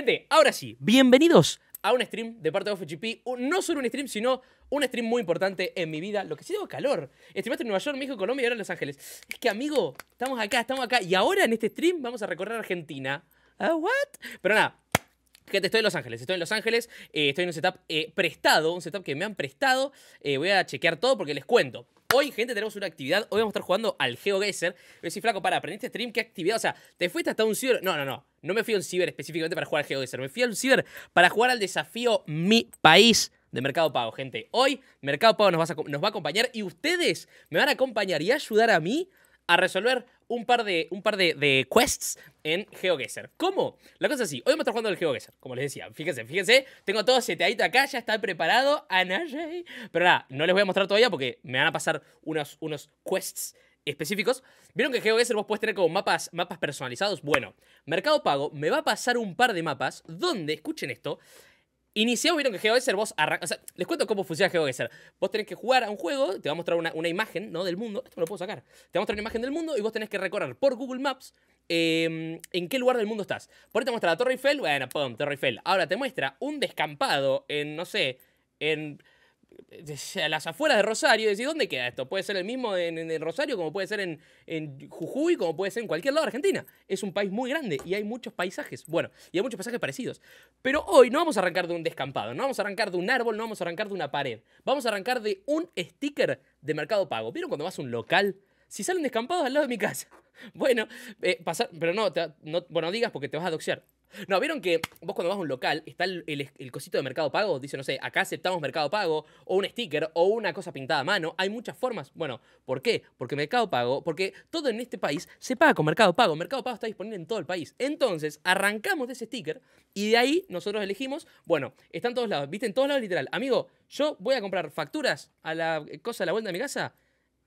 Gente, ahora sí, bienvenidos a un stream de parte de OfGP, No solo un stream, sino un stream muy importante en mi vida. Lo que sí tengo calor. Streamaste en Nueva York, México, Colombia y ahora en Los Ángeles. Es que, amigo, estamos acá, estamos acá. Y ahora en este stream vamos a recorrer Argentina. ¿Ah, what? Pero nada, Gente, estoy en Los Ángeles, estoy en Los Ángeles, eh, estoy en un setup eh, prestado, un setup que me han prestado. Eh, voy a chequear todo porque les cuento. Hoy, gente, tenemos una actividad. Hoy vamos a estar jugando al GeoGuessr. Voy a decir, flaco, para, aprendiste stream, ¿qué actividad? O sea, ¿te fuiste hasta un ciber? No, no, no. No me fui a un ciber específicamente para jugar al GeoGuessr. Me fui a un ciber para jugar al desafío Mi País de Mercado Pago, gente. Hoy Mercado Pago nos, va a, nos va a acompañar y ustedes me van a acompañar y ayudar a mí a resolver un par de, un par de, quests en GeoGuessr. ¿Cómo? La cosa es así. Hoy vamos a estar jugando el GeoGuessr, como les decía. Fíjense, fíjense. Tengo todo seteadito acá, ya está preparado. Pero nada, no les voy a mostrar todavía porque me van a pasar unos, unos quests específicos. ¿Vieron que en GeoGuessr vos puedes tener como mapas, mapas personalizados? Bueno, Mercado Pago me va a pasar un par de mapas donde, escuchen esto, Inició, vieron que GeoGuessr vos arranca... O sea, les cuento cómo funciona ser Vos tenés que jugar a un juego, te va a mostrar una, imagen, ¿no? Del mundo. Esto me lo puedo sacar. Te va a mostrar una imagen del mundo y vos tenés que recorrer por Google Maps em, en qué lugar del mundo estás. Por ahí te muestra la Torre Eiffel, bueno, pum, Torre Eiffel. Ahora te muestra un descampado en, no sé, en a las afueras de Rosario y ¿dónde queda esto? Puede ser el mismo en, Rosario, como puede ser en, Jujuy, como puede ser en cualquier lado de Argentina. Es un país muy grande y hay muchos paisajes, bueno, y hay muchos paisajes parecidos. Pero hoy no vamos a arrancar de un descampado, no vamos a arrancar de un árbol, no vamos a arrancar de una pared. Vamos a arrancar de un sticker de Mercado Pago. ¿Vieron cuando vas a un local? Si salen descampados al lado de mi casa. Bueno, eh, pasar, pero no, no, digas porque te vas a doxear. No, vieron que vos cuando vas a un local está el, cosito de mercado pago, dice, no sé, acá aceptamos mercado pago, o un sticker, o una cosa pintada a mano, hay muchas formas. Bueno, ¿por qué? Porque mercado pago, porque todo en este país se paga con mercado pago, mercado pago está disponible en todo el país. Entonces, arrancamos de ese sticker y de ahí nosotros elegimos, bueno, están todos lados, viste, en todos lados literal. Amigo, yo voy a comprar facturas a la cosa a la vuelta de mi casa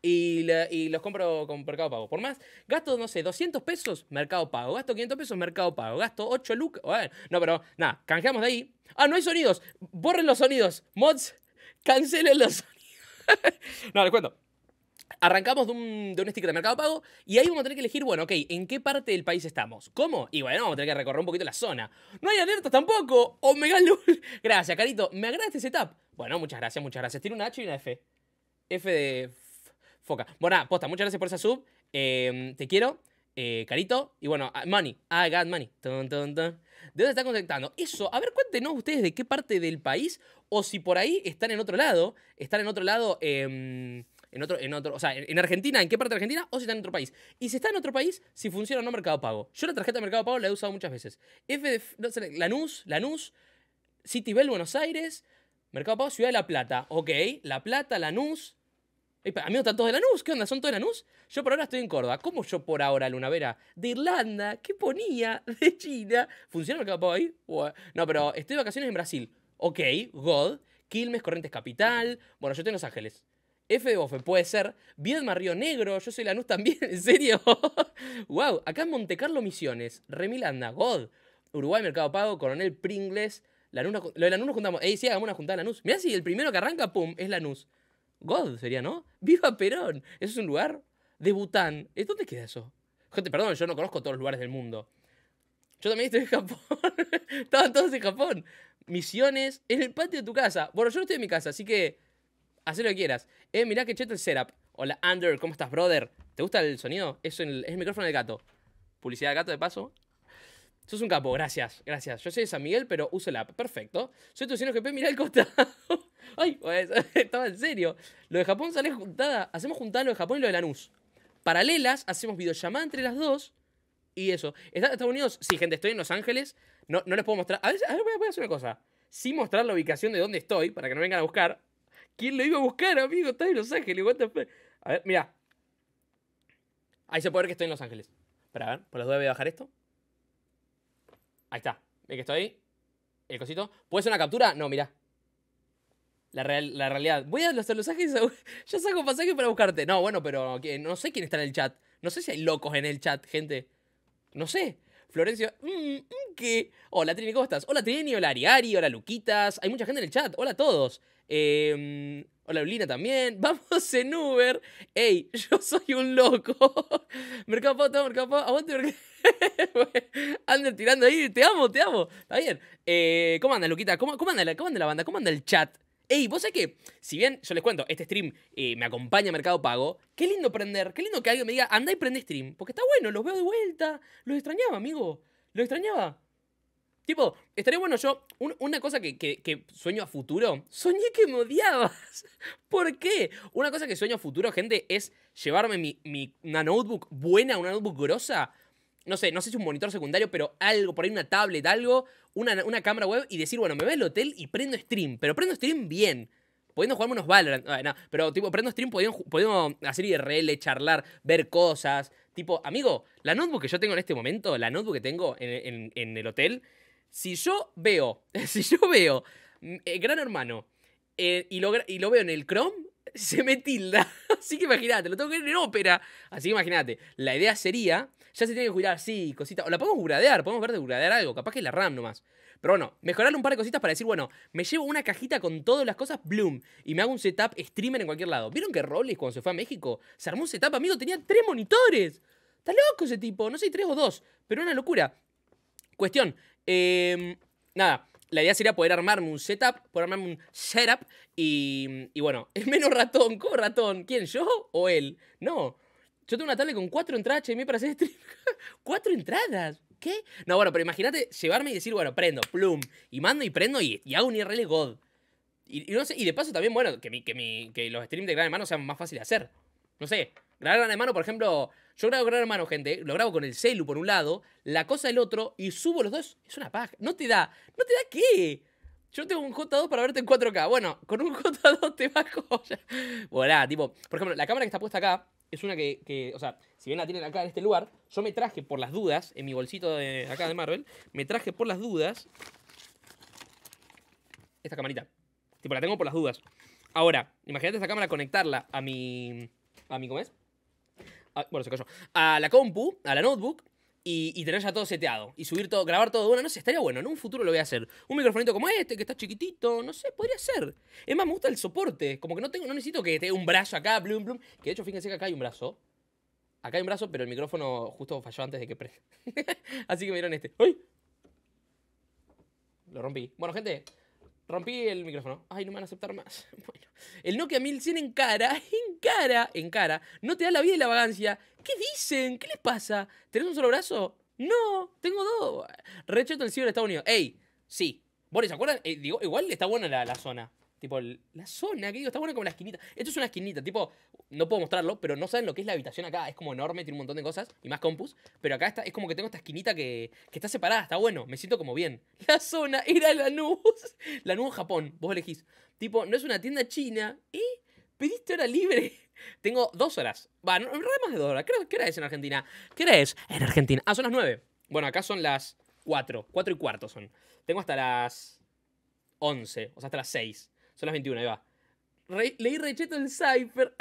y, los compro con Mercado Pago. Por más, gasto, no sé, 200 pesos, Mercado Pago. Gasto 500 pesos, Mercado Pago. Gasto 8 lucas. no, pero nada, canjeamos de ahí. Ah, no hay sonidos. Borren los sonidos. Mods, cancelen los sonidos. no, les cuento. Arrancamos de un, de sticker de Mercado Pago y ahí vamos a tener que elegir, bueno, ok, ¿en qué parte del país estamos? ¿Cómo? Y bueno, vamos a tener que recorrer un poquito la zona. No hay alertas tampoco. Omega Lul. Gracias, Carito. Me agrada este setup. Bueno, muchas gracias, muchas gracias. Tiene una H y una F. F de foca. Bueno, posta, muchas gracias por esa sub. Em, te quiero. Eh, carito. Y bueno, ah, money. I got money. ¿De dónde contactando? Eso, a ver, cuéntenos ustedes de qué parte del país o si por ahí están en otro lado. Están en otro lado. Em, en otro, en otro, o sea, en Argentina, en qué parte de Argentina, o si están en otro país. Y si están en otro país, si funciona o no Mercado Pago. Yo la tarjeta de Mercado Pago la he usado muchas veces. F, no sé, Lanús, Lanús, Bell, Buenos Aires, Mercado Pago, Ciudad de La Plata. Ok, La Plata, Lanús, Amigos, ¿están todos de Lanús? ¿Qué onda? ¿Son todos de la Lanús? Yo por ahora estoy en Córdoba. ¿Cómo yo por ahora, Luna De Irlanda. ¿Qué ponía? De China. ¿Funciona el mercado ahí? No, pero estoy de vacaciones en Brasil. Ok, God. Quilmes, Corrientes Capital. Bueno, yo estoy en Los Ángeles. F de Bofe, puede ser. Viedma, Río Negro. Yo soy Lanús también, ¿en serio? wow. Acá en Montecarlo, Misiones. Remilanda, God. Uruguay, Mercado Pago, Coronel Pringles. lo de Lanús nos juntamos. Ey, sí, hagamos una juntada de Lanús. Mira, si el primero que arranca, pum, es la Lanús. God sería, ¿no? ¡Viva Perón! Eso es un lugar de Bután. Eh, ¿Dónde queda eso? Gente, perdón, yo no conozco todos los lugares del mundo. Yo también estoy en Japón. Estaban todos en Japón. Misiones en el patio de tu casa. Bueno, yo no estoy en mi casa, así que haz lo que quieras. Eh, mirá que cheto el setup. Hola, Ander, ¿cómo estás, brother? ¿Te gusta el sonido? Es el, es el micrófono del gato. Publicidad de gato, de paso es un capo, gracias, gracias. Yo soy de San Miguel, pero uso la app. Perfecto. Soy tu GP, mira el costado. Ay, pues, estaba en serio. Lo de Japón sale juntada. Hacemos juntada lo de Japón y lo de Lanús. Paralelas, hacemos videollamada entre las dos. Y eso. ¿Estados Unidos? Sí, gente, estoy en Los Ángeles. No, no les puedo mostrar. A, ver, voy a hacer una cosa. sin mostrar la ubicación de dónde estoy para que no vengan a buscar. ¿Quién lo iba a buscar, amigo? Estás en Los Ángeles. A ver, mira. Ahí se puede ver que estoy en Los Ángeles. Para ver, por las dudas voy a bajar esto. Ahí está. ve que estoy. ahí, El cosito. ¿puedes una captura? No, mira, La, realidad. Voy a los alosajes. Ya saco pasaje para buscarte. No, bueno, pero no sé quién está en el chat. No sé si hay locos en el chat, gente. No sé. Florencio, mm, mm, ¿qué? Hola Trini, ¿cómo estás? Hola Trini, hola Ariari, hola Luquitas. Hay mucha gente en el chat. Hola a todos. Eh, la Lina también. Vamos en Uber. Ey, yo soy un loco. Mercado Pago, Mercado Pago Aguante tirando ahí. Te amo, te amo. Está bien. Eh, ¿Cómo anda, Luquita? ¿Cómo, anda la, ¿Cómo la banda? ¿Cómo anda el chat? Ey, vos sabés que, si bien yo les cuento, este stream eh, me acompaña Mercado Pago, qué lindo prender, qué lindo que alguien me diga, anda y prende stream, porque está bueno, los veo de vuelta, los extrañaba, amigo, los extrañaba. Tipo, estaría bueno yo. una cosa que, sueño a futuro. Soñé que me odiabas. ¿Por qué? Una cosa que sueño a futuro, gente, es llevarme mi, una notebook buena, una notebook grosa. No sé, no sé si un monitor secundario, pero algo, por ahí una tablet, algo, una, cámara web y decir, bueno, me voy al hotel y prendo stream. Pero prendo stream bien pudiendo jugarme unos Valorant. pero tipo, prendo stream, puedo hacer IRL, charlar, ver cosas. Tipo, amigo, la notebook que yo tengo en este momento, la notebook que tengo en, en, en el hotel, si yo veo, si yo veo mm, eh, Gran Hermano eh, y, lo, y lo veo en el Chrome, se me tilda. Así que imagínate, lo tengo que ver en ópera. Así que imagínate, la idea sería, ya se tiene que cuidar, sí, cositas. O la podemos gradear, podemos ver de gradear algo, capaz que es la RAM nomás. Pero bueno, mejorar un par de cositas para decir, bueno, me llevo una cajita con todas las cosas, bloom, y me hago un setup streamer en cualquier lado. ¿Vieron que Robles cuando se fue a México se armó un setup, amigo? Tenía tres monitores. Está loco ese tipo, no sé, tres o dos, pero una locura. Cuestión, eh, nada, la idea sería poder armarme un setup, poder armarme un setup y, bueno, es menos ratón, ¿cómo ratón? ¿Quién, yo o él? No, yo tengo una tablet con cuatro entradas HDMI para hacer stream. ¿Cuatro entradas? ¿Qué? No, bueno, pero imagínate llevarme y decir, bueno, prendo, plum, y mando y prendo y, hago un IRL God. Y, no sé, y de paso también, bueno, que, que, mi, que los streams de gran hermano sean más fáciles de hacer. No sé, Grabar Gran Hermano, por ejemplo, yo grabo Gran Hermano, gente, lo grabo con el celu por un lado, la cosa del otro, y subo los dos. Es una paja. No te da, no te da qué. Yo tengo un J2 para verte en 4K. Bueno, con un J2 te bajo. Volá, tipo, por ejemplo, la cámara que está puesta acá es una que, que, o sea, si bien la tienen acá en este lugar, yo me traje por las dudas, en mi bolsito de acá de Marvel, me traje por las dudas esta camarita. Tipo, la tengo por las dudas. Ahora, imagínate esta cámara conectarla a mi. ¿A mi cómo es? bueno, se cayó, a la compu, a la notebook, y, tener ya todo seteado y subir todo, grabar todo. una no sé, estaría bueno. En un futuro lo voy a hacer. Un microfonito como este, que está chiquitito, no sé, podría ser. Es más, me gusta el soporte. Como que no tengo, no necesito que esté un brazo acá, blum, blum. Que de hecho, fíjense que acá hay un brazo. Acá hay un brazo, pero el micrófono justo falló antes de que prenda. Así que miren este. ¡Ay! Lo rompí. Bueno, gente, Rompí el micrófono. Ay, no me van a aceptar más. Bueno, el Nokia 1100 en cara, en cara, en cara. No te da la vida y la vagancia. ¿Qué dicen? ¿Qué les pasa? ¿Tenés un solo brazo? No, tengo dos. Recheto el cielo de Estados Unidos. Ey, sí. Boris, ¿se acuerdan? Eh, digo, igual está buena la, la zona. Tipo, la zona, que digo, está bueno como la esquinita. Esto es una esquinita, tipo, no puedo mostrarlo, pero no saben lo que es la habitación acá. Es como enorme, tiene un montón de cosas y más compus. Pero acá es como que tengo esta esquinita que, está separada, está bueno, me siento como bien. La zona era la la en Japón, vos elegís. Tipo, no es una tienda china y pediste hora libre. Tengo dos horas. Va, no, más de dos horas. ¿Qué, ¿Qué hora en Argentina? ¿Qué hora es en Argentina? Ah, son las nueve. Bueno, acá son las cuatro. Cuatro y cuarto son. Tengo hasta las once, o sea, hasta las seis. Son las 21, ahí va. leí Recheto el Cypher.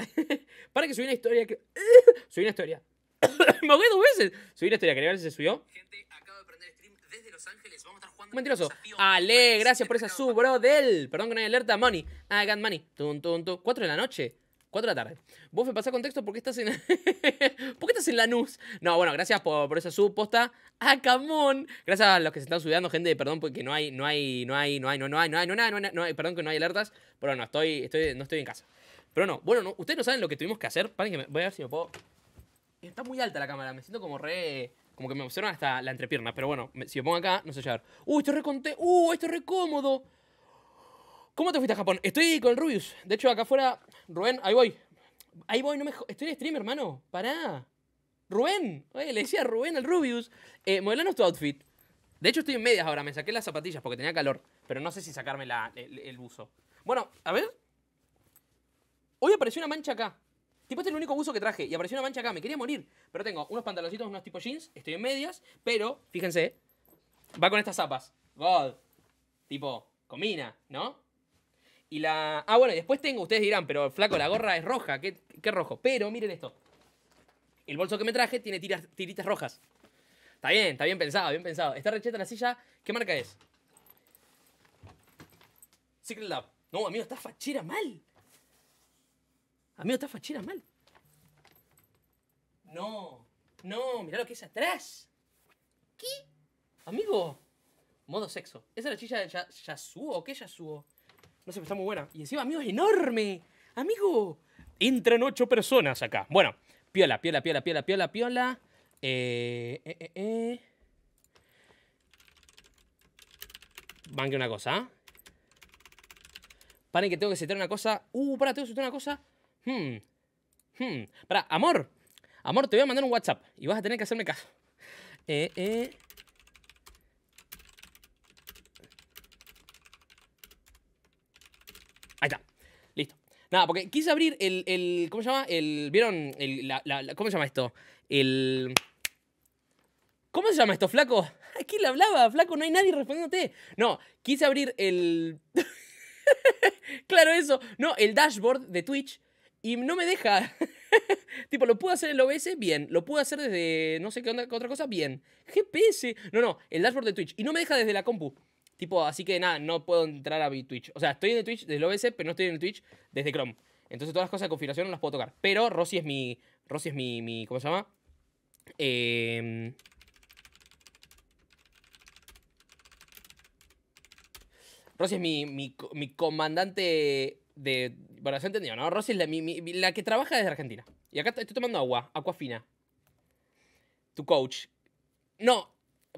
Para que subí una historia que. subí una historia. Me ahogué dos veces. Subí una historia, quería ver si se subió. Gente, acabo de stream desde Los Ángeles. Vamos a estar jugando. Mentiroso. Ale, gracias por esa sub, bro. Del. Perdón que no hay alerta. Money. I got money. Tum, tum, tum. cuatro de la noche. 4 de la tarde. Vos me pasás contexto porque estás en. ¿Por qué estás en la Lanús? No, bueno, gracias por, esa subposta. ¡Ah, camón! Gracias a los que se están subiendo, gente. Perdón porque pues, no hay, no hay, no hay, no hay, no, hay, no hay, no perdón que no hay alertas. Pero no, estoy, estoy, no estoy en casa. Pero no, bueno, ustedes no saben lo que tuvimos que hacer. Paren que voy a ver si me puedo. Está muy alta la cámara, me siento como re. Como que me observan hasta la entrepierna, pero bueno, si me pongo acá, no sé ver. ¡Uh, esto es re ¡Uh, esto es re ¿Cómo te fuiste a Japón? Estoy con el Rubius. De hecho, acá afuera. Rubén, ahí voy. Ahí voy, no me. Estoy en stream, hermano. Pará. Rubén. Oye, le decía Rubén al Rubius. Eh, modelanos tu outfit. De hecho, estoy en medias ahora. Me saqué las zapatillas porque tenía calor. Pero no sé si sacarme el, el, buzo. Bueno, a ver. Hoy apareció una mancha acá. Tipo, este es el único buzo que traje. Y apareció una mancha acá. Me quería morir. Pero tengo unos pantaloncitos, unos tipo jeans. Estoy en medias. Pero, fíjense. Va con estas zapas. God. Tipo, comina, ¿no? Y la. Ah, bueno, y después tengo, ustedes dirán, pero flaco, la gorra es roja, ¿qué, qué rojo? Pero miren esto. El bolso que me traje tiene tiras, tiritas rojas. Está bien, está bien pensado, bien pensado. Esta recheta la silla. ¿Qué marca es? Secret Lab. No, amigo, está fachera mal. Amigo, está fachera mal. No, no, mirá lo que es atrás. ¿Qué? Amigo, modo sexo. ¿Esa es la chilla de o ¿Qué Yasuo? No sé, está muy buena. Y encima, amigo, es enorme. Amigo. Entran ocho personas acá. Bueno, piola, piola, piola, piola, piola, piola. Eh, eh, eh, eh. Banque una cosa. ¿ah? Paren que tengo que citar una cosa. Uh, para, tengo que citar una cosa. Hmm. Hmm. Para, amor. Amor, te voy a mandar un WhatsApp y vas a tener que hacerme caso. Eh, eh. Nada, porque quise abrir el, el ¿cómo se llama? El, ¿vieron? El, ¿Cómo se llama esto? El... ¿Cómo se llama esto, flaco? Aquí le hablaba, flaco, no hay nadie respondiéndote. No, quise abrir el... claro, eso. No, el dashboard de Twitch y no me deja. tipo, lo pude hacer en el OBS, bien. Lo pude hacer desde no sé qué onda, otra cosa, bien. GPS. No, no, el dashboard de Twitch. Y no me deja desde la compu. Tipo, así que nada, no puedo entrar a mi Twitch. O sea, estoy en el Twitch desde el OBS, pero no estoy en el Twitch desde Chrome. Entonces todas las cosas de configuración no las puedo tocar. Pero Rossi es mi. Rossi es mi. mi ¿Cómo se llama? Eh, Rossi es mi, mi, comandante de. Bueno, se entendido, ¿no? Rosy es la, la, que trabaja desde Argentina. Y acá estoy tomando agua, agua fina. Tu coach. No,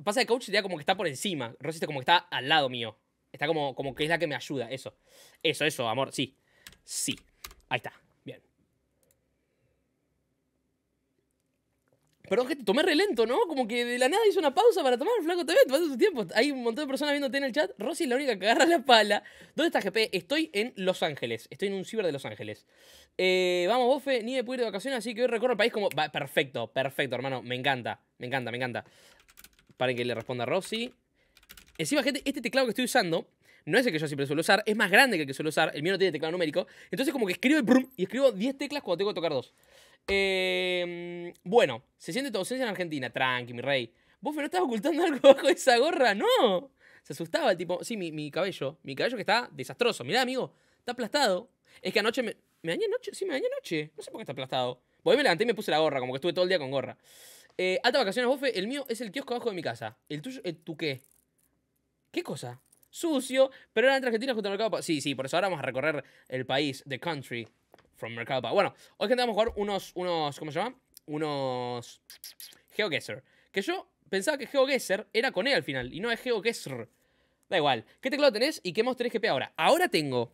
pasa de coach sería como que está por encima. Rosy está como que está al lado mío. Está como, como que es la que me ayuda. Eso. Eso, eso, amor. Sí. Sí. Ahí está. Bien. Perdón, gente, tomé tomé relento, ¿no? Como que de la nada hice una pausa para tomar, un flaco, te tu tiempo. Hay un montón de personas viéndote en el chat. Rosy es la única que agarra la pala. ¿Dónde está GP? Estoy en Los Ángeles. Estoy en un ciber de Los Ángeles. Eh, vamos, bofe, ni de pude de vacaciones, así que hoy recorro el país como... perfecto, perfecto, hermano. Me encanta, me encanta, me encanta para que le responda Rossi. Encima, gente, este teclado que estoy usando no es el que yo siempre suelo usar, es más grande que el que suelo usar. El mío no tiene teclado numérico. Entonces, como que escribo y, y escribo 10 teclas cuando tengo que tocar dos. Em, bueno, se siente tu ausencia en Argentina. Tranqui, mi rey. ¿Vos no estabas ocultando algo bajo esa gorra? ¡No! Se asustaba el tipo. Sí, mi, cabello. Mi cabello que está desastroso. Mirá, amigo. Está aplastado. Es que anoche me. ¿Me dañé anoche? Sí, me dañé anoche. No sé por qué está aplastado. Voy me levanté y me puse la gorra, como que estuve todo el día con gorra. Eh, alta vacaciones, bofe. El mío es el kiosco abajo de mi casa. El tuyo, el, eh, ¿tu qué? ¿Qué cosa? Sucio, pero era entre Argentina junto al Mercado Pago. Sí, sí, por eso ahora vamos a recorrer el país, the country, from Mercado Pago. Bueno, hoy gente vamos a jugar unos, unos, ¿cómo se llama? Unos GeoGuessr. Que yo pensaba que GeoGuessr era con E al final, y no es GeoGuessr. Da igual. ¿Qué teclado tenés y qué mouse tenés GP ahora? Ahora tengo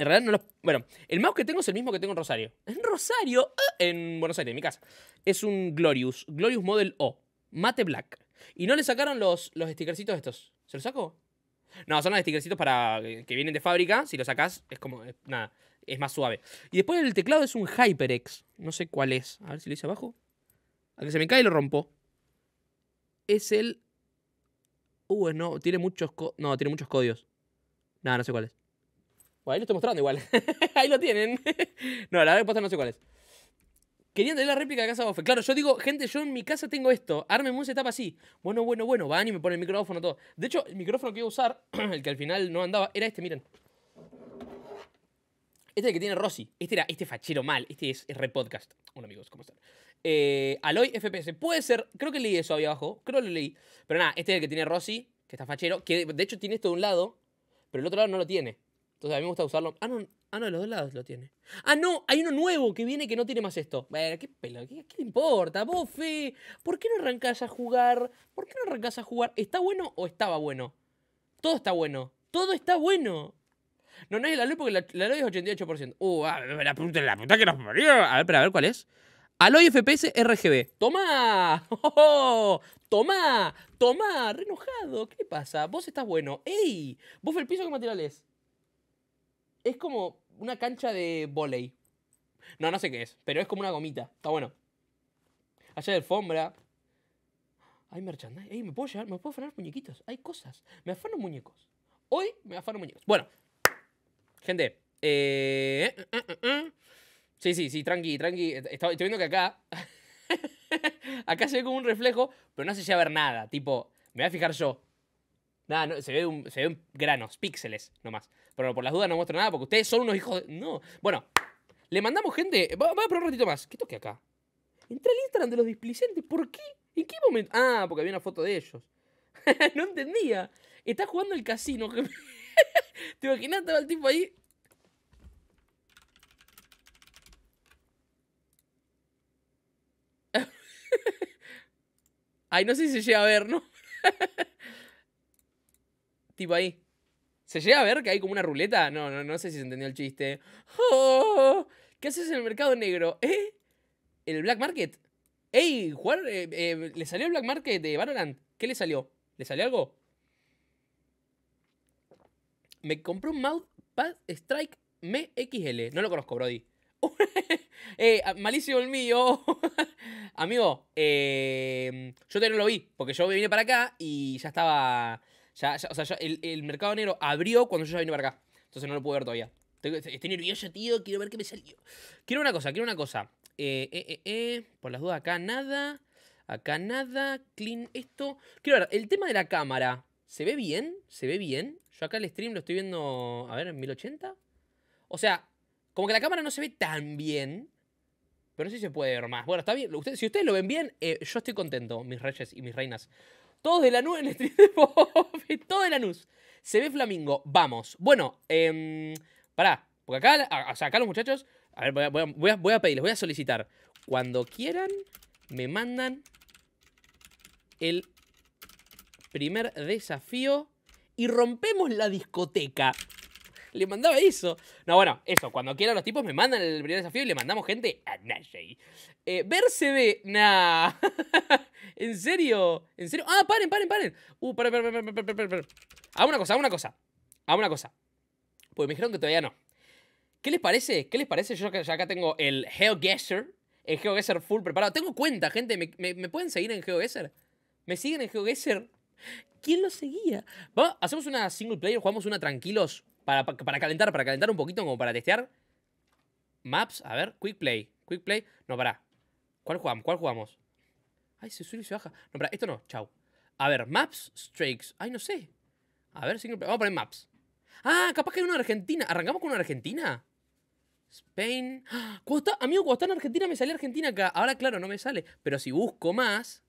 en realidad no los. Bueno, el mouse que tengo es el mismo que tengo en Rosario. En Rosario, ah, en Buenos Aires, en mi casa. Es un Glorious, Glorious Model O, mate black. Y no le sacaron los, los stickercitos estos. ¿Se los saco? No, son los stickercitos para eh, que vienen de fábrica. Si los sacas, es como. nada, es más suave. Y después el teclado es un HyperX. No sé cuál es. A ver si lo hice abajo. A que se me cae y lo rompo. Es el. Uh, no, tiene muchos. No, tiene muchos códigos. Nada, no sé cuál es. Bueno, ahí lo estoy mostrando igual. ahí lo tienen. no, la respuesta no sé cuál es. Querían tener la réplica de Casa Bofe. Claro, yo digo, gente, yo en mi casa tengo esto. Armen un setup así. Bueno, bueno, bueno. Van y me ponen el micrófono, todo. De hecho, el micrófono que iba a usar, el que al final no andaba, era este, miren. Este es el que tiene Rossi. Este era este fachero mal. Este es, repodcast Bueno, amigos, ¿cómo están? Eh, Aloy FPS. Puede ser, creo que leí eso ahí abajo. Creo que lo leí. Pero nada, este es el que tiene Rossi, que está fachero. Que de hecho tiene esto de un lado, pero el otro lado no lo tiene. Entonces a mí me gusta usarlo. Ah, no, ah, no de los dos lados lo tiene. Ah, no, hay uno nuevo que viene que no tiene más esto. ver qué pelo, ¿qué, qué le importa? Bofe, ¿por qué no arrancas a jugar? ¿Por qué no arrancás a jugar? ¿Está bueno o estaba bueno? Todo está bueno. Todo está bueno. No, no es el Aloe porque el Aloe es 88%. Uh, ah, la puta, la puta que nos parió. A ver, a ver cuál es. Aloy FPS RGB. toma ¡Oh! toma oh. toma ¡Renojado! ¿Qué pasa? Vos estás bueno. ¡Ey! ¿Vos el piso qué material es? es como una cancha de volei. No, no sé qué es, pero es como una gomita. Está bueno. Allá hay alfombra. Hay merchandise. ¿me puedo llevar? ¿Me puedo afanar muñequitos? Hay cosas. Me afano muñecos. Hoy me afano muñecos. Bueno. Gente. Eh, eh, eh, sí, sí, sí, tranqui, tranqui. Estoy viendo que acá... acá se ve como un reflejo, pero no sé si a ver nada. Tipo, me voy a fijar yo. Nada, no, se, ve ven granos, píxeles nomás. Pero por las dudas no muestro nada porque ustedes son unos hijos de... No. Bueno, le mandamos gente... vamos a probar un ratito más. ¿Qué toque acá? Entra el Instagram de los displicentes. ¿Por qué? ¿En qué momento? Ah, porque había una foto de ellos. no entendía. Está jugando el casino. ¿Te imaginas? Estaba el tipo ahí. Ay, no sé si se llega a ver, ¿no? tipo ahí. ¿Se llega a ver que hay como una ruleta? No, no, no sé si se entendió el chiste. ¡Oh! ¿Qué haces en el mercado negro? ¿Eh? ¿El Black Market? ¡Ey! Eh, eh, ¿Le salió el Black Market de Valorant? ¿Qué le salió? ¿Le salió algo? Me compró un Pad Strike MXL. No lo conozco, Brody. Eh, ah, malísimo el mío. Amigo, yo todavía no lo vi, porque yo vine para acá y ya estaba o sea, ya el, mercado negro abrió cuando yo ya vine para acá. Entonces no lo puedo ver todavía. Estoy, nervioso, tío. Quiero ver qué me salió. Quiero una cosa, quiero una cosa. Eh, eh, eh, por las dudas, acá nada. Acá nada. Clean esto. Quiero ver, el tema de la cámara. ¿Se ve bien? ¿Se ve bien? Yo acá el stream lo estoy viendo, a ver, en 1080. O sea, como que la cámara no se ve tan bien. Pero no si se puede ver más. Bueno, está bien. si ustedes lo ven bien, yo estoy contento, mis reyes y mis reinas. Todos de la nube en el stream de Todo de la nube. Se ve Flamingo. Vamos. Bueno, em, pará. Porque acá, o sea, acá los muchachos. A ver, voy a, voy voy a pedir, les voy a solicitar. Cuando quieran, me mandan el primer desafío y rompemos la discoteca. Le mandaba eso. No, bueno, eso. Cuando quieran los tipos me mandan el primer desafío y le mandamos gente a Nashay. Eh, verse ve Nah. ¿En serio? ¿En serio? ¡Ah, paren, paren, paren! Uh, paren, paren, paren, paren, paren, una cosa, hago una cosa. Hago una cosa. Pues me dijeron que todavía no. ¿Qué les parece? ¿Qué les parece? Yo ya acá tengo el GeoGuessr. El GeoGuessr full preparado. Tengo cuenta, gente. ¿Me, pueden seguir en GeoGuessr? ¿Me siguen en GeoGuessr? ¿Quién lo seguía? Vamos, ¿Hacemos una single player? ¿Jugamos una tranquilos? Para, para, calentar, para calentar un poquito, como para testear. Maps, a ver, quick play. Quick play. No, para. ¿Cuál jugamos? ¿Cuál jugamos? Ay, se sube y se baja. No, para, esto no, chau. A ver, maps, strikes. Ay, no sé. A ver, no, Vamos a poner maps. Ah, capaz que hay una Argentina. ¿Arrancamos con una Argentina? Spain. ¡Ah! amigo, cuando está en Argentina me sale Argentina acá. Ahora, claro, no me sale. Pero si busco más.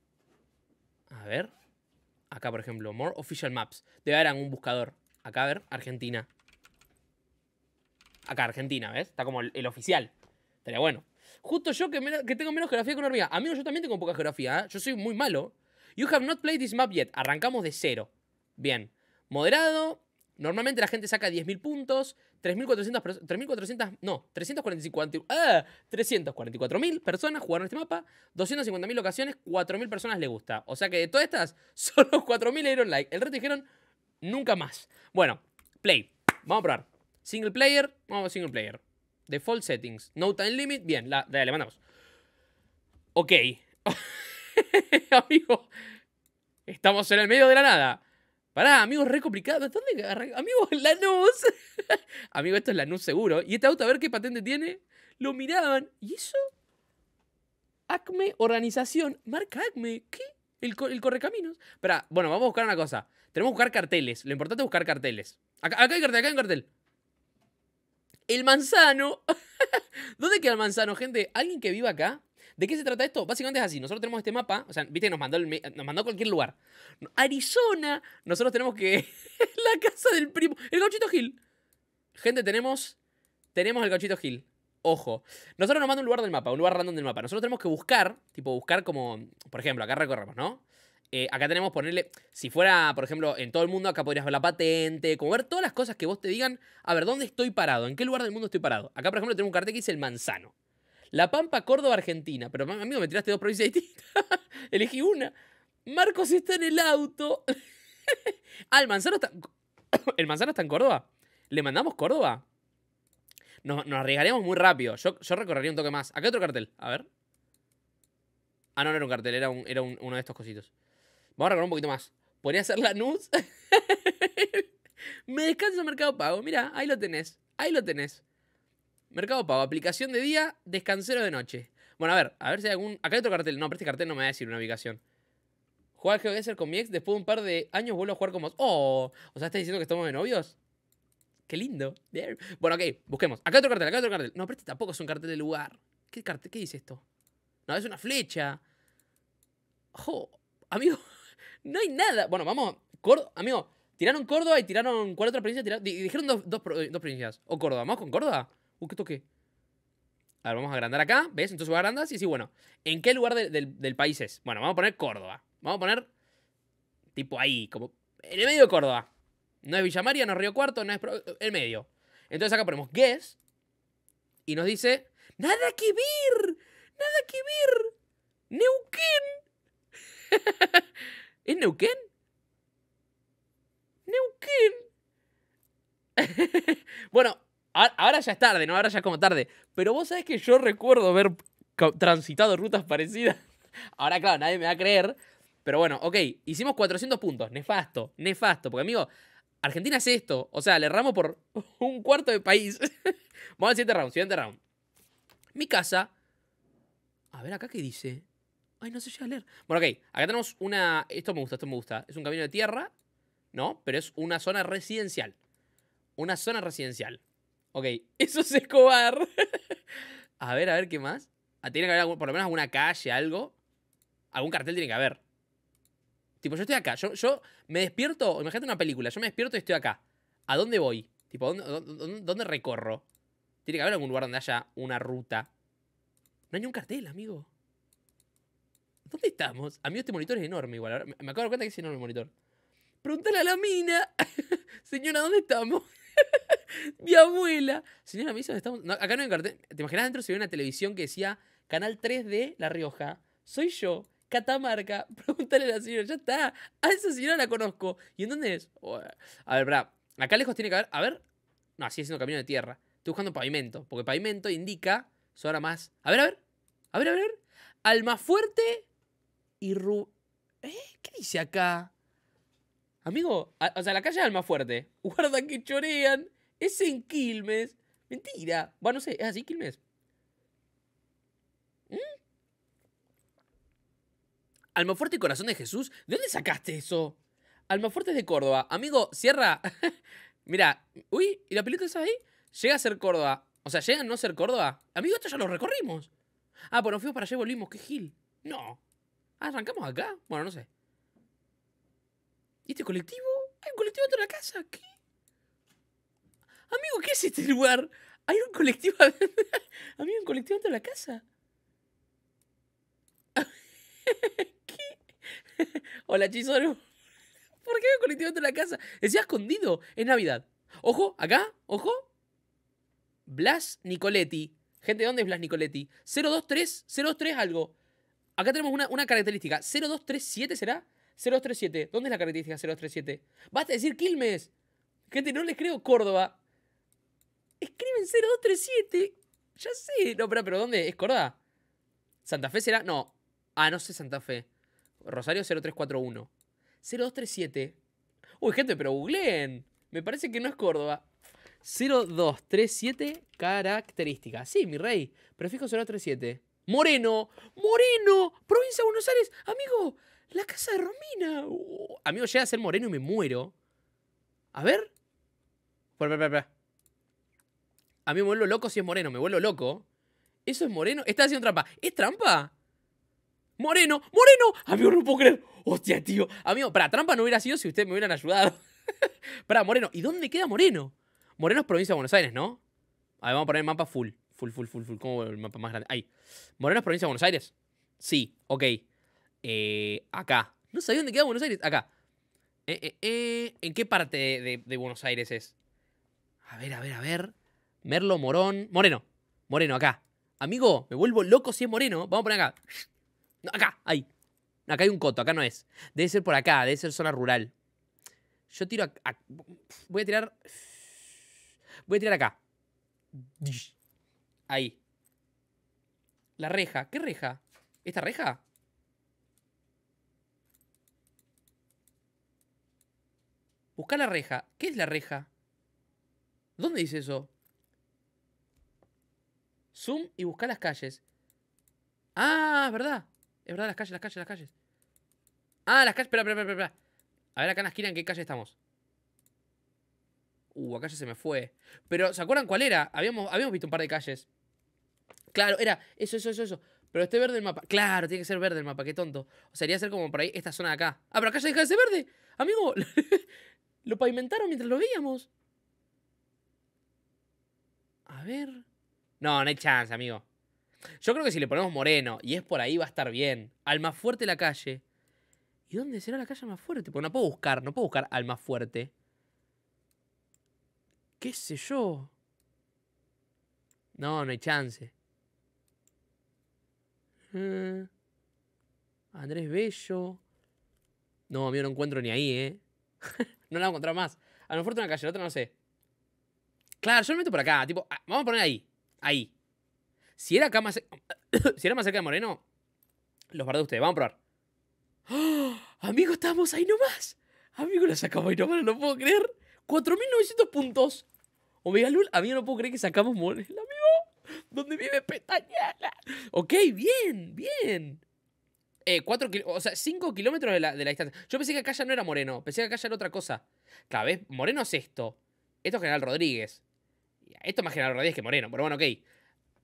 A ver. Acá, por ejemplo, More Official Maps. Debe haber algún buscador. Acá, a ver, Argentina. Acá, Argentina, ¿ves? Está como el, el oficial. Estaría bueno. Justo yo que, tengo menos geografía que una hormiga. Amigo, yo también tengo poca geografía, ¿eh? Yo soy muy malo. You have not played this map yet. Arrancamos de cero. Bien. Moderado. Normalmente la gente saca 10.000 puntos. 3.400... 3.400... No. 344... ¡Ah! 344.000 personas jugaron este mapa. 250.000 ocasiones. 4.000 personas le gusta. O sea que de todas estas, solo 4.000 le dieron like. El resto dijeron nunca más. Bueno. Play. Vamos a probar. Single player. Vamos a single player. Default settings. No time limit. Bien, la, dale, le mandamos. Ok. Amigo, estamos en el medio de la nada. Pará, amigo, re complicado. ¿Dónde agarra? Amigo, Lanús. amigo, esto es la luz seguro. Y este auto, a ver qué patente tiene. Lo miraban. ¿Y eso? Acme Organización. Marca Acme. ¿Qué? El, correcaminos. Pará, bueno, vamos a buscar una cosa. Tenemos que buscar carteles. Lo importante es buscar carteles. Acá, hay cartel, acá hay un cartel. El manzano. ¿Dónde queda el manzano, gente? ¿Alguien que viva acá? ¿De qué se trata esto? Básicamente es así. Nosotros tenemos este mapa. O sea, viste, nos mandó, nos mandó a cualquier lugar. Arizona. Nosotros tenemos que. la casa del primo. El gauchito Gil. Gente, tenemos. Tenemos el gauchito Gil. Ojo. Nosotros nos manda un lugar del mapa, un lugar random del mapa. Nosotros tenemos que buscar, tipo buscar como. Por ejemplo, acá recorremos, ¿no? Eh, acá tenemos ponerle, si fuera, por ejemplo, en todo el mundo, acá podrías ver la patente, como ver todas las cosas que vos te digan, a ver, ¿dónde estoy parado? ¿En qué lugar del mundo estoy parado? Acá, por ejemplo, tengo un cartel que dice el manzano. La Pampa, Córdoba, Argentina. Pero, amigo, me tiraste dos provincias distintas. Elegí una. Marcos está en el auto. ah, el manzano está... ¿El manzano está en Córdoba? ¿Le mandamos Córdoba? Nos, arriesgaremos muy rápido. Yo, recorrería un toque más. Acá hay otro cartel. A ver. Ah, no, no era un cartel, era, era uno de estos cositos. Vamos a recorrer un poquito más. Podría ser Lanús. Me descansa Mercado Pago. Mira, ahí lo tenés. Ahí lo tenés. Mercado Pago, aplicación de día, descansero de noche. Bueno, a ver, a ver si hay algún. Acá hay otro cartel. No, pero este cartel no me va a decir una ubicación. voy a hacer con mi ex, después de un par de años vuelvo a jugar con vos. ¡Oh! O sea, ¿estás diciendo que estamos de novios? ¡Qué lindo! Bueno, ok, busquemos. Acá hay otro cartel, acá hay otro cartel. No, pero este tampoco es un cartel de lugar. ¿Qué cartel? ¿Qué dice esto? No, es una flecha. ¡Jo! Amigo. No hay nada. Bueno, vamos. amigo, tiraron Córdoba y tiraron. ¿Cuál otra provincia? dijeron dos, provincias. O Córdoba. Vamos con Córdoba. Uh, ¿qué toque. A ver, vamos a agrandar acá. ¿Ves? Entonces agrandas Y y Sí, bueno. ¿En qué lugar del país es? Bueno, vamos a poner Córdoba. Vamos a poner. Tipo ahí, como. En el medio de Córdoba. No es Villa María, no es Río Cuarto, no es. El medio. Entonces acá ponemos guess. Y nos dice. ¡Nada que ver! ¡Nada que ver! ¡Neuquén! ¿Es Neuquén? ¿Neuquén? bueno, ahora ya es tarde, ¿no? Ahora ya es como tarde. Pero vos sabés que yo recuerdo haber transitado rutas parecidas. Ahora, claro, nadie me va a creer. Pero bueno, ok, hicimos 400 puntos. Nefasto, nefasto. Porque, amigo, Argentina es esto. O sea, le ramo por un cuarto de país. Vamos al siguiente round, siguiente round. Mi casa. A ver, acá qué dice. Ay, no sé si leer. Bueno, ok. Acá tenemos una. Esto me gusta, esto me gusta. Es un camino de tierra, ¿no? Pero es una zona residencial. Una zona residencial. Ok, eso es Escobar. a ver, a ver, ¿qué más? Ah, tiene que haber por lo menos alguna calle, algo. Algún cartel tiene que haber. Tipo, yo estoy acá. Yo, yo me despierto. Imagínate una película. Yo me despierto y estoy acá. ¿A dónde voy? Tipo, ¿dónde, recorro? Tiene que haber algún lugar donde haya una ruta. No hay ni un cartel, amigo. ¿Dónde estamos? A mí este monitor es enorme igual. me acuerdo de dar cuenta que es enorme el monitor. Preguntale a la mina. Señora, ¿dónde estamos? Mi abuela. Señora, me dice dónde estamos. acá no hay cartel. ¿Te imaginas dentro se ve una televisión que decía Canal 3 de La Rioja? Soy yo. Catamarca, pregúntale a la señora, ya está. A esa señora la conozco. ¿Y en dónde es? Oh, a ver, bra. Acá lejos tiene que haber. A ver. No, sigue siendo camino de tierra. Estoy buscando pavimento. Porque pavimento indica. Son más. A ver, a ver. A ver, a ver. fuerte y ¿eh? ¿Qué dice acá? Amigo, o sea, la calle es Almafuerte. guarda que chorean. Es en Quilmes. Mentira. Bueno, no sé, ¿es así Quilmes? ¿Mm? Almafuerte y Corazón de Jesús. ¿De dónde sacaste eso? Almafuerte es de Córdoba. Amigo, cierra. Mira, uy, ¿y la pelota está ahí? Llega a ser Córdoba. O sea, llega a no ser Córdoba. Amigo, esto ya lo recorrimos. Ah, pero nos fuimos para allá volvimos. ¡Qué gil! No. Ah, arrancamos acá. Bueno, no sé. ¿Y este colectivo? Hay un colectivo dentro de la casa. ¿Qué? Amigo, ¿qué es este lugar? Hay un colectivo. Amigo, un colectivo dentro de la casa. ¿Qué? Hola, Chizoru. ¿Por qué hay un colectivo dentro de la casa? ya escondido. Es Navidad. Ojo, acá, ojo. Blas Nicoletti. Gente, ¿dónde es Blas Nicoletti? 023, 023 algo. Acá tenemos una, característica. 0237 será. 0237. ¿Dónde es la característica 0237? Basta decir Quilmes. Gente, no les creo Córdoba. Escriben 0237. Ya sé. No, pero, ¿dónde? ¿Es Córdoba? ¿Santa Fe será? No. Ah, no sé Santa Fe. Rosario 0341. 0237. Uy, gente, pero googleen. Me parece que no es Córdoba. 0237 característica. Sí, mi rey. Prefijo 037. Moreno, Moreno, provincia de Buenos Aires, amigo, la casa de Romina. Uh, amigo, llega a ser Moreno y me muero. A ver. A mí me vuelvo loco si es Moreno, me vuelvo loco. ¿Eso es Moreno? Está haciendo trampa. ¿Es trampa? Moreno, Moreno. Amigo, no puedo creer. Hostia, tío. Amigo, para trampa no hubiera sido si ustedes me hubieran ayudado. para Moreno. ¿Y dónde queda Moreno? Moreno es provincia de Buenos Aires, ¿no? A ver, vamos a poner el mapa full. Full, full, full, full. ¿Cómo el mapa más grande? Ahí. Moreno es provincia de Buenos Aires. Sí, ok. Eh, acá. No sabía dónde queda Buenos Aires. Acá. Eh, eh, eh ¿En qué parte de, Buenos Aires es? A ver, a ver, a ver. Merlo, Morón. Moreno. Moreno, acá. Amigo, me vuelvo loco si es moreno. Vamos a poner acá. acá, ahí. Acá hay un coto, acá no es. Debe ser por acá, debe ser zona rural. Yo tiro acá. Voy a tirar. Voy a tirar acá. Ahí. La reja. ¿Qué reja? ¿Esta reja? Busca la reja. ¿Qué es la reja? ¿Dónde dice eso? Zoom y busca las calles. Ah, es verdad. Es verdad, las calles, las calles, las calles. Ah, las calles. Espera, espera, espera, espera. A ver acá en la esquina en qué calle estamos. Uh, acá ya se me fue. Pero, ¿se acuerdan cuál era? Habíamos, habíamos visto un par de calles. Claro, era eso, eso, eso, eso. Pero este verde el mapa. Claro, tiene que ser verde el mapa, qué tonto. O sea, sería ser como por ahí esta zona de acá. Ah, pero acá ya deja de ser verde. Amigo, lo pavimentaron mientras lo veíamos. A ver. No, no hay chance, amigo. Yo creo que si le ponemos moreno y es por ahí va a estar bien. Al más fuerte la calle. ¿Y dónde será la calle más fuerte? Porque no puedo buscar, no puedo buscar al más fuerte. ¿Qué sé yo? No, no hay chance. Andrés Bello. No, a mí no encuentro ni ahí, ¿eh? no la he encontrado más. A lo mejor en una calle, la otra no sé. Claro, yo lo meto por acá. Tipo, vamos a poner ahí. Ahí. Si era acá más... si era más cerca de Moreno, los guardé ustedes. Vamos a probar. ¡Oh! Amigo, estamos ahí nomás. Amigo, la sacamos ahí nomás, no puedo creer. 4.900 puntos. Omega Lul, mí no puedo creer que sacamos Moreno. ¿Dónde vive Petañala? Ok, bien, bien. Eh, cuatro, o sea, 5 kilómetros de la, distancia. Yo pensé que acá ya no era Moreno, pensé que acá ya era otra cosa. Claro, ¿ves? Moreno es esto. Esto es General Rodríguez. Esto es más General Rodríguez que Moreno, pero bueno, ok.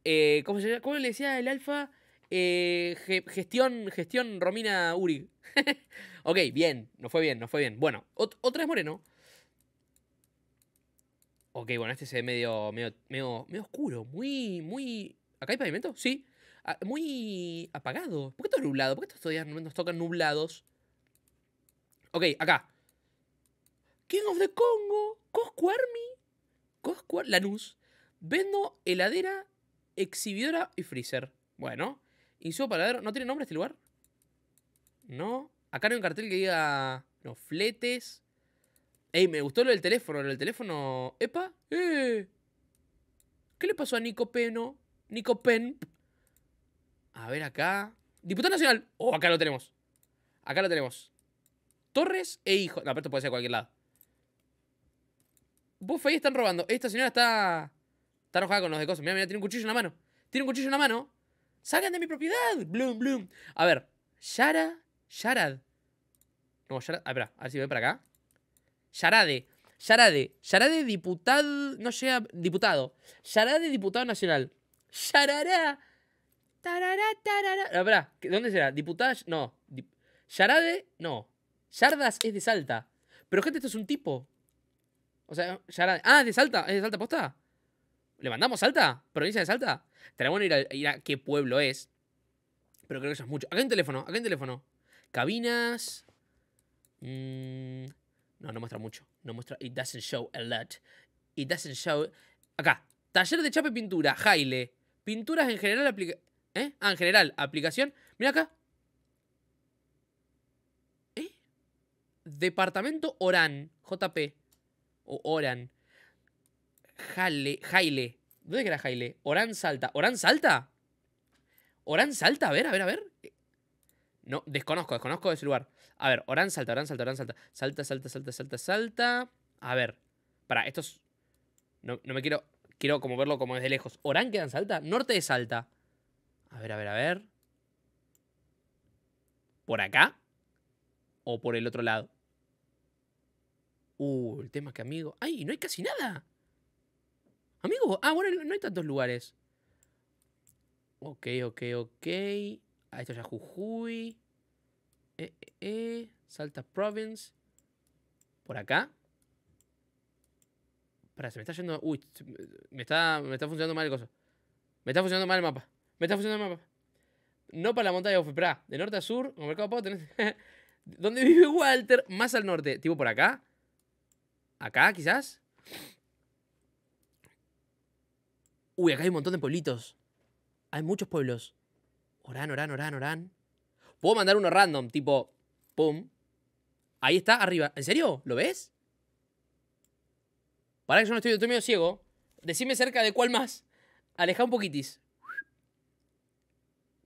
Eh, ¿cómo, le decía el alfa? Eh, gestión, gestión Romina Uri. ok, bien, no fue bien, no fue bien. Bueno, otra es Moreno. Ok, bueno, este se medio, medio, oscuro, muy, muy... ¿Acá hay pavimento? Sí. Ah, muy apagado. ¿Por qué todo es nublado? ¿Por qué estos días nos tocan nublados? Ok, acá. King of the Congo, Cosquarmi, Cosquar, Lanús. Vendo heladera, exhibidora y freezer. Bueno, y su paladero... ¿No tiene nombre este lugar? No. Acá no hay un cartel que diga. los fletes. Ey, me gustó lo del teléfono. Lo del teléfono. ¡Epa! ¡Eh! ¿Qué le pasó a Nico Peno? Nico Pen. A ver acá. Diputado Nacional. Oh, acá lo tenemos. Acá lo tenemos. Torres e hijo. No, pero puede ser de cualquier lado. Vos ahí están robando. Esta señora está. Está enojada con los de cosas. Mira, mira, tiene un cuchillo en la mano. Tiene un cuchillo en la mano. ¡Salgan de mi propiedad! ¡Bloom, bloom! A ver. Yara. Yarad. No, Yarad. Ah, a ver, a ver si voy para acá. Yarade. Yarade. Yarade diputado. No sea Diputado. Yarade diputado nacional. Yarará. Tarará, tarará. No, ¿Dónde será? Diputada. No. Sharade, No. Yardas es de Salta. Pero gente, esto es un tipo. O sea, Yarade. Ah, es de Salta. ¿Es de Salta posta? ¿Le mandamos Salta? ¿Provincia de Salta? Estaría bueno ir a, qué pueblo es. Pero creo que eso es mucho. Acá hay teléfono. Acá hay un teléfono. Cabinas. Mmm. No, no muestra mucho. No muestra. It doesn't show a lot. It doesn't show. Acá. Taller de chapa y pintura. Jaile. Pinturas en general. Aplica... ¿Eh? Ah, en general. Aplicación. Mira acá. ¿Eh? Departamento Orán. JP. O Orán. Jale. Jaile. ¿Dónde queda Jaile? Orán Salta. ¿Orán Salta? ¿Orán Salta? A ver, a ver, a ver. No, desconozco, desconozco ese lugar. A ver, Orán salta, Orán salta, Orán salta. Salta, salta, salta, salta, salta. A ver. Para, estos. No, no me quiero. Quiero como verlo como desde lejos. ¿Orán queda en salta? Norte de salta. A ver, a ver, a ver. ¿Por acá? ¿O por el otro lado? Uh, el tema que, amigo. ¡Ay! No hay casi nada. Amigo. Ah, bueno, no hay tantos lugares. Ok, ok, ok. Ahí esto ya Jujuy. Eh, Salta Province. Por acá. Para, se me está yendo. Uy, me está, me está funcionando mal el coso. Me está funcionando mal el mapa. Me está funcionando el mapa. No para la montaña, esperá. De norte a sur, como Mercado de tenés. ¿Dónde vive Walter? Más al norte. Tipo por acá. Acá, quizás. Uy, acá hay un montón de pueblitos. Hay muchos pueblos. Orán, oran, oran, oran. Puedo mandar uno random, tipo, pum. Ahí está, arriba. ¿En serio? ¿Lo ves? Para que yo no estoy, estoy medio ciego. Decime cerca de cuál más. Aleja un poquitis.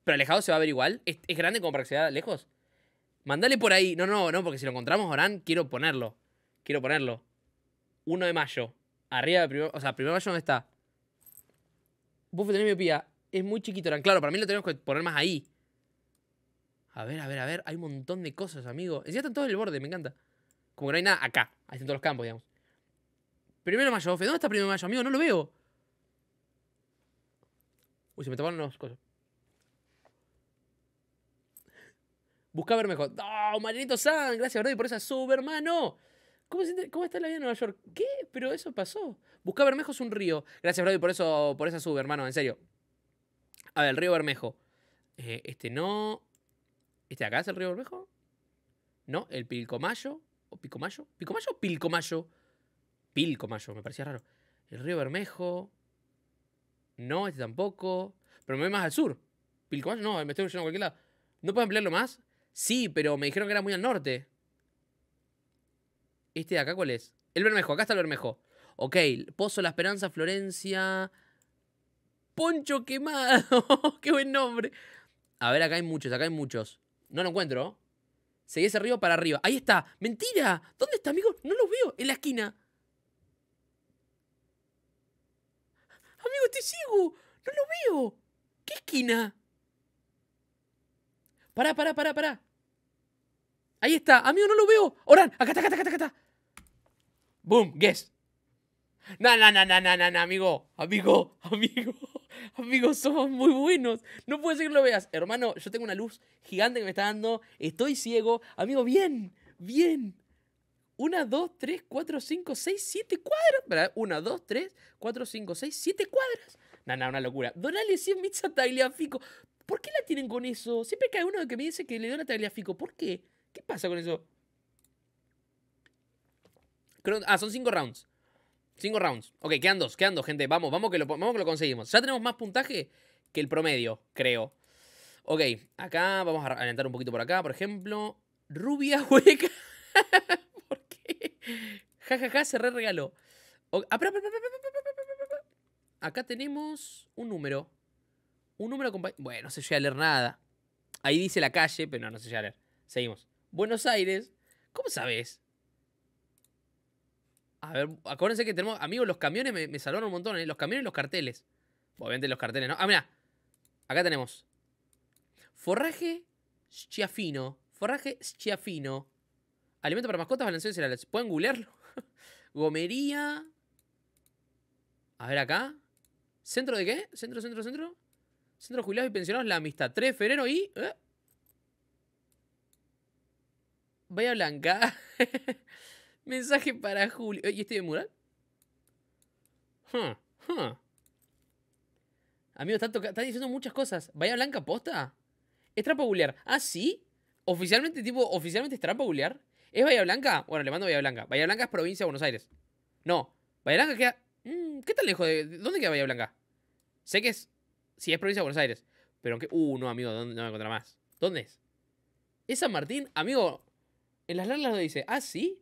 Pero alejado se va a ver igual. ¿Es, grande como para que se vea lejos? Mandale por ahí. No, no, no, porque si lo encontramos, Orán, quiero ponerlo. Quiero ponerlo. 1 de mayo. Arriba de primero. O sea, primero de mayo, ¿dónde está? tener tenés miopía. Es muy chiquito Claro, para mí lo tenemos que poner más ahí. A ver, a ver, a ver. Hay un montón de cosas, amigo. Ya todos en el borde, me encanta. Como que no hay nada acá. Ahí están todos los campos, digamos. Primero mayo, ¿Dónde está primero mayo, amigo? No lo veo. Uy, se me tomaron los cosas. Busca ver mejor. ¡Oh, Marinito San! Gracias, Brody, por esa sub, hermano. ¿Cómo, está la vida en Nueva York? ¿Qué? Pero eso pasó. Busca Bermejo es un río. Gracias, Brody, por eso, por esa sub, hermano, en serio. A ver, el río Bermejo. Eh, este no. ¿Este de acá es el río Bermejo? No, el Pilcomayo. ¿O Picomayo? ¿Picomayo o Pilcomayo? Pilcomayo, me parecía raro. El río Bermejo. No, este tampoco. Pero me voy más al sur. Pilcomayo, no, me estoy yendo a cualquier lado. ¿No puedo ampliarlo más? Sí, pero me dijeron que era muy al norte. ¿Este de acá cuál es? El Bermejo, acá está el Bermejo. Ok, Pozo La Esperanza, Florencia. Poncho Quemado. Qué buen nombre. A ver, acá hay muchos, acá hay muchos. No lo encuentro. Seguí ese río para arriba. Ahí está. Mentira. ¿Dónde está, amigo? No lo veo. En la esquina. Amigo, te sigo. No lo veo. ¿Qué esquina? Pará, pará, pará, pará. Ahí está. Amigo, no lo veo. Oran, acá está, acá está, acá está. Boom, guess. No, no, no, no, no, no, amigo. Amigo, amigo. Amigos, somos muy buenos. No puede ser que lo veas. Hermano, yo tengo una luz gigante que me está dando. Estoy ciego. Amigo, bien, bien. 1, 2, 3, 4, 5, 6, 7 cuadras. ¿Verdad? 1, 2, 3, 4, 5, 6, 7 cuadras. Nada, nah, una locura. Donale 100 bits a Tagliafico. ¿Por qué la tienen con eso? Siempre cae uno que me dice que le dona a Tagliafico. ¿Por qué? ¿Qué pasa con eso? Creo, ah, son 5 rounds. Cinco rounds. Ok, quedan dos, quedan dos, gente. Vamos, vamos que, lo, vamos que lo conseguimos. Ya tenemos más puntaje que el promedio, creo. Ok, acá vamos a alentar un poquito por acá, por ejemplo. Rubia hueca. ¿Por qué? Ja, se re regaló. Acá tenemos un número. Un número Bueno, no se voy a leer nada. Ahí dice la calle, pero no, no se voy a leer. Seguimos. Buenos Aires. ¿Cómo sabes? A ver, acuérdense que tenemos. Amigos, los camiones me, me salvaron un montón, ¿eh? Los camiones y los carteles. Obviamente los carteles, ¿no? Ah, mira. Acá tenemos. Forraje schiafino. Forraje schiafino. Alimento para mascotas, balanceo y cereales. ¿Pueden googlearlo? Gomería. A ver acá. ¿Centro de qué? ¿Centro, centro, centro? Centro jubilados y pensionados, la amistad. 3 de febrero y. Vaya ¿eh? Blanca. Mensaje para Julio. ¿Y estoy de mural? Amigo, están, está diciendo muchas cosas. ¿Vaya Blanca posta? ¿Es trampa bulear? ¿Ah, sí? ¿Oficialmente, tipo, oficialmente es trampa bulear? ¿Es Bahía Blanca? Bueno, le mando Bahía Blanca. Bahía Blanca es provincia de Buenos Aires. No, Bahía Blanca queda... Mm, ¿Qué tan lejos de...? ¿Dónde queda Bahía Blanca? Sé que es... Sí, es provincia de Buenos Aires. Pero aunque... Uh, no, amigo, ¿dónde? no me encuentro más. ¿Dónde es? ¿Es San Martín? Amigo, en las largas lo dice. ¿Ah, sí?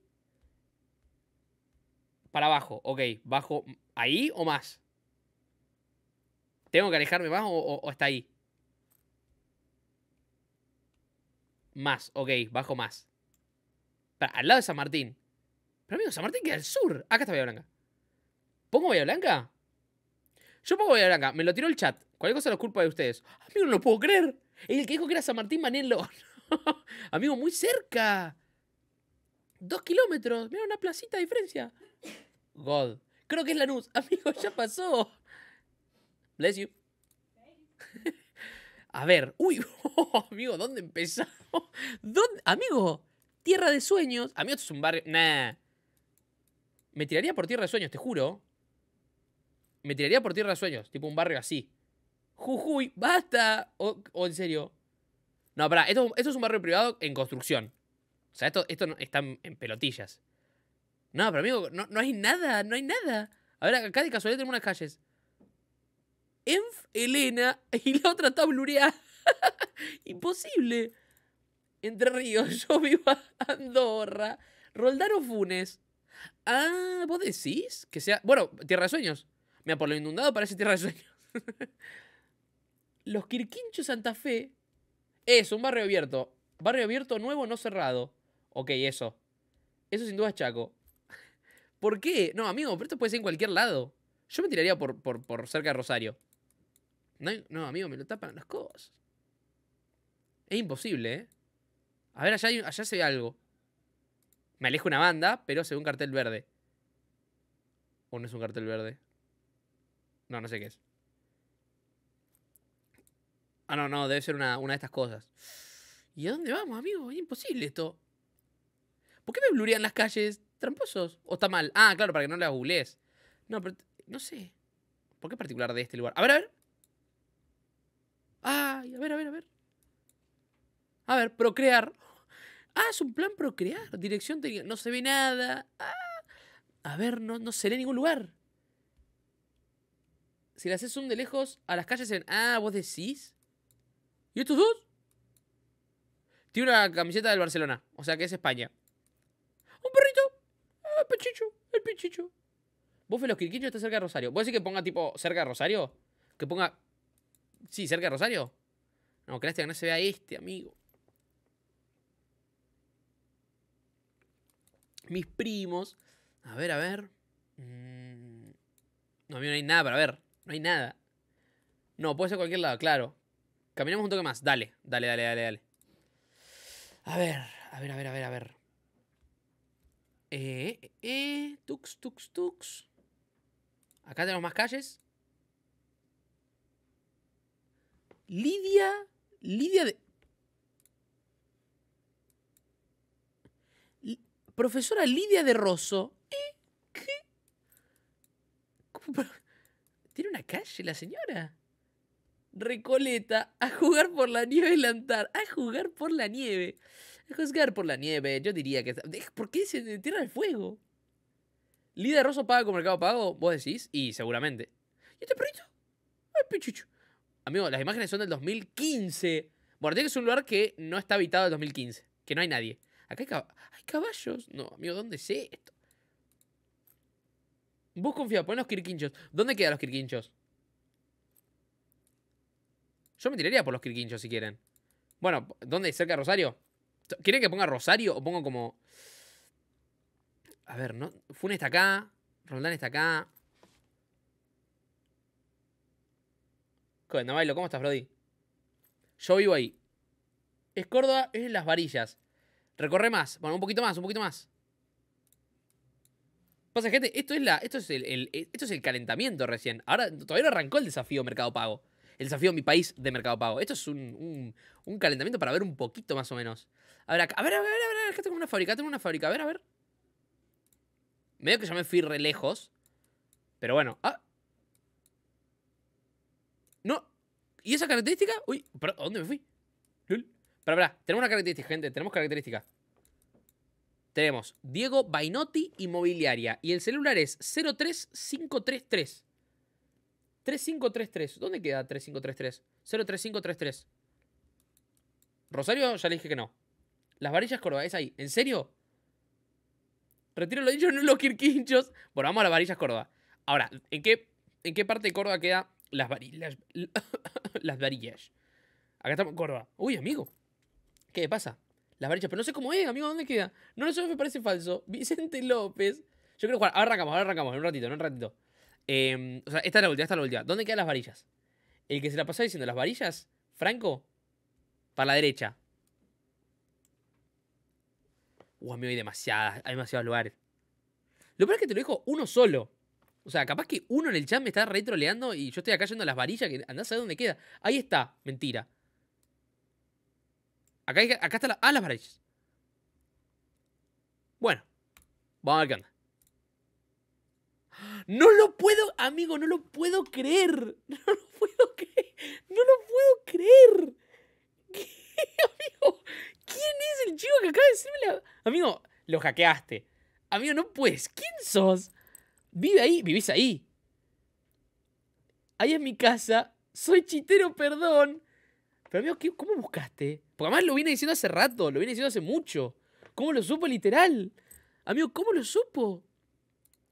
para abajo. Ok, bajo ahí o más. ¿Tengo que alejarme más o, está ahí? Más, ok, bajo más. al lado de San Martín. Pero amigo, San Martín queda al sur. Acá está Bahía Blanca. ¿Pongo Bahía Blanca? Yo pongo Bahía Blanca. Me lo tiró el chat. Cualquier cosa la culpa de ustedes. Amigo, no lo puedo creer. El que dijo que era San Martín Manelo. amigo, muy cerca. Dos kilómetros. Mira, una placita de diferencia. Creo que es la luz, Amigo, ya pasó. Bless you. A ver, uy, oh, amigo, ¿dónde empezamos? ¿Dónde? Amigo, Tierra de Sueños. Amigo, esto es un barrio. Nah. Me tiraría por Tierra de Sueños, te juro. Me tiraría por Tierra de Sueños, tipo un barrio así. Jujuy, basta. O, en serio. No, pará, esto, es un barrio privado en construcción. O sea, esto, esto está en pelotillas. No, pero amigo, no, hay nada, no hay nada. A ver, acá de casualidad tenemos unas calles. Enf Elena y la otra está Imposible. Entre Ríos, yo vivo a Andorra. Roldaro Funes. Ah, vos decís que sea. Bueno, Tierra de Sueños. Mira, por lo inundado parece Tierra de Sueños. Los Quirquinchos Santa Fe. Es un barrio abierto. Barrio abierto nuevo, no cerrado. Ok, eso. Eso sin duda es Chaco. ¿Por qué? No, amigo, pero esto puede ser en cualquier lado. Yo me tiraría por, cerca de Rosario. No, amigo, me lo tapan las cosas. Es imposible, ¿eh? A ver, allá, se ve algo. Me alejo una banda, pero se ve un cartel verde. ¿O no es un cartel verde? No, no sé qué es. Ah, no, no, debe ser una, una de estas cosas. ¿Y a dónde vamos, amigo? Es imposible esto. ¿Por qué me blurean las calles? Tramposos. ¿O está mal? Ah, claro, para que no la googlees. No, pero no sé. ¿Por qué particular de este lugar? A ver, a ver. Ay, a ver, a ver, a ver. A ver, procrear. Ah, es un plan procrear. Dirección de. No se ve nada. Ah, a ver, no, no se ve ningún lugar. Si le haces zoom de lejos, a las calles se ven. Ah, vos decís. ¿Y estos dos? Tiene una camiseta del Barcelona. O sea que es España. Pichichu, el Pichichu. Bufe los quirquichos está cerca de Rosario. ¿Vos decir que ponga tipo cerca de Rosario? Que ponga. Sí, cerca de Rosario. No, creaste que este no se vea este, amigo. Mis primos. A ver, a ver. Mm. No, mí no hay nada para ver. No hay nada. No, puede ser cualquier lado, claro. Caminamos un toque más. Dale, dale, dale, dale, dale. A ver, a ver, a ver, a ver, a ver. Eh, eh, tux, tux, tux. Acá tenemos más calles. Lidia. Lidia de. Profesora Lidia de Rosso. ¿Eh? ¿Qué? ¿Tiene una calle la señora? Recoleta, a jugar por la nieve y la A jugar por la nieve juzgar por la nieve, yo diría que... ¿Por qué se tira el fuego? ¿Líder Rosso paga con Mercado Pago? Vos decís, y seguramente. ¿Y este perrito? Ay, pichucho. Amigo, las imágenes son del 2015. Bueno, tiene que es un lugar que no está habitado del 2015. Que no hay nadie. Acá hay, caballos. No, amigo, ¿dónde es esto? Vos confía, pon los Kirquinchos? ¿Dónde quedan los Kirquinchos? Yo me tiraría por los Kirquinchos si quieren. Bueno, ¿dónde? ¿Cerca de Rosario? ¿Quieren que ponga Rosario o pongo como. A ver, ¿no? Fun está acá. Roldán está acá. No bailo, ¿cómo estás, Brody? Yo vivo ahí. Es Córdoba, es las varillas. Recorre más. Bueno, un poquito más, un poquito más. Pasa, gente, esto es, la, esto, es el, eh, esto es el calentamiento recién. Ahora todavía no arrancó el desafío Mercado Pago. El desafío Mi País de Mercado Pago. Esto es un calentamiento para ver un poquito más o menos. A ver, a ver, a ver, a ver, que tengo una fábrica, tengo una fábrica. A ver, a ver. Medio que ya me fui re lejos. Pero bueno. Ah. No. ¿Y esa característica? Uy, ¿pero dónde me fui? Lul. Para, Tenemos una característica, gente. Tenemos característica. Tenemos Diego Bainotti Inmobiliaria. Y el celular es 03533. 3533. ¿Dónde queda 3533? 03533. Rosario, ya le dije que no. Las varillas ¿Es ahí. ¿En serio? Retiro lo dicho, no los quirquinchos. Bueno, vamos a las varillas Córdoba. Ahora, ¿en qué, en qué parte de Córdoba queda las varillas? las varillas. Acá estamos Córdoba. Uy, amigo. ¿Qué pasa? Las varillas. Pero no sé cómo es, amigo. ¿Dónde queda? No lo sé, me parece falso. Vicente López. Yo creo que... Ahora arrancamos, ahora arrancamos. En un ratito, en un ratito. Em, o sea, esta es la última, esta es la última. ¿Dónde quedan las varillas? El que se la pasó diciendo las varillas, Franco, para la derecha. Uy, uh, amigo, hay, demasiadas, hay demasiados lugares. Lo peor es que te lo dijo uno solo. O sea, capaz que uno en el chat me está retroleando y yo estoy acá yendo a las varillas que andás a ver dónde queda. Ahí está, mentira. Acá, está la, ah, las varillas. Bueno, vamos a ver No lo puedo, amigo, no lo puedo creer. No lo puedo creer. No lo puedo creer. ¿Qué, amigo? ¿Quién es el chico que acaba de decirme la... Amigo, lo hackeaste. Amigo, no puedes. ¿Quién sos? Vive ahí, vivís ahí. Ahí es mi casa. Soy chitero, perdón. Pero amigo, ¿cómo buscaste? Porque además lo viene diciendo hace rato, lo viene diciendo hace mucho. ¿Cómo lo supo literal? Amigo, ¿cómo lo supo?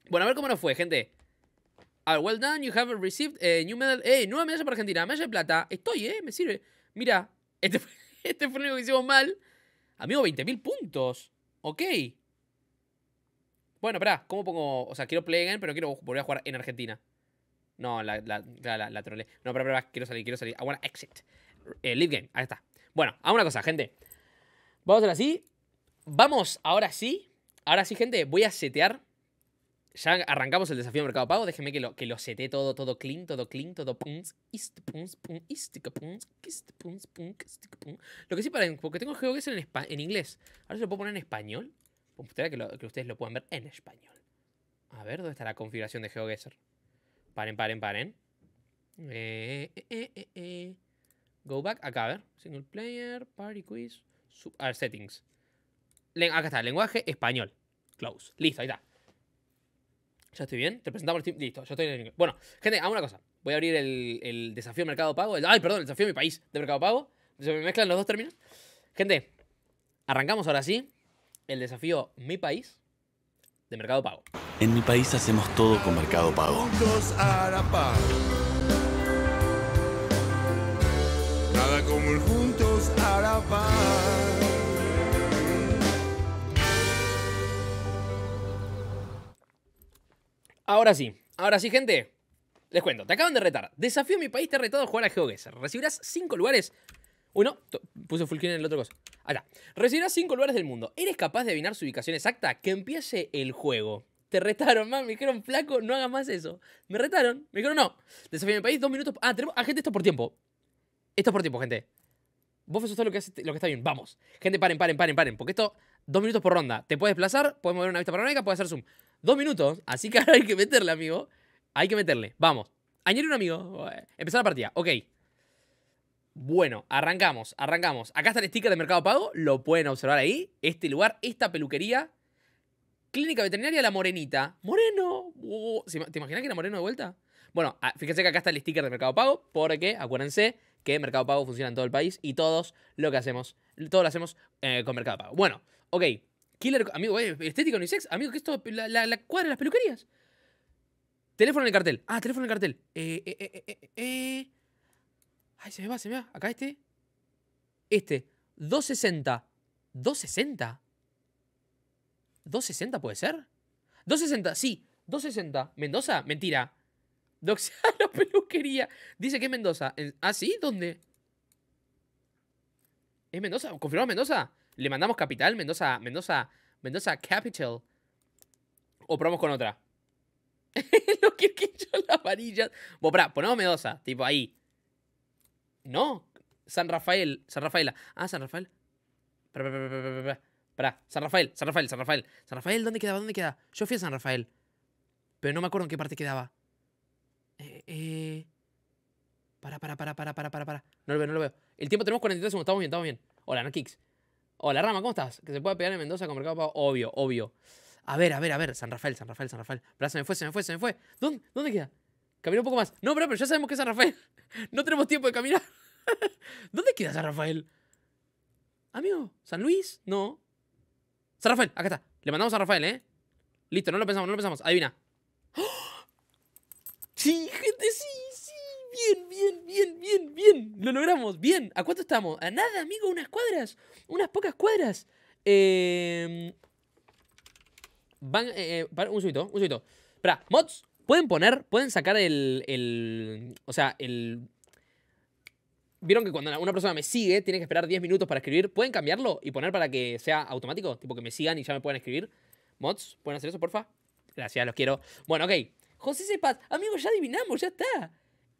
Bueno, a ver cómo nos fue, gente. A ah, well done, you have received a new medal. Eh, nueva medalla para Argentina, medalla de plata. Estoy, eh, me sirve. Mira, este, fue, este fue lo que hicimos mal. Amigo, 20.000 puntos. Ok. Bueno, espera ¿cómo pongo? O sea, quiero play again, pero quiero volver a jugar en Argentina. No, la, la, la, trole. No, pero quiero salir, quiero salir. I wanna exit. Eh, game, ahí está. Bueno, a una cosa, gente. Vamos a hacer así Vamos, ahora sí. Ahora sí, gente, voy a setear ya arrancamos el desafío de Mercado Pago. Déjeme que lo, que lo sete todo, todo clean, todo clean, todo punz, ist, punz, punz, punz, ist, punz, Lo que sí, para, porque tengo GeoGuessr en, inglés. Ahora se lo puedo poner en español. Pues que, ustedes lo puedan ver en español. A ver, ¿dónde está la configuración de GeoGuessr? Paren, paren, paren. Eh, eh, eh, eh, eh. Go back, acá, a ver. Single player, party quiz, sub, settings. acá está, lenguaje español. Close. Listo, ahí está. ¿Ya estoy bien? Te presentamos. Listo, yo estoy Bueno, gente, hago una cosa. Voy a abrir el, desafío Mercado Pago. ay, perdón, el desafío mi país de Mercado Pago. Se me mezclan los dos términos. Gente, arrancamos ahora sí el desafío Mi País de Mercado Pago. En mi país hacemos todo con Mercado Pago. Nada como el Juntos paz Ahora sí, ahora sí, gente. Les cuento, te acaban de retar. Desafío a mi país, te ha retado a jugar a GeoGuessr. Recibirás cinco lugares. Uno, puse full en el otro cosa. Allá. Recibirás cinco lugares del mundo. ¿Eres capaz de adivinar su ubicación exacta? Que empiece el juego. Te retaron, man. Me dijeron, flaco, no hagas más eso. Me retaron. Me dijeron, no. Desafío a mi país, dos minutos. Ah, tenemos. Ah, gente, esto es por tiempo. Esto es por tiempo, gente. Vos eso todo lo que, está bien. Vamos. Gente, paren, paren, paren, paren. Porque esto, dos minutos por ronda. Te puedes desplazar, puedes mover una vista panorámica, puedes hacer zoom. Dos minutos. Así que ahora hay que meterle, amigo. Hay que meterle. Vamos. Añadir un amigo. Empezar la partida. Ok. Bueno, arrancamos, arrancamos. Acá está el sticker de Mercado Pago, lo pueden observar ahí. Este lugar, esta peluquería. Clínica Veterinaria La Morenita. Moreno. Uh, ¿Te imaginas que era Moreno de vuelta? Bueno, ah, fíjense que acá está el sticker de Mercado Pago, porque acuérdense que Mercado Pago funciona en todo el país y todos lo que hacemos, todo lo hacemos eh, con Mercado Pago. Bueno, ok, Killer, amigo, no estética sex amigo, que esto, la, la, cuadra de las peluquerías. Teléfono en el cartel. Ah, teléfono en el cartel. Eh, eh, eh, eh, Ay, se me va, se me va. Acá este. Este. 260. ¿260? ¿260 puede ser? 260, sí. 260. ¿Mendoza? Mentira. Doxa la peluquería. Dice que es Mendoza. ¿Ah, sí? ¿Dónde? ¿Es Mendoza? confirmó Mendoza? Le mandamos capital, Mendoza, Mendoza, Mendoza Capital. O probamos con otra. Lo que yo las varillas. Bueno, para, ponemos Mendoza, tipo ahí. No, San Rafael, San Rafaela. Ah, San Rafael. para San Rafael, San Rafael, San Rafael. San Rafael, ¿dónde quedaba? ¿Dónde queda? Yo fui a San Rafael. Pero no me acuerdo en qué parte quedaba. Para, eh, eh. para, para, para, para, para, para. No lo veo, no lo veo. El tiempo tenemos 43 segundos, estamos bien, estamos bien. Hola, no kicks. Hola, Rama, ¿cómo estás? ¿Que se pueda pegar en Mendoza con Mercado Pago? Obvio, obvio. A ver, a ver, a ver. San Rafael, San Rafael, San Rafael. Pero se me fue, se me fue, se me fue. ¿Dónde, queda? Caminó un poco más. No, pero, ya sabemos que es San Rafael. No tenemos tiempo de caminar. ¿Dónde queda San Rafael? Amigo, ¿San Luis? No. San Rafael, acá está. Le mandamos a Rafael, ¿eh? Listo, no lo pensamos, no lo pensamos. Adivina. Sí, gente, sí, Bien, bien, bien, bien, bien. Lo logramos, bien. ¿A cuánto estamos? A nada, amigo, unas cuadras. Unas pocas cuadras. Em, van, eh, eh, un subito, un subito. Espera, mods, pueden poner, pueden sacar el, O sea, el. Vieron que cuando una persona me sigue, tiene que esperar 10 minutos para escribir. ¿Pueden cambiarlo y poner para que sea automático? Tipo que me sigan y ya me puedan escribir. Mods, ¿pueden hacer eso, porfa? Gracias, los quiero. Bueno, ok. José Sepas, amigo, ya adivinamos, ya está.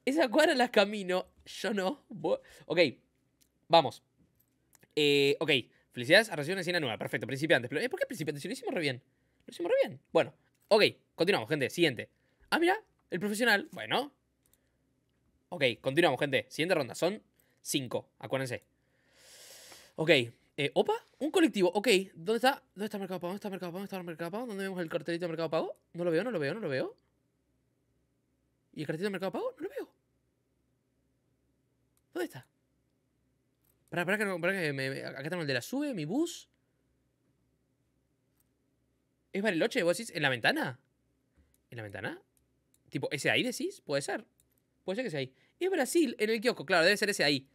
Esa cuadra la camino. Yo no. Ok, vamos. Eh, ok, felicidades a Recién Escena Nueva. Perfecto, principiantes. Pero, eh, ¿Por qué principiantes? Si lo hicimos re bien. Lo hicimos re bien. Bueno, ok, continuamos, gente. Siguiente. Ah, mira, el profesional. Bueno. Ok, continuamos, gente. Siguiente ronda. Son cinco, acuérdense. Ok. Eh, ¿Opa? Un colectivo. Ok. ¿Dónde está? ¿Dónde está el Mercado Pago? ¿Dónde está el Mercado Pago? ¿Dónde está Mercado Pago? ¿Dónde vemos el cartelito de Mercado Pago? No lo veo, no lo veo, no lo veo. ¿Y el cartelito de Mercado Pago? ¿Dónde está? Pará, pará, que, me, acá tenemos el de la sube, mi bus. ¿Es Bariloche? ¿Vos decís en la ventana? ¿En la ventana? Tipo, ¿ese ahí decís? Puede ser. Puede ser que sea ahí. Es Brasil, en el kiosco. Claro, debe ser ese ahí.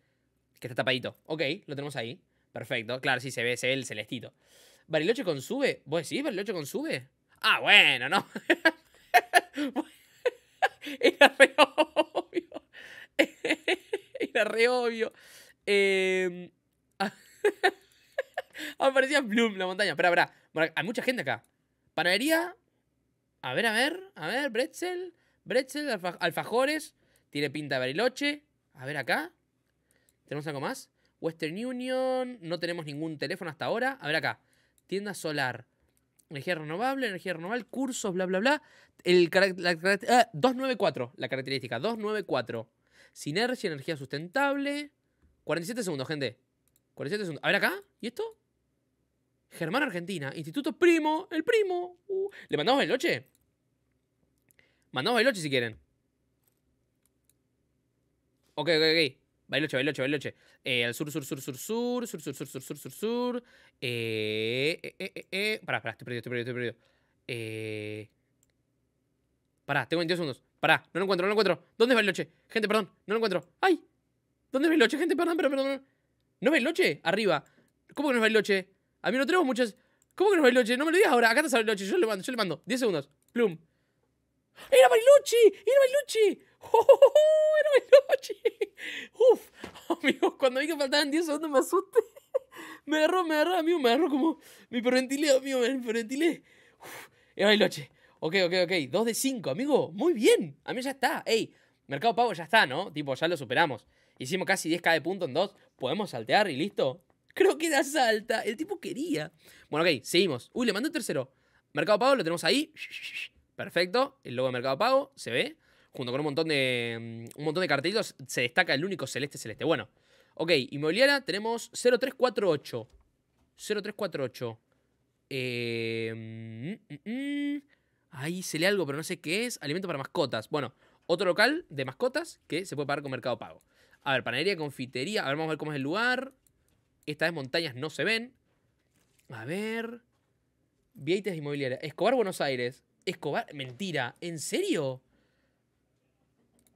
Que está tapadito. Ok, lo tenemos ahí. Perfecto. Claro, sí, se ve, se ve el celestito. ¿Bariloche con sube? ¿Vos decís Bariloche con sube? Ah, bueno, no. Era obvio. era re obvio. Em, aparecía Bloom, la montaña. Espera, espera. Hay mucha gente acá. Panadería. A ver, a ver. A ver, Bretzel. Bretzel, alfajores. Tiene pinta de Bariloche. A ver acá. ¿Tenemos algo más? Western Union. No tenemos ningún teléfono hasta ahora. A ver acá. Tienda solar. Energía renovable, energía renovable, cursos, bla, bla, bla. El, 294, ah, la característica. 294. Sinergia, energía sustentable. 47 segundos, gente. 47 segundos. A ver acá. ¿Y esto? Germán Argentina. Instituto Primo. El primo. ¿Le mandamos el bailoche? Mandamos el bailoche si quieren. Ok, ok, ok. Bailoche, bailoche, bailoche. Eh, al sur, sur, sur, sur, sur, sur, sur, sur, sur, sur, sur, sur. Eh, eh, eh, eh. Pará, pará, estoy perdido, estoy perdido, estoy perdido. Eh. Pará, tengo 22 segundos. Pará, no lo encuentro, no lo encuentro. ¿Dónde es loche Gente, perdón, no lo encuentro. ¡Ay! ¿Dónde es loche Gente, perdón, perdón, perdón. ¿No es loche Arriba. ¿Cómo que no es Bariloche? A mí no tenemos muchas... ¿Cómo que no es Bariloche? No me lo digas ahora. Acá está Bariloche. Yo le mando, yo le mando. 10 segundos. Plum. ¡Era Bariloche! ¡Era Bariloche! ¡Oh, oh, oh! oh! era Bariloche! ¡Uf! Amigos, cuando vi que faltaban 10 segundos me asusté. Me agarró, me agarró, amigo, me agarró como... Mi perventilé, amigo, me perventilé. ¡Uf! Era loche Ok, ok, ok. 2 de 5, amigo. Muy bien. A mí ya está. Ey, Mercado Pago ya está, ¿no? Tipo, ya lo superamos. Hicimos casi 10k de punto en 2. Podemos saltear y listo. Creo que da salta. El tipo quería. Bueno, ok, seguimos. Uy, le mandé un tercero. Mercado Pago lo tenemos ahí. Perfecto. El logo de Mercado Pago se ve. Junto con un montón de. Mm, un montón de cartelitos. Se destaca el único celeste celeste. Bueno. Ok, inmobiliaria tenemos 0348. 0348. Eh. Mm, mm, Ahí se lee algo, pero no sé qué es. Alimento para mascotas. Bueno, otro local de mascotas que se puede pagar con Mercado Pago. A ver, panadería, confitería. A ver, vamos a ver cómo es el lugar. Estas montañas no se ven. A ver. Vieites Inmobiliaria. Escobar, Buenos Aires. Escobar. Mentira. ¿En serio?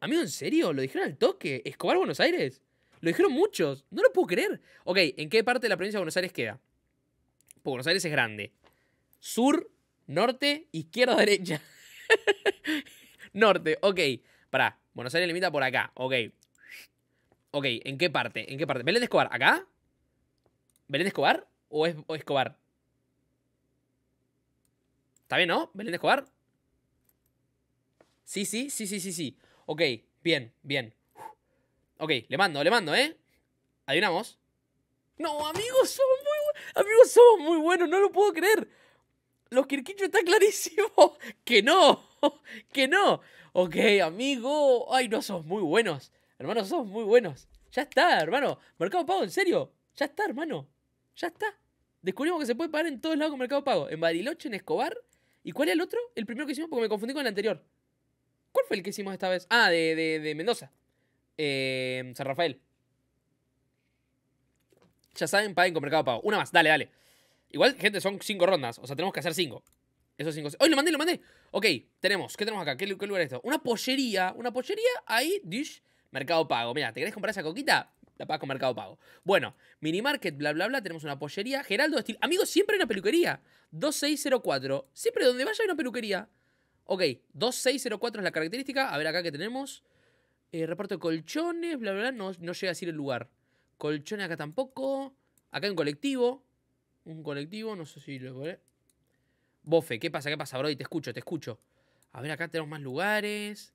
Amigo, ¿en serio? ¿Lo dijeron al toque? ¿Escobar, Buenos Aires? Lo dijeron muchos. No lo puedo creer. Ok, ¿en qué parte de la provincia de Buenos Aires queda? Porque Buenos Aires es grande. Sur, Norte, izquierda, derecha. norte, ok. Pará, Buenos Aires limita por acá, ok. Ok, ¿en qué parte? ¿En qué parte? ¿Belén Escobar? ¿Acá? ¿Belén Escobar? ¿O es Escobar? ¿Está bien, no? ¿Belén Escobar? Sí, sí, sí, sí, sí, sí. Ok, bien, bien. Ok, le mando, le mando, ¿eh? Adivinamos. No, amigos, somos muy Amigos, somos muy buenos, no lo puedo creer los kirquichos está clarísimo que no, que no. Ok, amigo, ay, no sos muy buenos. Hermano, sos muy buenos. Ya está, hermano. Mercado Pago, en serio. Ya está, hermano. Ya está. Descubrimos que se puede pagar en todos lados con Mercado Pago. En Bariloche, en Escobar. ¿Y cuál es el otro? El primero que hicimos porque me confundí con el anterior. ¿Cuál fue el que hicimos esta vez? Ah, de, de Mendoza. Eh, San Rafael. Ya saben, paguen con Mercado Pago. Una más, dale, dale. Igual, gente, son cinco rondas. O sea, tenemos que hacer cinco. Esos cinco. ¡Ay, lo mandé, lo mandé! Ok, tenemos. ¿Qué tenemos acá? ¿Qué, lugar es esto? Una pollería. Una pollería. Ahí, dish, Mercado Pago. Mira, ¿te querés comprar esa coquita? La pagas con Mercado Pago. Bueno, minimarket, bla, bla, bla. Tenemos una pollería. Geraldo estilo Amigos, siempre hay una peluquería. 2604. Siempre donde vaya hay una peluquería. Ok, 2604 es la característica. A ver acá qué tenemos. Eh, reparto de colchones, bla, bla, bla. No, no llega a decir el lugar. Colchones acá tampoco. Acá en colectivo un colectivo, no sé si lo poner. Bofe, ¿qué pasa? ¿Qué pasa, Brody? Te escucho, te escucho. A ver, acá tenemos más lugares.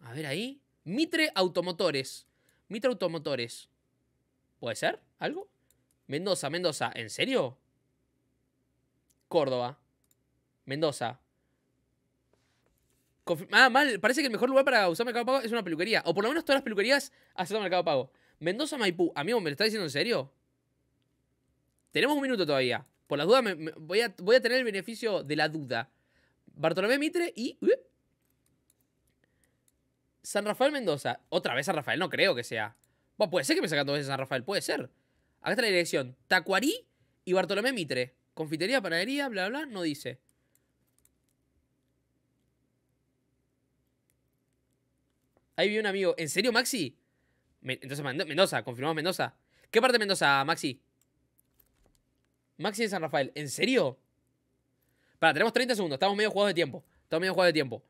A ver ahí. Mitre Automotores. Mitre Automotores. ¿Puede ser? ¿Algo? Mendoza, Mendoza. ¿En serio? Córdoba. Mendoza. ah, mal. Parece que el mejor lugar para usar mercado pago es una peluquería. O por lo menos todas las peluquerías hacen mercado pago. Mendoza, Maipú. Amigo, ¿me lo estás diciendo en serio? Tenemos un minuto todavía. Por la duda voy, a, tener el beneficio de la duda. Bartolomé Mitre y. Uh, San Rafael Mendoza. Otra vez San Rafael, no creo que sea. puede ser que me sacan dos veces San Rafael, puede ser. Acá está la dirección. Tacuarí y Bartolomé Mitre. Confitería, panadería, bla, bla, bla, no dice. Ahí vi un amigo. ¿En serio, Maxi? Entonces, Mendoza, confirmamos Mendoza. ¿Qué parte de Mendoza, Maxi? Maxi de San Rafael. ¿En serio? Para, tenemos 30 segundos. Estamos medio jugados de tiempo. Estamos medio jugados de tiempo.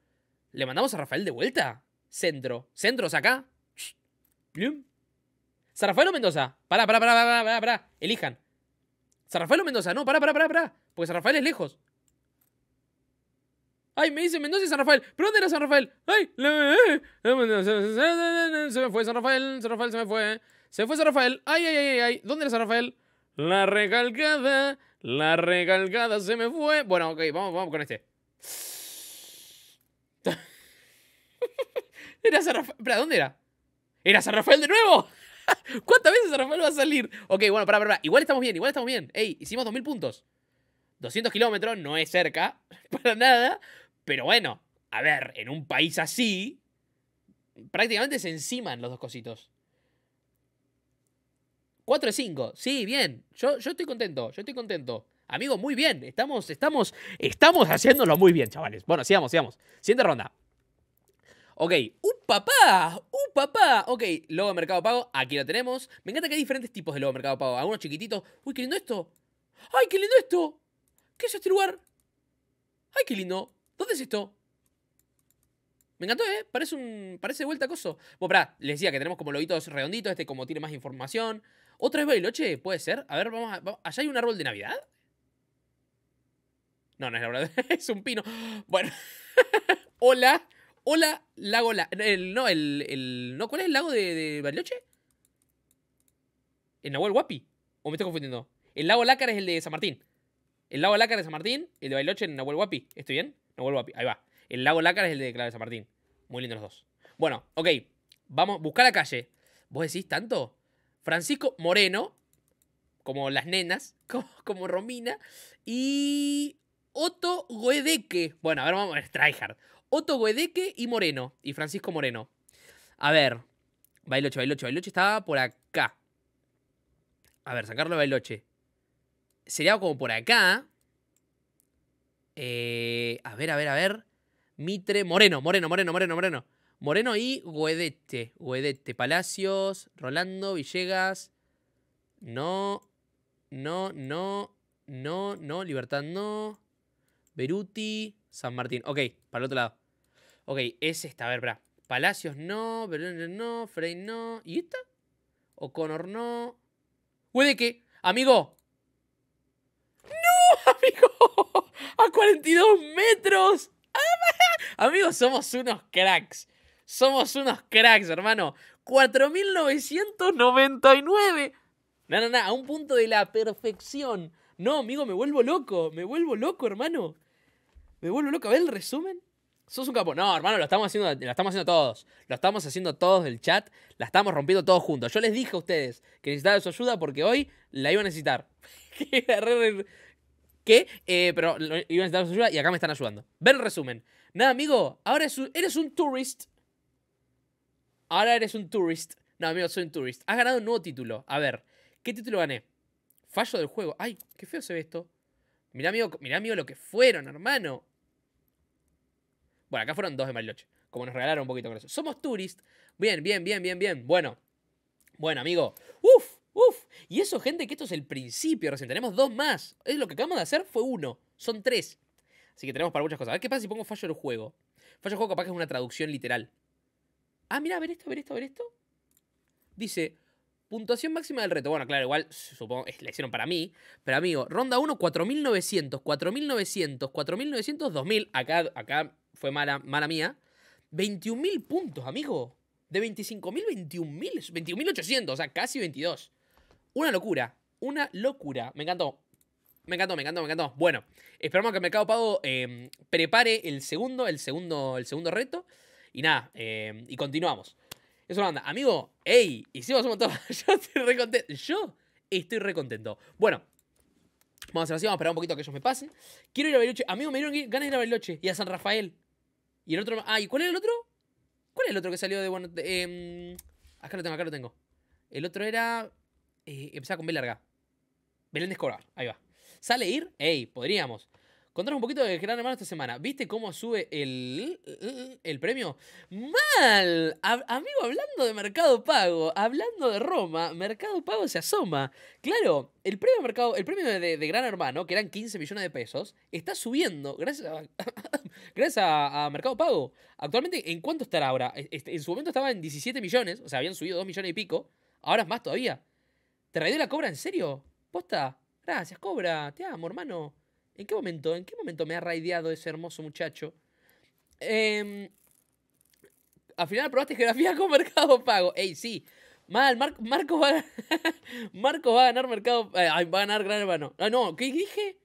¿Le mandamos a Rafael de vuelta? Centro. Centro, acá. Plum. ¿San Rafael o Mendoza? Pará, pará, pará, pará, pará, pará. Elijan. ¿San Rafael o Mendoza? No, pará, pará, pará, pará. Porque San Rafael es lejos. Ay, me dicen Mendoza y San Rafael. ¿Pero dónde era San Rafael? Ay, eh, se me fue San Rafael. San Rafael se me fue. Se me fue San Rafael. Ay, ay, ay, ay. ¿Dónde era San Rafael? La recalcada, la recalcada se me fue. Bueno, ok, vamos, vamos con este. era San Rafael. ¿dónde era? ¡Era San Rafael de nuevo! ¿Cuántas veces San Rafael va a salir? Ok, bueno, pará, pará. Igual estamos bien, igual estamos bien. Ey, hicimos 2000 puntos. 200 kilómetros no es cerca, para nada. Pero bueno, a ver, en un país así, prácticamente se enciman los dos cositos. 4 de 5. Sí, bien. Yo, yo estoy contento, yo estoy contento. Amigo, muy bien. Estamos, estamos, estamos haciéndolo muy bien, chavales. Bueno, sigamos, sigamos. Siguiente ronda. Ok, ¡uh papá! ¡uh papá! Ok, logo de Mercado Pago, aquí lo tenemos. Me encanta que hay diferentes tipos de logo de Mercado Pago. Algunos chiquititos. ¡Uy, qué lindo esto! ¡Ay, qué lindo esto! ¿Qué es este lugar? ¡Ay, qué lindo! ¿Dónde es esto? Me encantó, ¿eh? Parece un. Parece de vuelta coso. Bueno, pará, les decía que tenemos como lobitos redonditos, este como tiene más información. ¿Otra vez Bariloche? Puede ser. A ver, vamos a. ¿Allá hay un árbol de Navidad? No, no es la verdad. Es un pino. Bueno. Hola. Hola, lago. La... no, el, No, ¿cuál es el lago de, de Bariloche? ¿El Nahuel Guapi? ¿O me estoy confundiendo? El lago Lácar es el de San Martín. El lago Lácar de San Martín. El de Bailoche en Nahuel Guapi. ¿Estoy bien? Nahuel Guapi. Ahí va. El lago Lácar es el de de San Martín. Muy lindo los dos. Bueno, ok. Vamos, buscar la calle. ¿Vos decís tanto? Francisco Moreno, como las nenas, como, Romina, y Otto Goedeque. Bueno, a ver, vamos a ver, tryhard. Otto Goedeque y Moreno, y Francisco Moreno. A ver, Bailoche, Bailoche, Bailoche estaba por acá. A ver, sacarlo de Bailoche. Sería como por acá. Eh, a ver, a ver, a ver. Mitre, Moreno, Moreno, Moreno, Moreno, Moreno. Moreno y Guedete. Guedete, Palacios, Rolando, Villegas. No, no, no, no, no, Libertad no. Beruti, San Martín. Ok, para el otro lado. Ok, es esta, a ver, Palacios no, Berlín no, Frey no. ¿Y esta? O'Connor no. Guedete, amigo. ¡No, amigo! ¡A 42 metros! Ah, Amigos, somos unos cracks. Somos unos cracks, hermano. 4.999. No, no, no, a un punto de la perfección. No, amigo, me vuelvo loco. Me vuelvo loco, hermano. Me vuelvo loco. A el resumen. Sos un capo. No, hermano, lo estamos haciendo, lo estamos haciendo todos. Lo estamos haciendo todos del chat. La estamos rompiendo todos juntos. Yo les dije a ustedes que necesitaba su ayuda porque hoy la iba a necesitar. ¿Qué? Eh, pero iba a necesitar su ayuda y acá me están ayudando. ¿Ves el resumen. Nada, amigo, ahora eres un tourist Ahora eres un tourist. No, amigo, soy un tourist. Has ganado un nuevo título. A ver, ¿qué título gané? Fallo del juego. Ay, qué feo se ve esto. Mirá, amigo, mira amigo, lo que fueron, hermano. Bueno, acá fueron dos de Mariloche. Como nos regalaron un poquito con eso. Somos tourist. Bien, bien, bien, bien, bien. Bueno. Bueno, amigo. Uf, uf. Y eso, gente, que esto es el principio. Recién tenemos dos más. Es lo que acabamos de hacer, fue uno. Son tres. Así que tenemos para muchas cosas. A ver qué pasa si pongo fallo del juego. Fallo del juego capaz que es una traducción literal. Ah, mira, a ver esto, a ver esto, a ver esto. Dice, puntuación máxima del reto. Bueno, claro, igual supongo la hicieron para mí. Pero amigo, ronda 1, 4900, 4900, 4900, 2000. Acá, acá fue mala, mala mía. 21.000 puntos, amigo. De 25.000, 21.000, 21.800, o sea, casi 22. Una locura, una locura. Me encantó. Me encantó, me encantó, me encantó. Bueno, esperamos que Mercado Pago eh, prepare el segundo, el segundo, el segundo reto. Y nada, em, y continuamos. Eso no anda. Amigo, hey, hicimos un montón. Yo estoy re contento. Yo estoy re contento. Bueno, vamos a hacer así, vamos a esperar un poquito a que ellos me pasen. Quiero ir a Bariloche. Amigo, me dieron ganas de ir a Bariloche y a San Rafael. Y el otro. Ah, ¿y cuál es el otro? ¿Cuál es el otro que salió de bueno? Em, acá lo tengo, acá lo tengo. El otro era. Eh, empezaba con B larga. Belén de Escobar. Ahí va. ¿Sale ir? Ey, podríamos. Contanos un poquito de Gran Hermano esta semana. ¿Viste cómo sube el, el premio? ¡Mal! amigo, hablando de Mercado Pago, hablando de Roma, Mercado Pago se asoma. Claro, el premio, mercado, el premio de, Gran Hermano, que eran 15 millones de pesos, está subiendo gracias a, a, Mercado Pago. Actualmente, ¿en cuánto estará ahora? E-, este, en su momento estaba en 17 millones, o sea, habían subido 2 millones y pico. Ahora es más todavía. ¿Te rayó la cobra en serio? ¿Posta? Gracias, cobra. Te amo, hermano. ¿En qué momento? ¿En qué momento me ha raideado ese hermoso muchacho? Eh, al final probaste geografía con Mercado Pago. Ey, sí. Mal, Marco? Marcos va a... va a ganar Mercado eh, Ay, va a ganar Gran Hermano. Ah, no, ¿qué dije?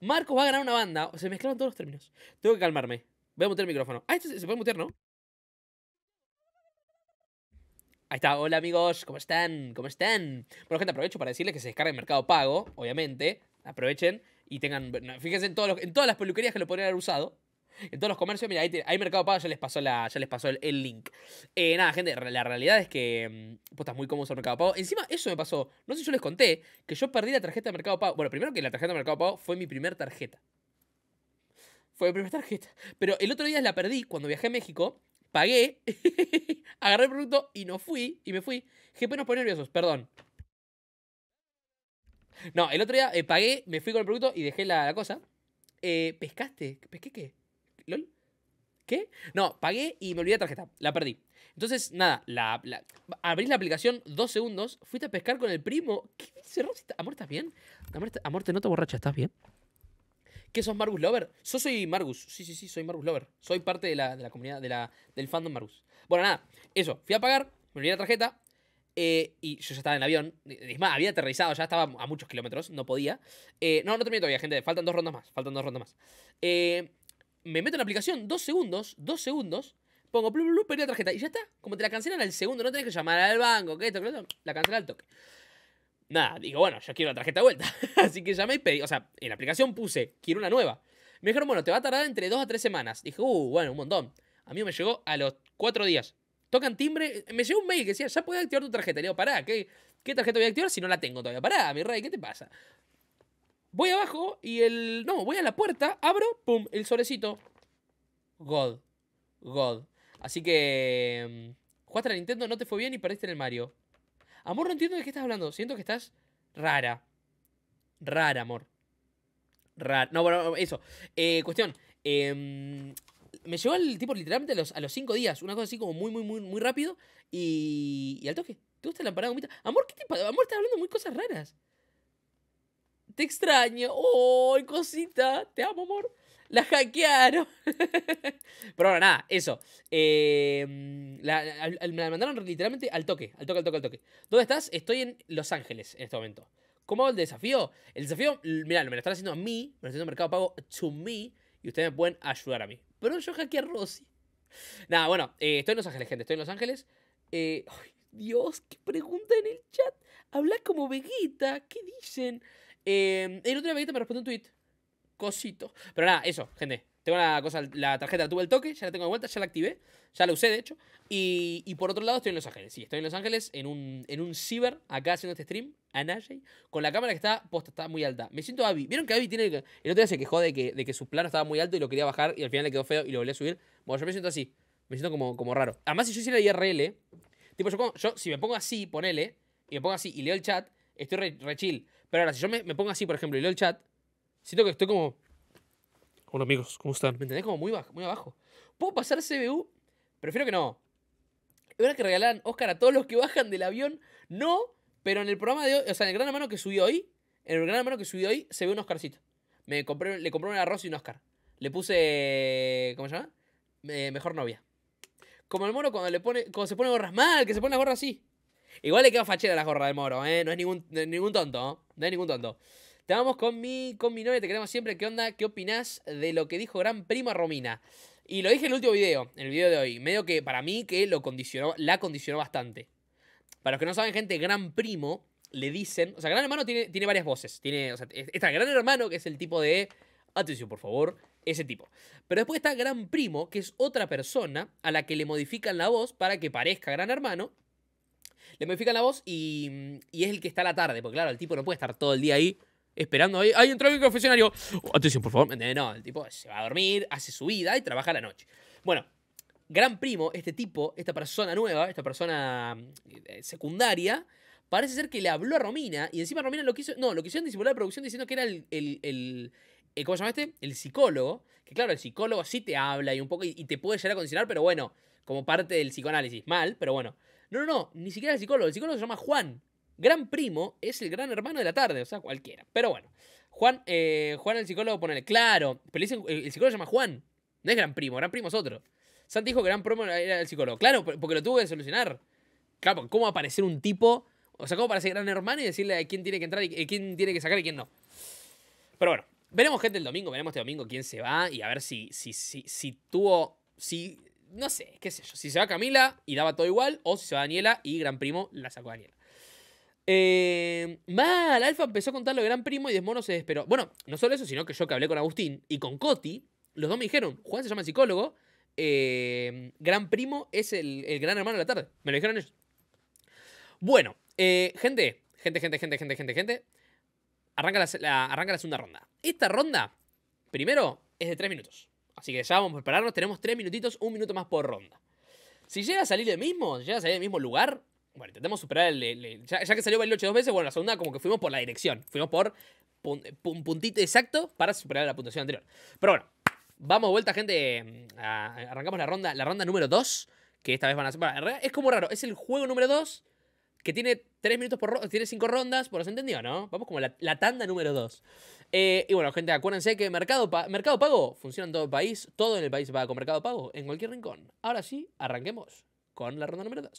Marcos va a ganar una banda. Se mezclaron todos los términos. Tengo que calmarme. Voy a mutear el micrófono. Ah, este se puede mutear, ¿no? Ahí está, hola amigos, ¿cómo están? ¿Cómo están? Bueno, gente, aprovecho para decirles que se el Mercado Pago, obviamente. Aprovechen y tengan. Fíjense en, todos los, en todas las peluquerías que lo podrían haber usado. En todos los comercios, mira, ahí, Mercado Pago ya les pasó, la, ya les pasó el, link. Eh, nada, gente, la realidad es que mm, Pues estás muy cómodo en Mercado Pago. Encima, eso me pasó. No sé si yo les conté que yo perdí la tarjeta de Mercado Pago. Bueno, primero que la tarjeta de Mercado Pago fue mi primer tarjeta. Fue mi primera tarjeta. Pero el otro día la perdí cuando viajé a México. Pagué, agarré el producto y no fui, y me fui. GP nos pone nerviosos, perdón. No, el otro día eh, pagué, me fui con el producto y dejé la, cosa. Eh, ¿Pescaste? ¿Pesqué qué? ¿Lol? ¿Qué? No, pagué y me olvidé la tarjeta. La perdí. Entonces, nada, la, la, abrís la aplicación dos segundos, fuiste a pescar con el primo. ¿Qué dice Amor, ¿estás bien? Amor, te noto borracha, ¿estás bien? ¿Qué sos Margus Lover? Yo soy Margus. Sí, sí, sí, soy Margus Lover. Soy parte de la, comunidad, de la, del fandom Margus. Bueno, nada, eso. Fui a pagar, me olvidé la tarjeta, eh, y yo ya estaba en el avión. Es más, había aterrizado, ya estaba a muchos kilómetros, no podía. Eh, no, no terminé todavía, gente. Faltan dos rondas más. Faltan dos rondas más. Eh, me meto en la aplicación, dos segundos, dos segundos. Pongo blu, blu, perdí la tarjeta y ya está. Como te la cancelan al segundo, no tenés que llamar al banco, que esto, La cancelan al toque. Nada, digo, bueno, yo quiero la tarjeta de vuelta. Así que llamé y pedí. O sea, en la aplicación puse, quiero una nueva. Me dijeron, bueno, te va a tardar entre dos a tres semanas. Dije, uh, bueno, un montón. A mí me llegó a los cuatro días. Tocan timbre. Me llegó un mail que decía, ya puedes activar tu tarjeta. Le digo, pará, ¿qué, ¿qué tarjeta voy a activar si no la tengo todavía? Pará, mi rey, ¿qué te pasa? Voy abajo y el. No, voy a la puerta, abro, pum, el solecito. God. God. Así que. Mm, jugaste la Nintendo, no te fue bien y perdiste en el Mario. Amor, no entiendo de qué estás hablando. Siento que estás rara. Rara, amor. Rara. No, bueno, eso. Eh, cuestión. Em, me llegó el tipo literalmente a los, cinco días, una cosa así como muy, muy, muy, muy rápido y, al toque. ¿Te gusta la empanada gomita? Amor, ¿qué tipo Amor, estás hablando muy cosas raras. Te extraño. ¡Oh, cosita! Te amo, amor. La hackearon. Pero ahora nada, eso. Em, me la, mandaron literalmente al toque, al toque, al toque, al toque. ¿Dónde estás? Estoy en Los Ángeles en este momento. ¿Cómo hago el desafío? El desafío, mirá, me lo están haciendo a mí, me lo están haciendo Mercado Pago to me, y ustedes me pueden ayudar a mí pero yo hackeé a Rossi. Nada, bueno, eh, estoy en Los Ángeles, gente. Estoy en Los Ángeles. Eh, ay, Dios, qué pregunta en el chat. Habla como Vegeta. ¿Qué dicen? en eh, el otro Vegeta me respondió un tweet. Cosito. Pero nada, eso, gente. Tengo la cosa, la tarjeta tuve el toque, ya la tengo de vuelta, ya la activé, ya la usé de hecho. Y, y por otro lado estoy en Los Ángeles, sí, estoy en Los Ángeles en un, en un ciber, acá haciendo este stream, anaje, con la cámara que está posta, está muy alta. Me siento Abby. ¿Vieron que Abby tiene. El otro día se quejó de que, de su plano estaba muy alto y lo quería bajar y al final le quedó feo y lo volvió a subir. Bueno, yo me siento así. Me siento como, como raro. Además, si yo hiciera IRL, tipo, yo, yo si me pongo así, ponele, y me pongo así y leo el chat, estoy re, chill. Pero ahora, si yo me, me, pongo así, por ejemplo, y leo el chat, siento que estoy como. Hola amigos, ¿cómo están? ¿Me entendés? Como muy, bajo, muy abajo. ¿Puedo pasar CBU? Prefiero que no. Es verdad que regalan Oscar a todos los que bajan del avión. No, pero en el programa de hoy, o sea, en el gran hermano que subió hoy, en el gran hermano que subí hoy, se ve un Oscarcito. Me compré, le compré un arroz y un Oscar. Le puse. ¿Cómo se llama? mejor novia. Como el moro cuando le pone. se pone gorras mal, que se pone las gorras así. Igual le queda fachera la gorra del moro, ¿eh? No es ningún, ningún tonto, ¿no? No es ningún tonto. ¿eh? Te vamos con mi, con mi novia, te queremos siempre. ¿Qué onda? ¿Qué opinás de lo que dijo Gran Prima Romina? Y lo dije en el último video, en el video de hoy. Medio que para mí que lo condicionó, la condicionó bastante. Para los que no saben, gente, Gran Primo le dicen. O sea, Gran Hermano tiene, varias voces. Tiene, o está Gran Hermano, que es el tipo de. Atención, por favor. Ese tipo. Pero después está Gran Primo, que es otra persona a la que le modifican la voz para que parezca Gran Hermano. Le modifican la voz y, y es el que está a la tarde. Porque claro, el tipo no puede estar todo el día ahí esperando ahí. ahí entró el confesionario! Atención, por favor. No, el tipo se va a dormir, hace su vida y trabaja la noche. Bueno, gran primo, este tipo, esta persona nueva, esta persona eh, secundaria, parece ser que le habló a Romina y encima Romina lo quiso. No, lo quiso disimular la producción diciendo que era el, el, el, eh, ¿Cómo se llama este? El psicólogo. Que claro, el psicólogo sí te habla y un poco y, te puede llegar a condicionar, pero bueno, como parte del psicoanálisis. Mal, pero bueno. No, no, no, ni siquiera el psicólogo. El psicólogo se llama Juan. Gran primo es el gran hermano de la tarde, o sea, cualquiera. Pero bueno, Juan, eh, Juan el psicólogo ponele, claro, pero el, psicólogo se llama Juan, no es gran primo, gran primo es otro. Santi dijo que gran primo era el psicólogo, claro, porque lo tuvo que solucionar. Claro, ¿cómo aparecer un tipo, o sea, cómo aparecer gran hermano y decirle a quién tiene que entrar y eh, quién tiene que sacar y quién no? Pero bueno, veremos gente el domingo, veremos este domingo quién se va y a ver si, si, si, si tuvo, si, no sé, qué sé yo, si se va Camila y daba todo igual o si se va Daniela y gran primo la sacó Daniela. Eh, mal, Alfa empezó a contar lo de Gran Primo y Desmono se desesperó. Bueno, no solo eso, sino que yo que hablé con Agustín y con Coti, los dos me dijeron, Juan se llama psicólogo, eh, Gran Primo es el, gran hermano de la tarde. Me lo dijeron ellos. Bueno, eh, gente, gente, gente, gente, gente, gente, gente. Arranca la, arranca la segunda ronda. Esta ronda, primero, es de tres minutos. Así que ya vamos a prepararnos. Tenemos tres minutitos, un minuto más por ronda. Si llega a salir el mismo, si llega a salir del mismo lugar, bueno, intentamos superar el. ya, que salió Bariloche dos veces, bueno, la segunda como que fuimos por la dirección. Fuimos por un puntito exacto para superar la puntuación anterior. Pero bueno, vamos vuelta, gente. arrancamos la ronda, la ronda número 2. Que esta vez van a es como raro, es el juego número 2 que tiene 3 minutos por tiene 5 rondas, por eso entendido ¿no? Vamos como la, tanda número 2. Eh, y bueno, gente, acuérdense que Mercado, Mercado Pago funciona en todo el país, todo en el país va con Mercado Pago, en cualquier rincón. Ahora sí, arranquemos con la ronda número 2.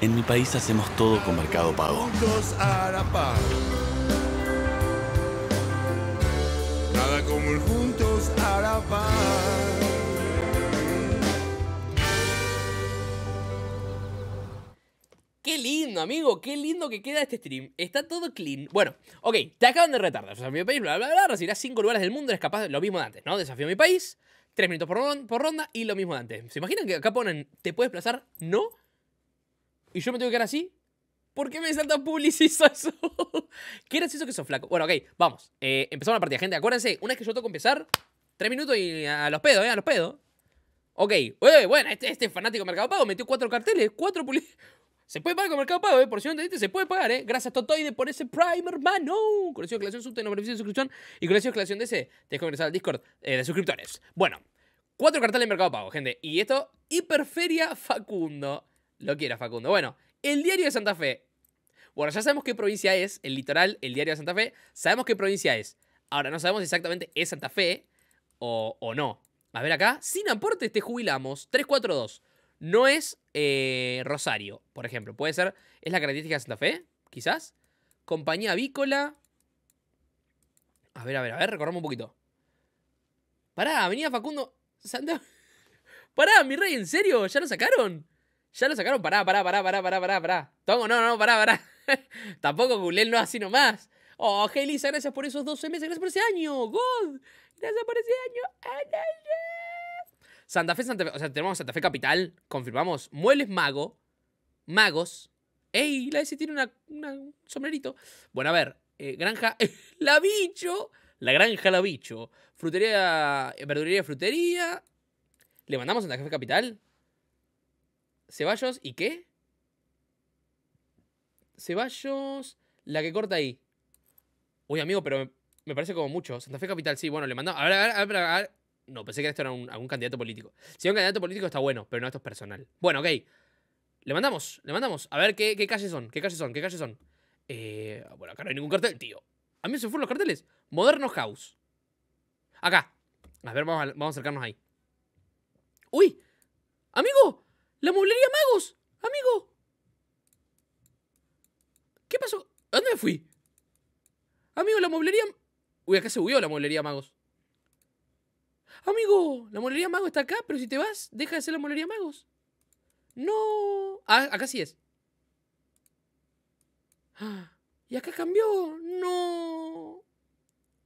En mi país hacemos todo con Mercado Pago. Nada como el Juntos Qué lindo, amigo, qué lindo que queda este stream. Está todo clean. Bueno, ok, te acaban de retardar. Desafío mi país, bla, bla, bla. Recibirás cinco lugares del mundo, eres capaz de lo mismo de antes, ¿no? Desafío a mi país. Tres minutos por, ronda y lo mismo de antes. ¿Se imaginan que acá ponen, te puedes desplazar? No. Y yo me tengo que quedar así. ¿Por qué me salta publicizazo? eso? ¿Qué era eso que son flacos? Bueno, ok, vamos. Eh, empezamos la partida, gente. Acuérdense, una vez que yo toco empezar, tres minutos y a los pedos, ¿eh? A los pedos. Ok, bueno, este, este fanático Mercado Pago metió cuatro carteles, cuatro, se puede pagar con Mercado Pago, ¿eh? Por si no entendiste, se puede pagar, ¿eh? Gracias, Totoide, por ese primer mano. Con de creación Subte, de suscripción. Y con de de ese, te dejo ingresar al Discord eh, de suscriptores. Bueno, cuatro carteles de Mercado Pago, gente. Y esto, Hiperferia Facundo. Lo quiera, Facundo. Bueno, el diario de Santa Fe. Bueno, ya sabemos qué provincia es, el litoral, el diario de Santa Fe. Sabemos qué provincia es. Ahora, no sabemos exactamente es Santa Fe o, o no. A ver acá, sin aporte te jubilamos. 342. No es eh, Rosario, por ejemplo. Puede ser, es la característica de Santa Fe, quizás. Compañía avícola. A ver, a ver, a ver, recorramos un poquito. Pará, Avenida Facundo. Santa. Pará, mi rey, ¿en serio? ¿Ya lo sacaron? ¿Ya lo sacaron? Pará, pará, pará, pará, pará, pará, pará. Tongo, no, no, pará, pará. Tampoco Gulen no así nomás. Oh, Gelisa, gracias por esos 12 meses, gracias por ese año. God, gracias por ese año. Santa Fe, Santa Fe. O sea, tenemos Santa Fe Capital, confirmamos. Muebles Mago, Magos. ¡Ey! La S tiene un sombrerito. Bueno, a ver. Eh, granja La Bicho. La Granja La Bicho. Frutería, eh, verdulería, frutería. ¿Le mandamos a Santa Fe Capital? Ceballos y qué? Ceballos, la que corta ahí. Uy, amigo, pero me, me parece como mucho. Santa Fe Capital, sí, bueno, le mandamos. a ver, a ver, a ver. No, pensé que esto era un, algún candidato político. Si un candidato político está bueno, pero no esto es personal. Bueno, ok. Le mandamos, le mandamos. A ver qué, calles son, qué calles son, qué calles son. Eh, bueno, acá no hay ningún cartel, tío. A mí se fueron los carteles. Moderno House. Acá. A ver, vamos a, vamos a acercarnos ahí. ¡Uy! ¡Amigo! ¡La mueblería Magos! ¡Amigo! ¿Qué pasó? ¿A dónde me fui? Amigo, la mueblería... Uy, acá se huyó la mueblería Magos. Amigo, la molería mago está acá, pero si te vas, deja de ser la molería magos. No. Ah, acá sí es. Ah, y acá cambió. No.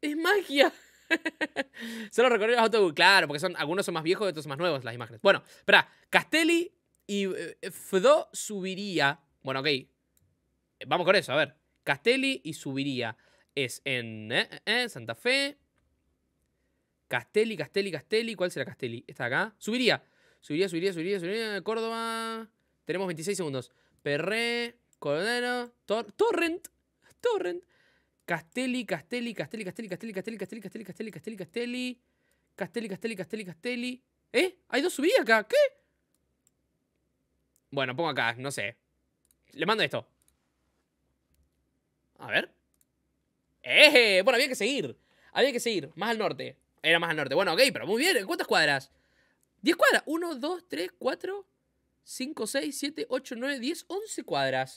Es magia. Solo recorrer los autobús. Claro, porque son, algunos son más viejos y otros son más nuevos las imágenes. Bueno, espera. Castelli y eh, Fdo subiría. Bueno, ok. Vamos con eso, a ver. Castelli y subiría. Es en eh, eh, Santa Fe. Castelli, Castelli, Castelli. ¿Cuál será Castelli? Está acá. Subiría. Subiría, subiría, subiría, subiría. Córdoba. Tenemos 26 segundos. Perré, Coronero, Torrent. Torrent. Castelli, Castelli, Castelli, Castelli, Castelli, Castelli, Castelli, Castelli, Castelli, Castelli, Castelli. Castelli, Castelli, Castelli, Castelli. ¿Eh? Hay dos subidas acá. ¿Qué? Bueno, pongo acá, no sé. Le mando esto. A ver. ¡Eh! Bueno, había que seguir. Había que seguir. Más al norte. Era más al norte. Bueno, ok, pero muy bien. cuántas cuadras? 10 cuadras. 1, 2, 3, 4, 5, 6, 7, 8, 9, 10, 11 cuadras.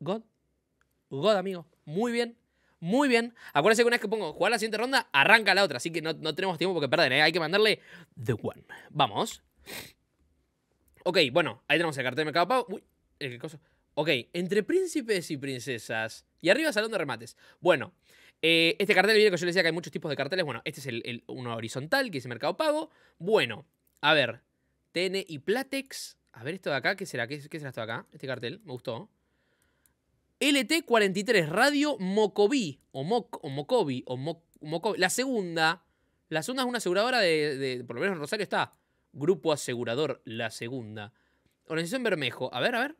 God. God, amigo. Muy bien. Muy bien. Acuérdense que una vez que pongo jugar la siguiente ronda, arranca la otra. Así que no, no tenemos tiempo Porque perder. ¿eh? Hay que mandarle The One. Vamos. Ok, bueno. Ahí tenemos el cartel de mercado Uy, qué cosa Ok, entre príncipes y princesas. Y arriba salón de remates. Bueno, eh, este cartel, que yo les decía que hay muchos tipos de carteles. Bueno, este es el, uno horizontal, que dice Mercado Pago. Bueno, a ver, TN y Platex. A ver esto de acá, ¿qué será? ¿Qué, será esto de acá? Este cartel, me gustó. LT43, Radio Mocoví, o, Moc, o Mocovi, o La segunda, la segunda es una aseguradora de, de, por lo menos en Rosario está, Grupo Asegurador, la segunda. Organización Bermejo, a ver, a ver.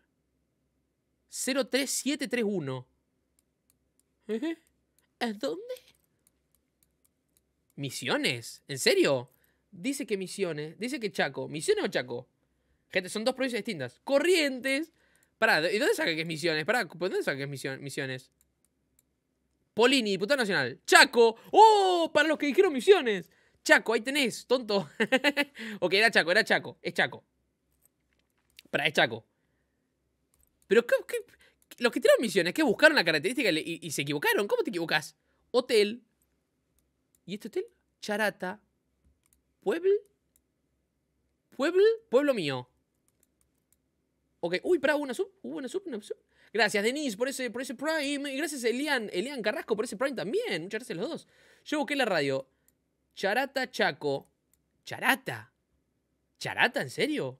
03731. ¿Eh? ¿A dónde? Misiones, ¿en serio? Dice que Misiones, dice que Chaco, ¿Misiones o Chaco? Gente, son dos provincias distintas. Corrientes. Pará, ¿y dónde saca que es Misiones? Pará, ¿dónde saca que es Misiones? Polini, diputado nacional. Chaco. ¡Oh! Para los que dijeron Misiones. Chaco, ahí tenés, tonto. ok, era Chaco, era Chaco. Es Chaco. Pará, es Chaco. Pero, ¿qué, qué los que tiraron misiones que buscaron la característica y, se equivocaron. ¿Cómo te equivocas? Hotel. ¿Y este hotel? Charata. Pueblo. Pueblo. Pueblo mío. Ok. Uy, para una sub. Hubo una sub, una Gracias, Denise, por ese, por ese Prime. Y gracias, Elian, Elian Carrasco, por ese Prime también. Muchas gracias a los dos. Yo busqué la radio. Charata Chaco. Charata. ¿Charata? ¿En serio?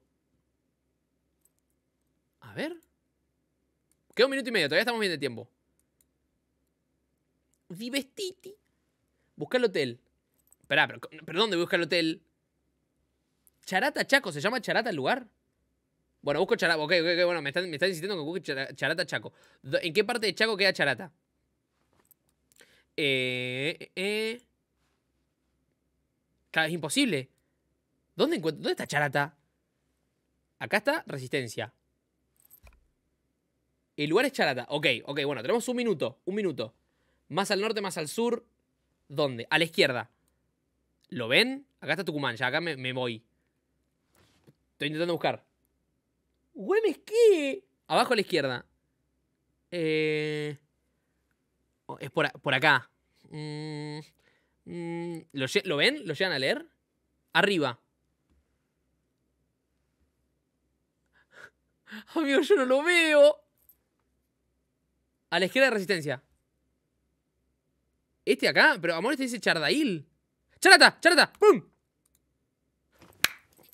A ver. Queda un minuto y medio, todavía estamos bien de tiempo. Divestiti. Busca el hotel. Esperá, pero, ¿dónde busca el hotel? Charata Chaco, ¿se llama Charata el lugar? Bueno, busco Charata. Ok, ok, bueno, me están, insistiendo que busque Charata, Chaco. ¿En qué parte de Chaco queda Charata? Eh, eh. eh. Claro, es imposible. ¿Dónde, encuentro, ¿Dónde está Charata? Acá está Resistencia. El lugar es Charata. Ok, ok, bueno, tenemos un minuto, un minuto. Más al norte, más al sur. ¿Dónde? A la izquierda. ¿Lo ven? Acá está Tucumán, ya acá me, voy. Estoy intentando buscar. Güemes, ¿qué? Abajo a la izquierda. Eh, oh, es por, acá. Mm, mm, ¿lo, ¿Lo ven? ¿Lo llegan a leer? Arriba. Amigo, yo no lo veo. A la izquierda de resistencia. Este acá, pero amor, este dice Chardail. ¡Charata! ¡Charata! ¡Pum!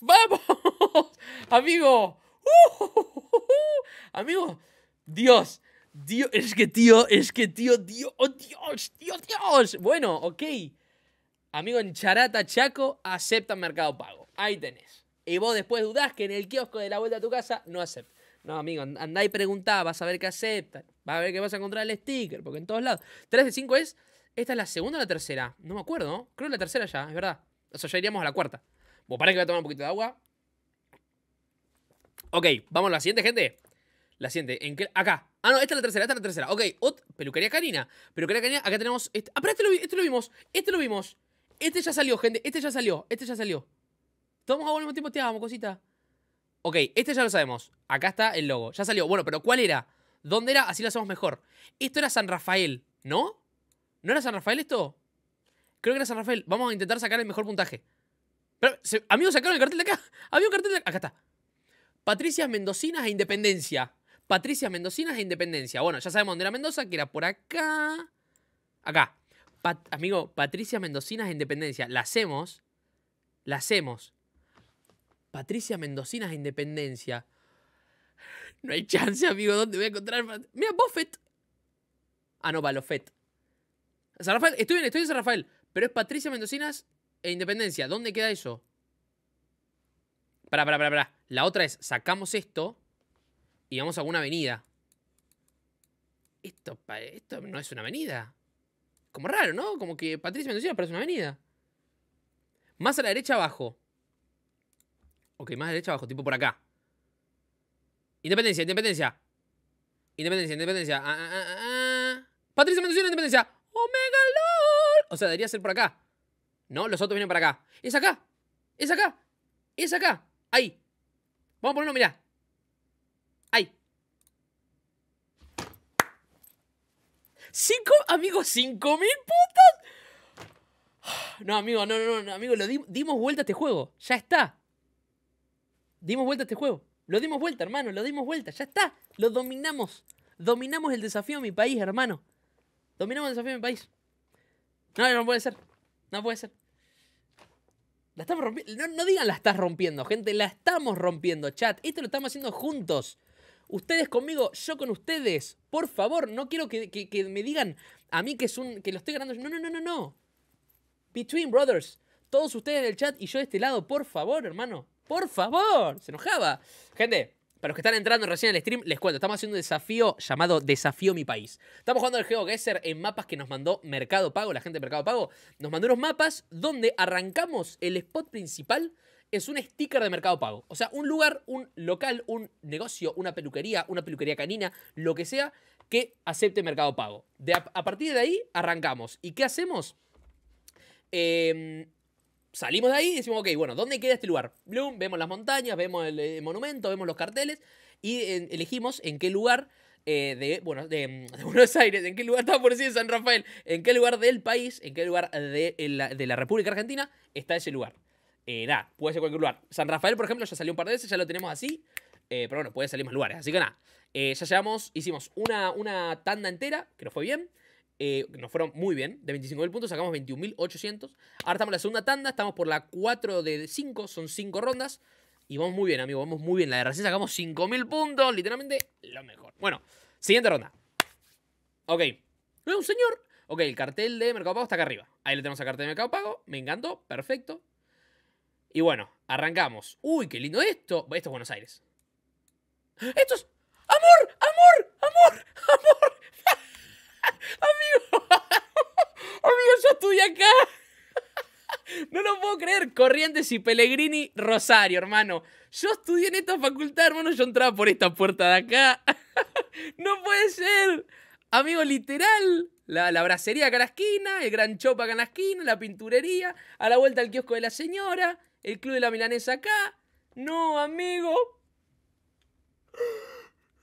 ¡Vamos! Amigo. amigo. Dios. Dios. Es que tío, es que tío, Dios, oh, Dios, Dios, Dios. Bueno, ok. Amigo, en Charata Chaco aceptan mercado pago. Ahí tenés. Y vos después dudás que en el kiosco de la vuelta a tu casa no acepta. No, amigo, andá y preguntá, vas a ver qué acepta, vas a ver qué vas a encontrar el sticker, porque en todos lados. 3 de 5 es. ¿Esta es la segunda o la tercera? No me acuerdo, ¿no? Creo que la tercera ya, es verdad. O sea, ya iríamos a la cuarta. Bueno, para que voy a tomar un poquito de agua. Ok, vamos a la siguiente, gente. La siguiente, ¿en qué? Acá. Ah, no, esta es la tercera, esta es la tercera. Ok, Ot peluquería canina. Peluquería canina, acá tenemos. Este. Ah, pero este, este lo, vimos. Este lo vimos. Este ya salió, gente. Este ya salió. Este ya salió. Todos a volver un tiempo, te amo, cosita. Ok, este ya lo sabemos. Acá está el logo. Ya salió. Bueno, pero ¿cuál era? ¿Dónde era? Así lo hacemos mejor. Esto era San Rafael, ¿no? ¿No era San Rafael esto? Creo que era San Rafael. Vamos a intentar sacar el mejor puntaje. Pero, se, amigos, sacaron el cartel de acá. Había un cartel de acá. Acá está. Patricias Mendocinas e Independencia. Patricia Mendocinas e Independencia. Bueno, ya sabemos dónde era Mendoza, que era por acá. Acá. amigo, Patricia Mendocinas e Independencia. La hacemos. La hacemos. Patricia Mendocinas e Independencia. No hay chance, amigo. ¿Dónde voy a encontrar? Mira, Buffett. Ah, no, Balofet. San Rafael, estoy bien, estoy en San Rafael. Pero es Patricia Mendocinas e Independencia. ¿Dónde queda eso? Para pará, pará, La otra es, sacamos esto y vamos a alguna avenida. Esto, esto no es una avenida. Como raro, ¿no? Como que Patricia Mendocinas parece una avenida. Más a la derecha abajo. Ok, más derecha abajo, tipo por acá. Independencia, independencia. Independencia, independencia. Ah, ah, ah, Patricia Mendoza, independencia. Omega LOL. O sea, debería ser por acá. No, los otros vienen para acá. Es acá. Es acá. Es acá. Ahí. Vamos a ponerlo, mirá. Ahí. ¿Cinco? amigos ¿cinco mil putas? No, amigo, no, no, no, amigo, lo dimos vuelta a este juego. Ya está dimos vuelta a este juego. Lo dimos vuelta, hermano, lo dimos vuelta. Ya está, lo dominamos. Dominamos el desafío de mi país, hermano. Dominamos el desafío de mi país. No, no puede ser. No puede ser. La estamos No, digan la estás rompiendo, gente. La estamos rompiendo, chat. Esto lo estamos haciendo juntos. Ustedes conmigo, yo con ustedes. Por favor, no quiero que, que me digan a mí que, es un, que lo estoy ganando. No, no, no, no, no. Between Brothers. Todos ustedes del chat y yo de este lado, por favor, hermano. Por favor, se enojaba. Gente, para los que están entrando recién al stream, les cuento, estamos haciendo un desafío llamado Desafío Mi País. Estamos jugando al GeoGuessr en mapas que nos mandó Mercado Pago, la gente de Mercado Pago. Nos mandó unos mapas donde arrancamos el spot principal es un sticker de Mercado Pago. O sea, un lugar, un local, un negocio, una peluquería, una peluquería canina, lo que sea, que acepte Mercado Pago. a, a, partir de ahí arrancamos. ¿Y qué hacemos? Eh, salimos de ahí y decimos, ok, bueno, ¿dónde queda este lugar? Bloom, vemos las montañas, vemos el, eh, monumento, vemos los carteles y eh, elegimos en qué lugar eh, de, bueno, mm, de, Buenos Aires, en qué lugar, está por decir San Rafael, en qué lugar del país, en qué lugar de, la, República Argentina está ese lugar. nada, puede ser cualquier lugar. San Rafael, por ejemplo, ya salió un par de veces, ya lo tenemos así, pero bueno, puede salir más lugares. Así que nada, ya llevamos, hicimos una, una tanda entera, que nos fue bien. Eh, nos fueron muy bien. De 25.000 puntos sacamos 21.800. Ahora estamos en la segunda tanda, estamos por la 4 de 5, son 5 rondas. Y vamos muy bien, amigo, vamos muy bien. La de recién sacamos 5.000 puntos, literalmente lo mejor. Bueno, siguiente ronda. Ok, veo un señor. Ok, el cartel de Mercado Pago está acá arriba. Ahí le tenemos el cartel de Mercado Pago, me encantó, perfecto. Y bueno, arrancamos. Uy, qué lindo esto. Esto es Buenos Aires. Esto es... ¡Amor! ¡Amor! ¡Amor! ¡Amor! Amigo, amigo, yo estudié acá. No lo puedo creer. Corrientes y Pellegrini, Rosario, hermano. Yo estudié en esta facultad, hermano. Yo entraba por esta puerta de acá. No puede ser. Amigo, literal. La, la bracería acá en la esquina, el gran chopa acá en la esquina, la pinturería, a la vuelta al kiosco de la señora, el club de la milanesa acá. No, amigo.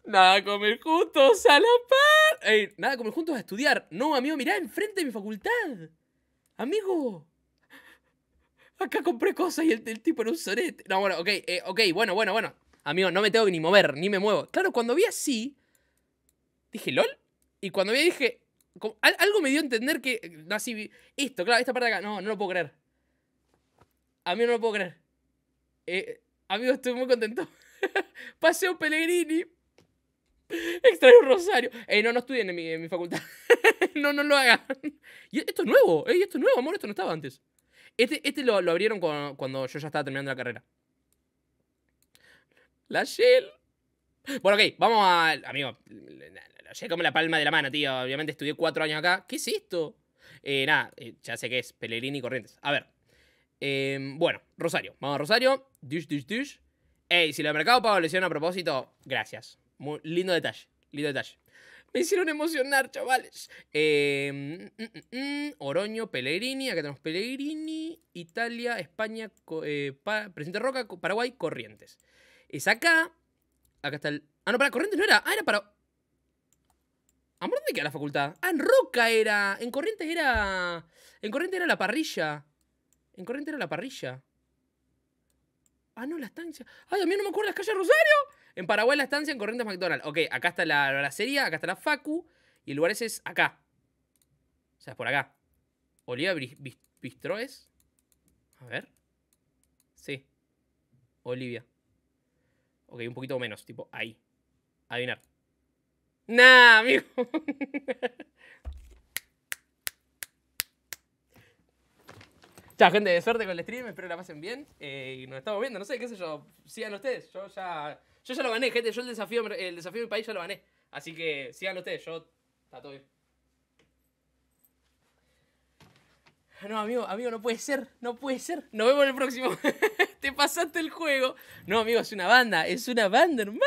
Nada, comer juntos a la par. Ey, nada, comer juntos a estudiar. No, amigo, mirá, enfrente de mi facultad. Amigo. Acá compré cosas y el, tipo era un sorete. No, bueno, ok, eh, ok, bueno, bueno, bueno. Amigo, no me tengo ni mover, ni me muevo. Claro, cuando vi así, dije, ¿lol? Y cuando vi dije, algo me dio a entender que, eh, así, esto, claro, esta parte de acá, no, no lo puedo creer. a mí no lo puedo creer. Eh, amigo, estoy muy contento. Paseo Pellegrini, Extraño un rosario. no, no estudien en mi, facultad. no, no lo hagan. Y esto es nuevo, esto es nuevo, amor, esto no estaba antes. Este, este lo, abrieron cuando, yo ya estaba terminando la carrera. La Shell. Bueno, ok, vamos a... Amigo, la Shell como la palma de la mano, tío. Obviamente estudié cuatro años acá. ¿Qué es esto? Eh, nada, eh, ya sé que es Pellegrini y Corrientes. A ver. Em, bueno, Rosario. Vamos a Rosario. Dush, dush, dush. Ey, si lo de Mercado Pago lo a propósito, gracias lindo detalle, lindo detalle. Me hicieron emocionar, chavales. Em, mm, mm, mm, Oroño, Pellegrini. Acá tenemos Pellegrini, Italia, España, eh, Presidente Roca, Paraguay, Corrientes. Es acá. Acá está el. Ah, no, para Corrientes no era. Ah, era para. ¿Amor dónde queda la facultad? Ah, en Roca era. En Corrientes era. En Corrientes era la parrilla. En Corrientes era la parrilla. Ah, no, la estancia. Ay, a mí no me acuerdo las calles Rosario. En Paraguay la estancia, en Corrientes McDonald's. Ok, acá está la bracería, acá está la Facu. Y el lugar ese es acá. O sea, es por acá. Olivia Bistroes A ver. Sí. Olivia. Ok, un poquito menos, tipo ahí. Adivinar. Nah, amigo. Ya, gente, de suerte con el stream, espero que la pasen bien. Eh, y nos estamos viendo, no sé, qué sé yo. Sigan ustedes, yo ya. Yo ya lo gané, gente. Yo el desafío, el desafío de mi país ya lo gané. Así que sigan ustedes, yo. Está todo bien. Ah, no, amigo, amigo, no puede ser, no puede ser. Nos vemos en el próximo. Te pasaste el juego. No, amigo, es una banda, es una banda, hermano.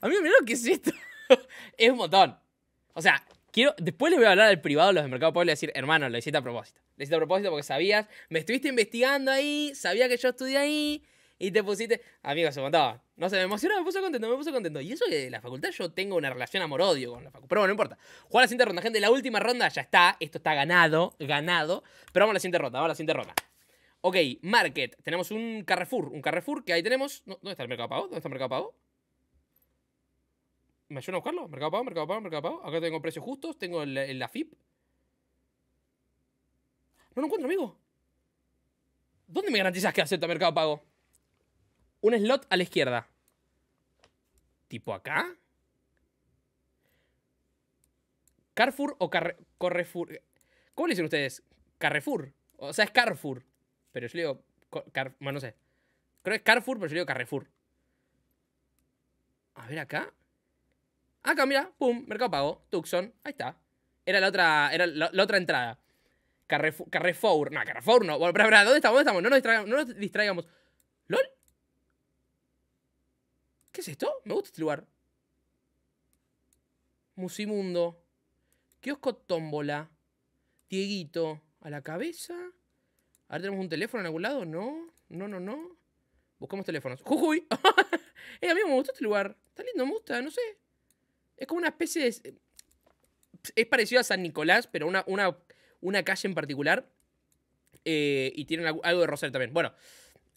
Amigo, mirá lo que es esto. es un montón. O sea, Quiero, después le voy a hablar al privado de los de Mercado Pago y decir, hermano, lo hiciste a propósito. Lo hiciste a propósito porque sabías, me estuviste investigando ahí, sabía que yo estudié ahí y te pusiste. Amigo, se contaba. No sé, me emocionó, me puso contento, me puso contento. Y eso que de la facultad yo tengo una relación amor-odio con la facultad. Pero bueno, no importa. Juega la siguiente ronda, gente. La última ronda ya está. Esto está ganado, ganado. Pero vamos a la siguiente ronda, vamos a la siguiente ronda. Ok, Market. Tenemos un Carrefour, un Carrefour que ahí tenemos. ¿Dónde está el Mercado Pago? ¿Dónde está el Mercado Pago? me ayudan a buscarlo. Mercado Pago, Mercado Pago, Mercado Pago. Acá tengo precios justos, tengo el, la FIP. No lo encuentro, amigo. ¿Dónde me garantizas que acepta Mercado Pago? Un slot a la izquierda. ¿Tipo acá? ¿Carrefour o Carre Correfour? ¿Cómo le dicen ustedes? Carrefour. O sea, es Carrefour. Pero yo le digo... Car bueno, no sé. Creo que es Carrefour, pero yo le digo Carrefour. A ver acá. Acá, mira, pum, Mercado Pago, Tucson, ahí está. Era la otra, era la, otra entrada. Carrefour, no, Carrefour no. Bueno, pero, ¿dónde estamos? ¿Dónde estamos? No nos, distraigamos, ¿LOL? ¿Qué es esto? Me gusta este lugar. Musimundo. Kiosco Tómbola. Dieguito. A la cabeza. A ¿tenemos un teléfono en algún lado? No, no, no, no. Buscamos teléfonos. ¡Jujuy! eh, a mí me gustó este lugar. Está lindo, me gusta, no sé. Es como una especie de. Es parecido a San Nicolás, pero una, calle en particular. Eh, y tienen algo de rosal también. Bueno,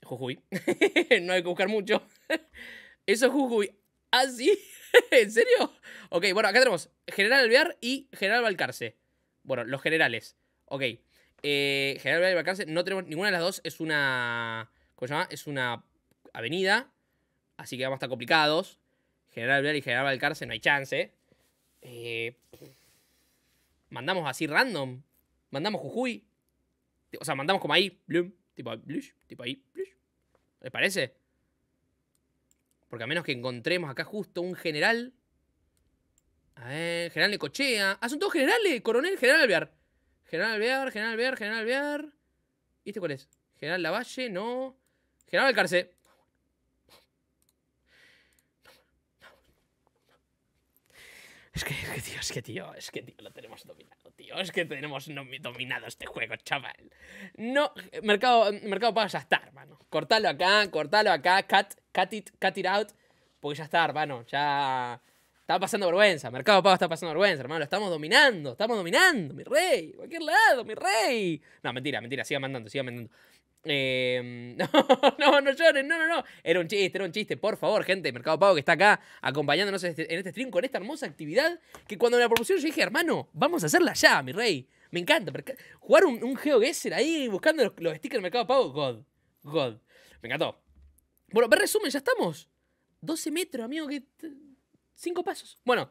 Jujuy. no hay que buscar mucho. Eso es Jujuy. ¿Ah, sí? ¿En serio? Ok, bueno, acá tenemos General Alvear y General Balcarce. Bueno, los generales. Ok. Eh, General Alvear y Balcarce, no tenemos ninguna de las dos. Es una. ¿Cómo se llama? Es una avenida. Así que vamos a estar complicados. General Alvear y General Valcarce, no hay chance. Eh, mandamos así random. Mandamos Jujuy. O sea, mandamos como ahí, tipo, ahí, ¿Les parece? Porque a menos que encontremos acá justo un general. A ver, general Necochea. Ah, son todos generales, coronel, general Alvear. General Alvear, general Alvear, general Alvear. ¿Y este cuál es? General Lavalle, no. General Valcarce Es que, tío, es que, tío, es que, tío, lo tenemos dominado, tío. Es que tenemos dominado este juego, chaval. No, mercado, mercado ya está, hermano. Cortalo acá, cortalo acá, cut, cut it, cut it out. Porque ya está, hermano, ya... Está pasando vergüenza, Mercado Pago está pasando vergüenza, hermano. Lo estamos dominando, estamos dominando, mi rey. Cualquier lado, mi rey. No, mentira, mentira, siga mandando, siga mandando. Em, no, no, lloren, no, no, no. Era un chiste, era un chiste. Por favor, gente Mercado Pago que está acá acompañándonos en este stream este con esta hermosa actividad. Que cuando la propusieron yo dije, hermano, vamos a hacerla ya, mi rey. Me encanta. Jugar un, un ahí buscando los, stickers Mercado Pago, God. God. Me encantó. Bueno, ve resumen, ya estamos. 12 metros, amigo, que. 5 pasos. Bueno,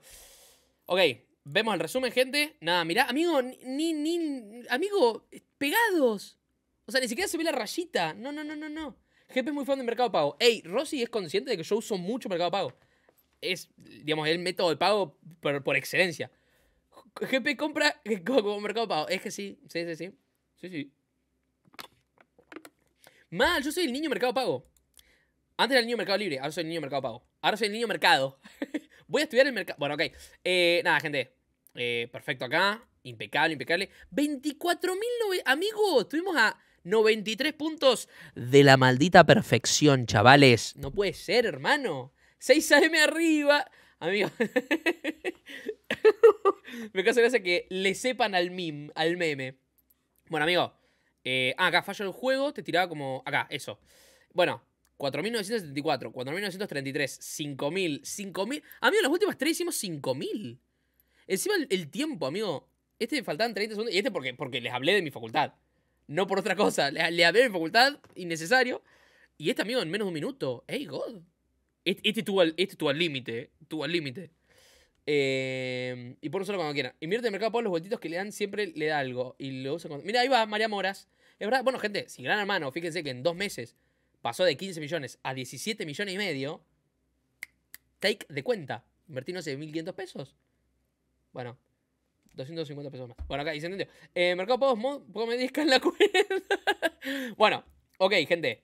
ok. Vemos el resumen, gente. Nada, mirá, amigo, ni, ni. Amigo, pegados. O sea, ni siquiera se ve la rayita. No, no, no, no, no. GP es muy fan de Mercado Pago. Ey, Rossi es consciente de que yo uso mucho Mercado Pago. Es, digamos, el método de pago por, excelencia. GP compra como Mercado Pago. Es que sí, sí, sí, sí. Sí, sí. Mal, yo soy el niño Mercado Pago. Antes era el niño Mercado Libre, ahora soy el niño Mercado Pago. Ahora soy el niño Mercado. Voy a estudiar el mercado. Bueno, ok. Eh, nada, gente. Eh, perfecto acá. Impecable, impecable. 24.000 Amigos, estuvimos a 93 puntos de la maldita perfección, chavales. No puede ser, hermano. 6 AM arriba. Amigo. Me causa gracia que le sepan al meme. Al meme. Bueno, amigo. Eh, ah, acá falló el juego. Te tiraba como. Acá, eso. Bueno, 4.974, 4.933, 5.000, 5.000. Amigo, las últimas tres hicimos 5.000. Encima el, tiempo, amigo. Este faltaban 30 segundos. Y este porque, porque les hablé de mi facultad no por otra cosa. Le, le facultad, innecesario. Y este amigo en menos de un minuto, Ey, God. Este, este al límite, eh, tú al límite. Eh, y por solo cuando quiera. Invierte en el mercado por los vueltitos que le dan, siempre le da algo. Y lo usa Mira, ahí va María Moras. Es verdad, bueno, gente, si Gran Hermano, fíjense que en dos meses pasó de 15 millones a 17 millones y medio. Take de cuenta. no sé, 1.500 pesos. Bueno, 250 pesos más. Bueno, acá dice, entendió. Eh, Mercado poco me en la cuenta. bueno, ok, gente.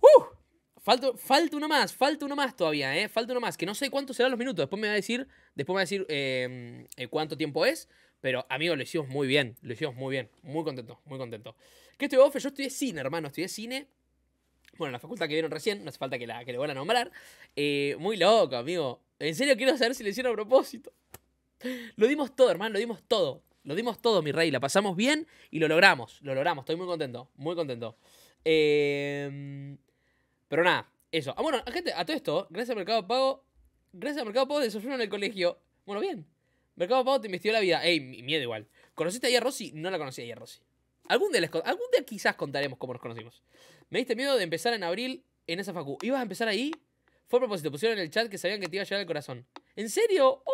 ¡Uh! falta uno más, falta uno más todavía, ¿eh? Falta uno más, que no sé cuántos serán los minutos. Después me va a decir, después me va a decir eh, eh, cuánto tiempo es. Pero, amigos, lo hicimos muy bien, lo hicimos muy bien. Muy contento, muy contento. ¿Qué estoy bofe Yo estudié cine, hermano, estudié cine. Bueno, la facultad que vieron recién, no hace falta que la que le van a nombrar. Eh, muy loco, amigo. En serio quiero saber si le hicieron a propósito. Lo dimos todo, hermano, lo dimos todo. Lo dimos todo, mi rey. La pasamos bien y lo logramos. Lo logramos. Estoy muy contento. Muy contento. Em, pero nada, eso. Ah, bueno, gente, a todo esto, gracias a Mercado Pago. Gracias a Mercado Pago desayuno en el colegio. Bueno, bien. Mercado Pago te investió la vida. Ey, miedo igual. ¿Conociste ayer a Rosy? No la conocí ayer a Rosy. Algún día, algún quizás contaremos cómo nos conocimos. Me diste miedo de empezar en abril en esa facu. ¿Ibas a empezar ahí? Fue a propósito, pusieron en el chat que sabían que te iba a llegar al corazón. ¿En serio? ¡Oh!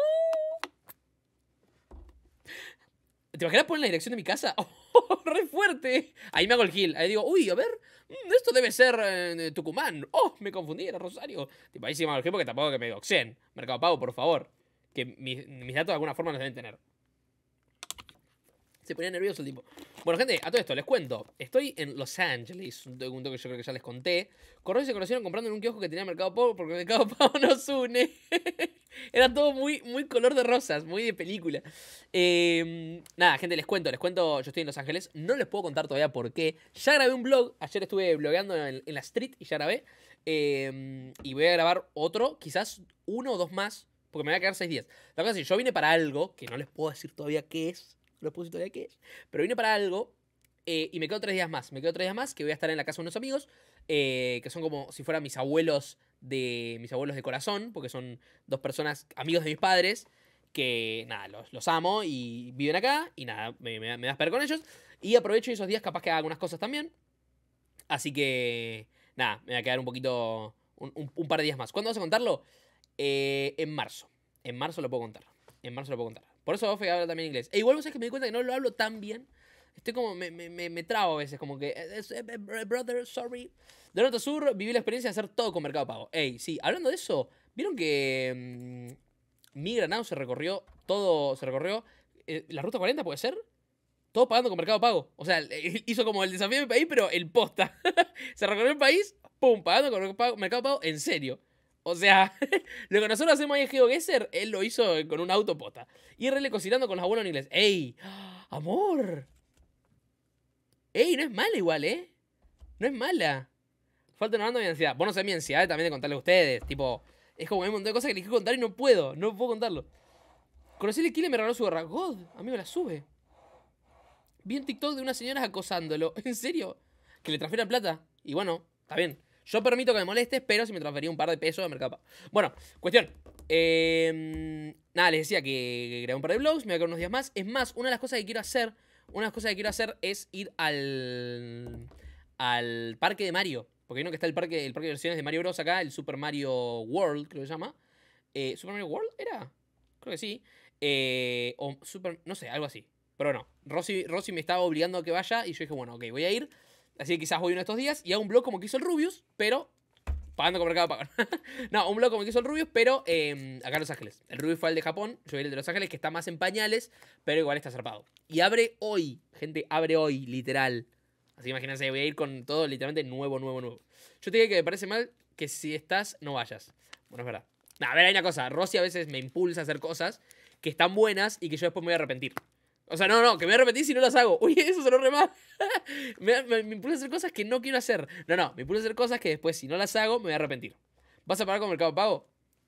¿Te imaginas poner la dirección de mi casa? ¡Oh, re fuerte! Ahí me hago el gil. Ahí digo, uy, a ver, mm, esto debe ser eh, Tucumán. ¡Oh, me confundí, era Rosario! Tipo, ahí sí me hago el gil porque tampoco que me Xen. Mercado Pago, por favor. Que mis, mis datos de alguna forma los deben tener. Se ponía nervioso el tipo. Bueno, gente, a todo esto les cuento. Estoy en Los Ángeles, un punto que yo creo que ya les conté. y se conocieron comprando en un kiosco que tenía Mercado Pago porque Mercado Pago nos une. Era todo muy, muy color de rosas, muy de película. Em, nada, gente, les cuento, les cuento. Yo estoy en Los Ángeles. No les puedo contar todavía por qué. Ya grabé un blog. Ayer estuve blogueando en, la street y ya grabé. Em, y voy a grabar otro, quizás uno o dos más, porque me voy a quedar seis días. La cosa es, que yo vine para algo que no les puedo decir todavía qué es lo puse de pero vine para algo eh, y me quedo tres días más. Me quedo tres días más que voy a estar en la casa de unos amigos eh, que son como si fueran mis abuelos de mis abuelos de corazón, porque son dos personas, amigos de mis padres, que nada, los, amo y viven acá y nada, me, me, a esperar con ellos. Y aprovecho esos días capaz que haga algunas cosas también. Así que nada, me voy a quedar un poquito, un, par de días más. ¿Cuándo vas a contarlo? Eh, en marzo. En marzo lo puedo contar. En marzo lo puedo contar. Por eso Ofe habla también inglés. E igual vos sabés que me di cuenta que no lo hablo tan bien. Estoy como, me, me, trabo a veces, como que, eh, eh, eh, brother, sorry. De Norte Sur viví la experiencia de hacer todo con Mercado Pago. Ey, sí, hablando de eso, ¿vieron que mm, mi granado se recorrió todo, se recorrió la ruta 40, puede ser? Todo pagando con Mercado Pago. O sea, hizo como el desafío del país, pero el posta. se recorrió el país, pum, pagando con Mercado Pago, en serio. O sea, lo que nosotros hacemos ahí en GeoGuessr, él lo hizo con una Y Y le cocinando con los abuelos en inglés. ¡Ey! ¡Amor! ¡Ey! No es mala igual, ¿eh? No es mala. Falta una banda de mi ansiedad. Vos no sé mi ansiedad también de contarle a ustedes. Tipo, es como hay un montón de cosas que les quiero contar y no puedo. No puedo contarlo. Conocí el Kile me regaló su gorra. God, amigo, la sube. Vi un TikTok de unas señoras acosándolo. ¿En serio? Que le transfieran plata. Y bueno, está bien. Yo permito que me molestes, pero si me transfería un par de pesos de Mercado Bueno, cuestión. Em, nada, les decía que grabé un par de blogs me voy a quedar unos días más. Es más, una de las cosas que quiero hacer, una de las cosas que quiero hacer es ir al al parque de Mario, porque uno que está el parque, el parque de versiones de Mario Bros acá, el Super Mario World, creo que se llama. Eh, Super Mario World era, creo que sí. Eh, o Super, no sé, algo así. Pero no, Rosy Rossi me estaba obligando a que vaya y yo dije, bueno, ok, voy a ir. Así que quizás voy uno de estos días y hago un blog como que hizo el Rubius, pero pagando con Mercado Pago. no, un blog como que hizo el Rubius, pero em, acá en Los Ángeles. El Rubius fue el de Japón, yo vi el de Los Ángeles, que está más en pañales, pero igual está zarpado. Y abre hoy, gente, abre hoy, literal. Así que imagínense, voy a ir con todo literalmente nuevo, nuevo, nuevo. Yo te dije que me parece mal que si estás, no vayas. Bueno, es verdad. a ver, hay una cosa. Rosy a veces me impulsa a hacer cosas que están buenas y que yo después me voy a arrepentir. O sea, no, no, que me voy a arrepentir si no las hago. Uy, eso se lo re me, me, a hacer cosas que no quiero hacer. No, no, me impulsa a hacer cosas que después, si no las hago, me voy a arrepentir. ¿Vas a parar con Mercado Pago?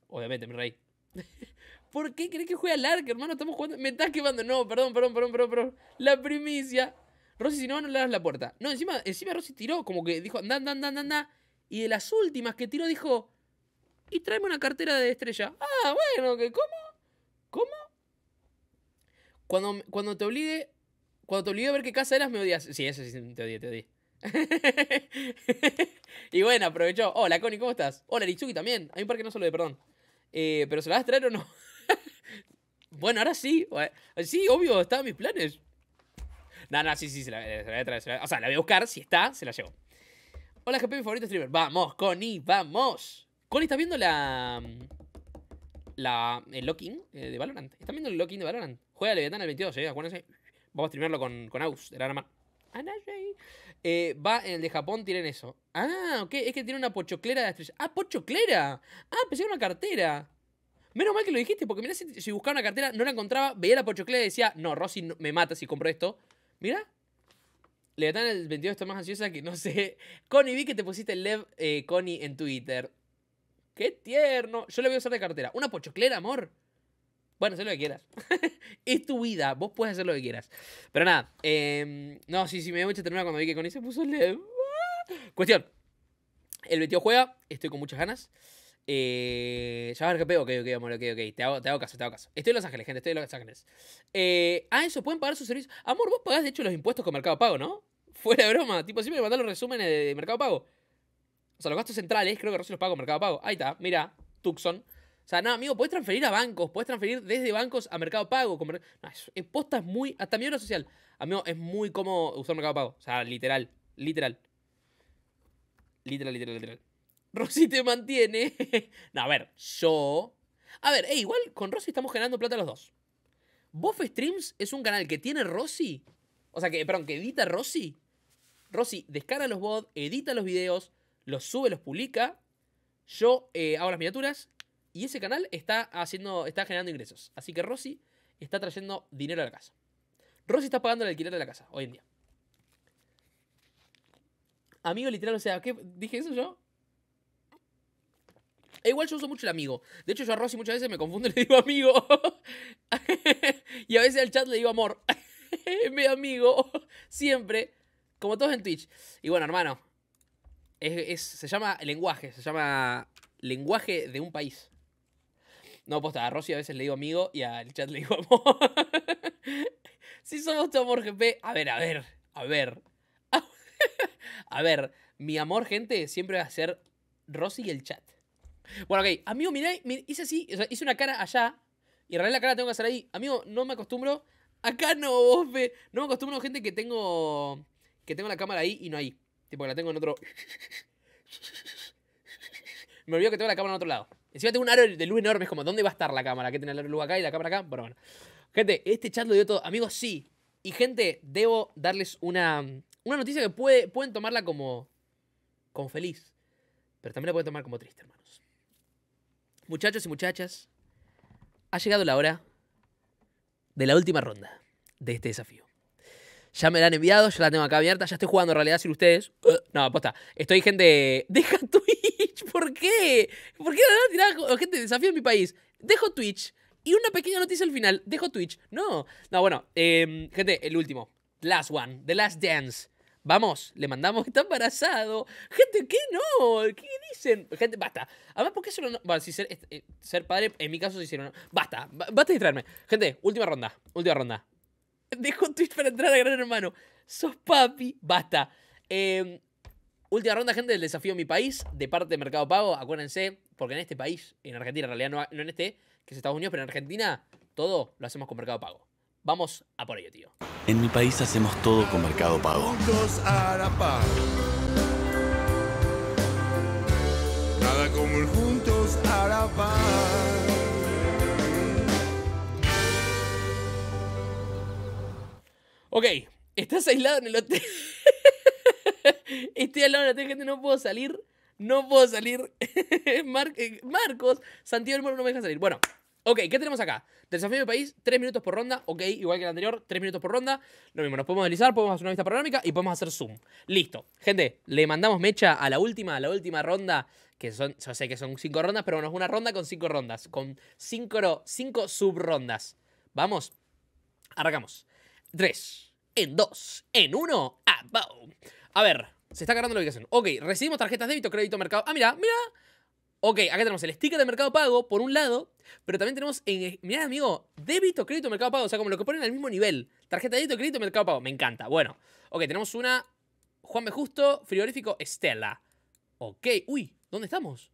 Obviamente, mi rey. ¿Por qué crees que al Arco, hermano? Estamos jugando. Me estás quemando. No, perdón, perdón, perdón, perdón, La primicia. Rosy, si no, no le das la puerta. No, encima, encima Rosy tiró, como que dijo, anda, anda, anda, anda, Y de las últimas que tiró, dijo, y tráeme una cartera de estrella. Ah, bueno, ¿cómo? ¿Cómo? Cuando, cuando te obligue. Cuando te obligue a ver qué casa eras, me odias. Sí, eso sí, te odié, te odié. y bueno, aprovechó. Hola, Connie, ¿cómo estás? Hola, Ritsuki también. Hay un par que no se lo de, perdón. Eh, ¿Pero se la vas a traer o no? bueno, ahora sí. Eh, sí, obvio, Estaban en mis planes. No, no, sí, sí, se la, eh, voy a traer. o sea, la voy a buscar. Si está, se la llevo. Hola, GP, mi favorito streamer. Vamos, Connie, vamos. Connie, ¿estás viendo la. Mm, la el locking de Valorant? ¿Estás viendo el locking de Valorant? Juega Leviatán el 22, ¿eh? Vamos a streamarlo con, con Aus, el arma. Eh, va en el de Japón, tienen eso. Ah, ok, es que tiene una pochoclera de estrellas. ¡Ah, pochoclera! Ah, pensé que una cartera. Menos mal que lo dijiste, porque mirá, si, buscaba una cartera, no la encontraba, veía la pochoclera y decía, no, Rosy, me mata si compro esto. mira Leviatán el 22 está más ansiosa que no sé. Connie, vi que te pusiste el Lev eh, Connie en Twitter. ¡Qué tierno! Yo le voy a usar de cartera. ¿Una pochoclera, amor? Bueno, haz lo que quieras. es tu vida, vos puedes hacer lo que quieras. Pero nada, em, no, sí, sí, me dio mucha ternura cuando vi que con ese puso el... Ah". Cuestión. El 22 juega, estoy con muchas ganas. Eh, ya a ver qué pego, ok, ok, amor, ok, ok. Te hago, te caso, te hago caso. Estoy en Los Ángeles, gente, estoy en Los Ángeles. Eh, ah, eso, pueden pagar sus servicios. Amor, vos pagás de hecho los impuestos con Mercado Pago, ¿no? Fuera de broma, tipo, siempre me mandás los resúmenes de Mercado Pago. O sea, los gastos centrales, creo que recién los pago con Mercado Pago. Ahí está, mira, Tucson. O sea, no, amigo, puedes transferir a bancos, puedes transferir desde bancos a Mercado Pago. No, es, posta es muy. Hasta mi hora social. Amigo, es muy cómodo usar Mercado Pago. O sea, literal. Literal. Literal, literal, literal. Rosy te mantiene. no, a ver, yo. A ver, e igual con Rosy estamos generando plata los dos. Bof Streams es un canal que tiene Rosy. O sea, que, perdón, que edita Rosy. Rosy descarga los bots, edita los videos, los sube, los publica. Yo eh, hago las miniaturas y ese canal está, haciendo, está generando ingresos. Así que Rosy está trayendo dinero a la casa. Rosy está pagando el alquiler de la casa hoy en día. Amigo, literal, o sea, ¿qué dije eso yo? E igual yo uso mucho el amigo. De hecho, yo a Rosy muchas veces me confundo y le digo amigo. y a veces al chat le digo amor. Mi amigo. Siempre. Como todos en Twitch. Y bueno, hermano. se llama lenguaje. Se llama lenguaje de un país. No, pues a Rosy a veces le digo amigo y al chat le digo amor. si somos tu amor, GP. A ver, a ver, a ver. A ver, mi amor, gente, siempre va a ser Rosy y el chat. Bueno, ok, amigo, mirá, hice así, o hice una cara allá. Y en realidad la cara tengo que hacer ahí. Amigo, no me acostumbro. Acá no, No me acostumbro, gente, que tengo. Que tengo la cámara ahí y no ahí. Tipo que la tengo en otro. me olvido que tengo la cámara en otro lado. Encima tengo un aro de luz enorme, es como, ¿dónde va a estar la cámara? ¿Qué tiene la luz acá y la cámara acá? bueno. Gente, este chat lo dio todo. Amigos, sí. Y gente, debo darles una, noticia que puede, pueden tomarla como, como feliz, pero también la pueden tomar como triste, hermanos. Muchachos y muchachas, ha llegado la hora de la última ronda de este desafío. Ya me la han enviado, ya la tengo acá abierta, ya estoy jugando en realidad sin ustedes. Uh, no, aposta, estoy gente... Deja tu qué? ¿Por qué no tiraba gente? Desafío en mi país. Dejo Twitch. Y una pequeña noticia al final. Dejo Twitch. No. No, bueno. Em, gente, el último. Last one. The Last Dance. Vamos, le mandamos, está embarazado. Gente, ¿qué no? ¿Qué dicen? Gente, basta. Además, ¿por qué solo no? Bueno, si ser, eh, ser padre, en mi caso, si hicieron. No. Basta, basta de distraerme. Gente, última ronda, última ronda. Dejo Twitch para entrar a Gran Hermano. Sos papi, basta. Eh, Última ronda, gente, del desafío Mi País, de parte de Mercado Pago. Acuérdense, porque en este país, en Argentina, en realidad no, en este, que es Estados Unidos, pero en Argentina todo lo hacemos con Mercado Pago. Vamos a por ello, tío. En mi país hacemos todo con Mercado Pago. Nada como el Juntos Ok, estás aislado en el hotel. Estoy al de la gente, no puedo salir. No puedo salir. Eh, Marcos, Santiago no me deja salir. Bueno, ok, ¿qué tenemos acá? Desafío de país, 3 minutos por ronda. Ok, igual que el anterior, 3 minutos por ronda. Lo mismo, nos podemos deslizar, podemos hacer una vista panorámica y podemos hacer zoom. Listo. Gente, le mandamos mecha a la última, a la última ronda. Que son, yo sé que son 5 rondas, pero bueno, es una ronda con 5 rondas. Con 5 cinco, subrondas. Vamos. Arrancamos. 3, en 2, en 1, ¡ah, a ver, se está cargando la ubicación. Ok, recibimos tarjetas de débito, crédito, mercado. Ah, mira, mira. Ok, acá tenemos el sticker de mercado pago, por un lado, pero también tenemos, en, eh, mirá, amigo, débito, crédito, mercado pago. O sea, como lo que ponen al mismo nivel. Tarjeta de débito, crédito, mercado pago. Me encanta. Bueno, ok, tenemos una Juan B. Justo, frigorífico Estela. Ok, uy, ¿dónde estamos?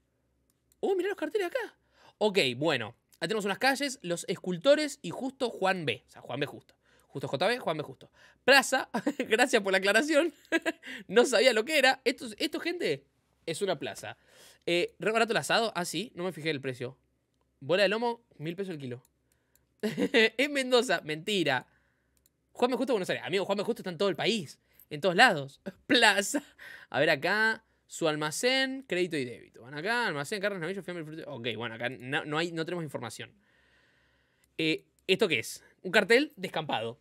Uy, mirá los carteles acá. Ok, bueno, ahí tenemos unas calles, los escultores y justo Juan B. O sea, Juan B. Justo. Justo JB, Juanme Justo. Plaza, gracias por la aclaración. no sabía lo que era. Esto, esto gente, es una plaza. Eh, barato el asado? Ah, sí, no me fijé el precio. Bola de lomo, mil pesos el kilo. en Mendoza, mentira. Juanme Justo, Buenos Aires. Amigo, Juanme Justo está en todo el país. En todos lados. Plaza. A ver acá. Su almacén, crédito y débito. Van acá, almacén, carnes, navillos, fiambre, fruto. Ok, bueno, acá no, hay, no tenemos información. Eh, ¿Esto qué es? Un cartel descampado.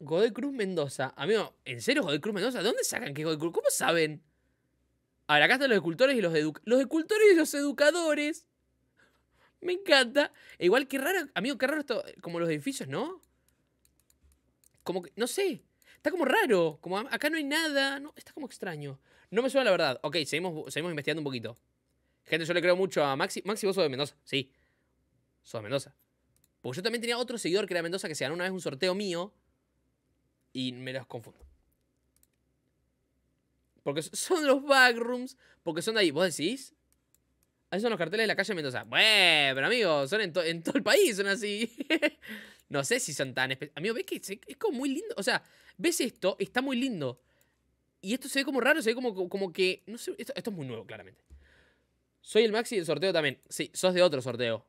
Godoy Cruz Mendoza. Amigo, ¿en serio Godoy Cruz Mendoza? ¿De dónde sacan que Godoy Cruz? ¿Cómo saben? A ver, acá están los escultores y los educadores. Los escultores y los educadores. Me encanta. E igual, qué raro, amigo, qué raro esto. Como los edificios, ¿no? Como que, no sé. Está como raro. Como acá no hay nada. No, está como extraño. No me suena la verdad. Ok, seguimos, seguimos investigando un poquito. Gente, yo le creo mucho a Maxi. Maxi, vos sos de Mendoza. Sí. Sos de Mendoza. Porque yo también tenía otro seguidor que era Mendoza que se ganó una vez un sorteo mío y me los confundo. Porque son los backrooms, porque son de ahí. ¿Vos decís? Ahí son los carteles de la calle Mendoza. Bueno, pero amigo, son en, todo el país, son así. no sé si son tan especiales. Amigo, ves que es como muy lindo. O sea, ves esto, está muy lindo. Y esto se ve como raro, se ve como, como que. No esto, es muy nuevo, claramente. Soy el Maxi del sorteo también. Sí, sos de otro sorteo.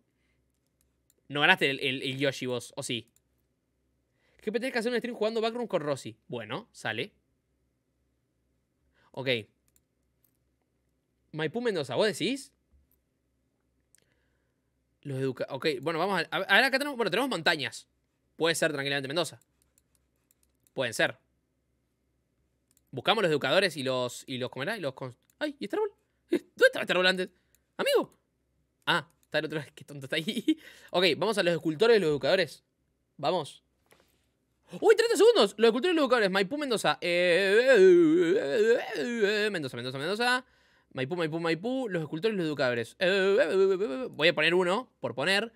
No ganaste el Yoshi vos, o sí. ¿Qué tienes que hacer un stream jugando background con Rossi. Bueno, sale. Ok. Maipú Mendoza, ¿vos decís? Los educa... Ok, bueno, vamos a... Ahora acá tenemos... Bueno, tenemos montañas. Puede ser tranquilamente Mendoza. Pueden ser. Buscamos los educadores y los... Y los ¿Cómo Y los... Con... ¡Ay! ¿Y este árbol? ¿Dónde estaba este árbol antes? ¡Amigo! Ah, está el otro... ¡Qué tonto está ahí! ok, vamos a los escultores y los educadores. Vamos. Uy, 30 segundos. Los escultores y los educadores. Maipú, Mendoza. Eh, Mendoza, Mendoza, Mendoza. Maipú, Maipú, Maipú. Los escultores y los educadores. Eh, voy a poner uno, por poner.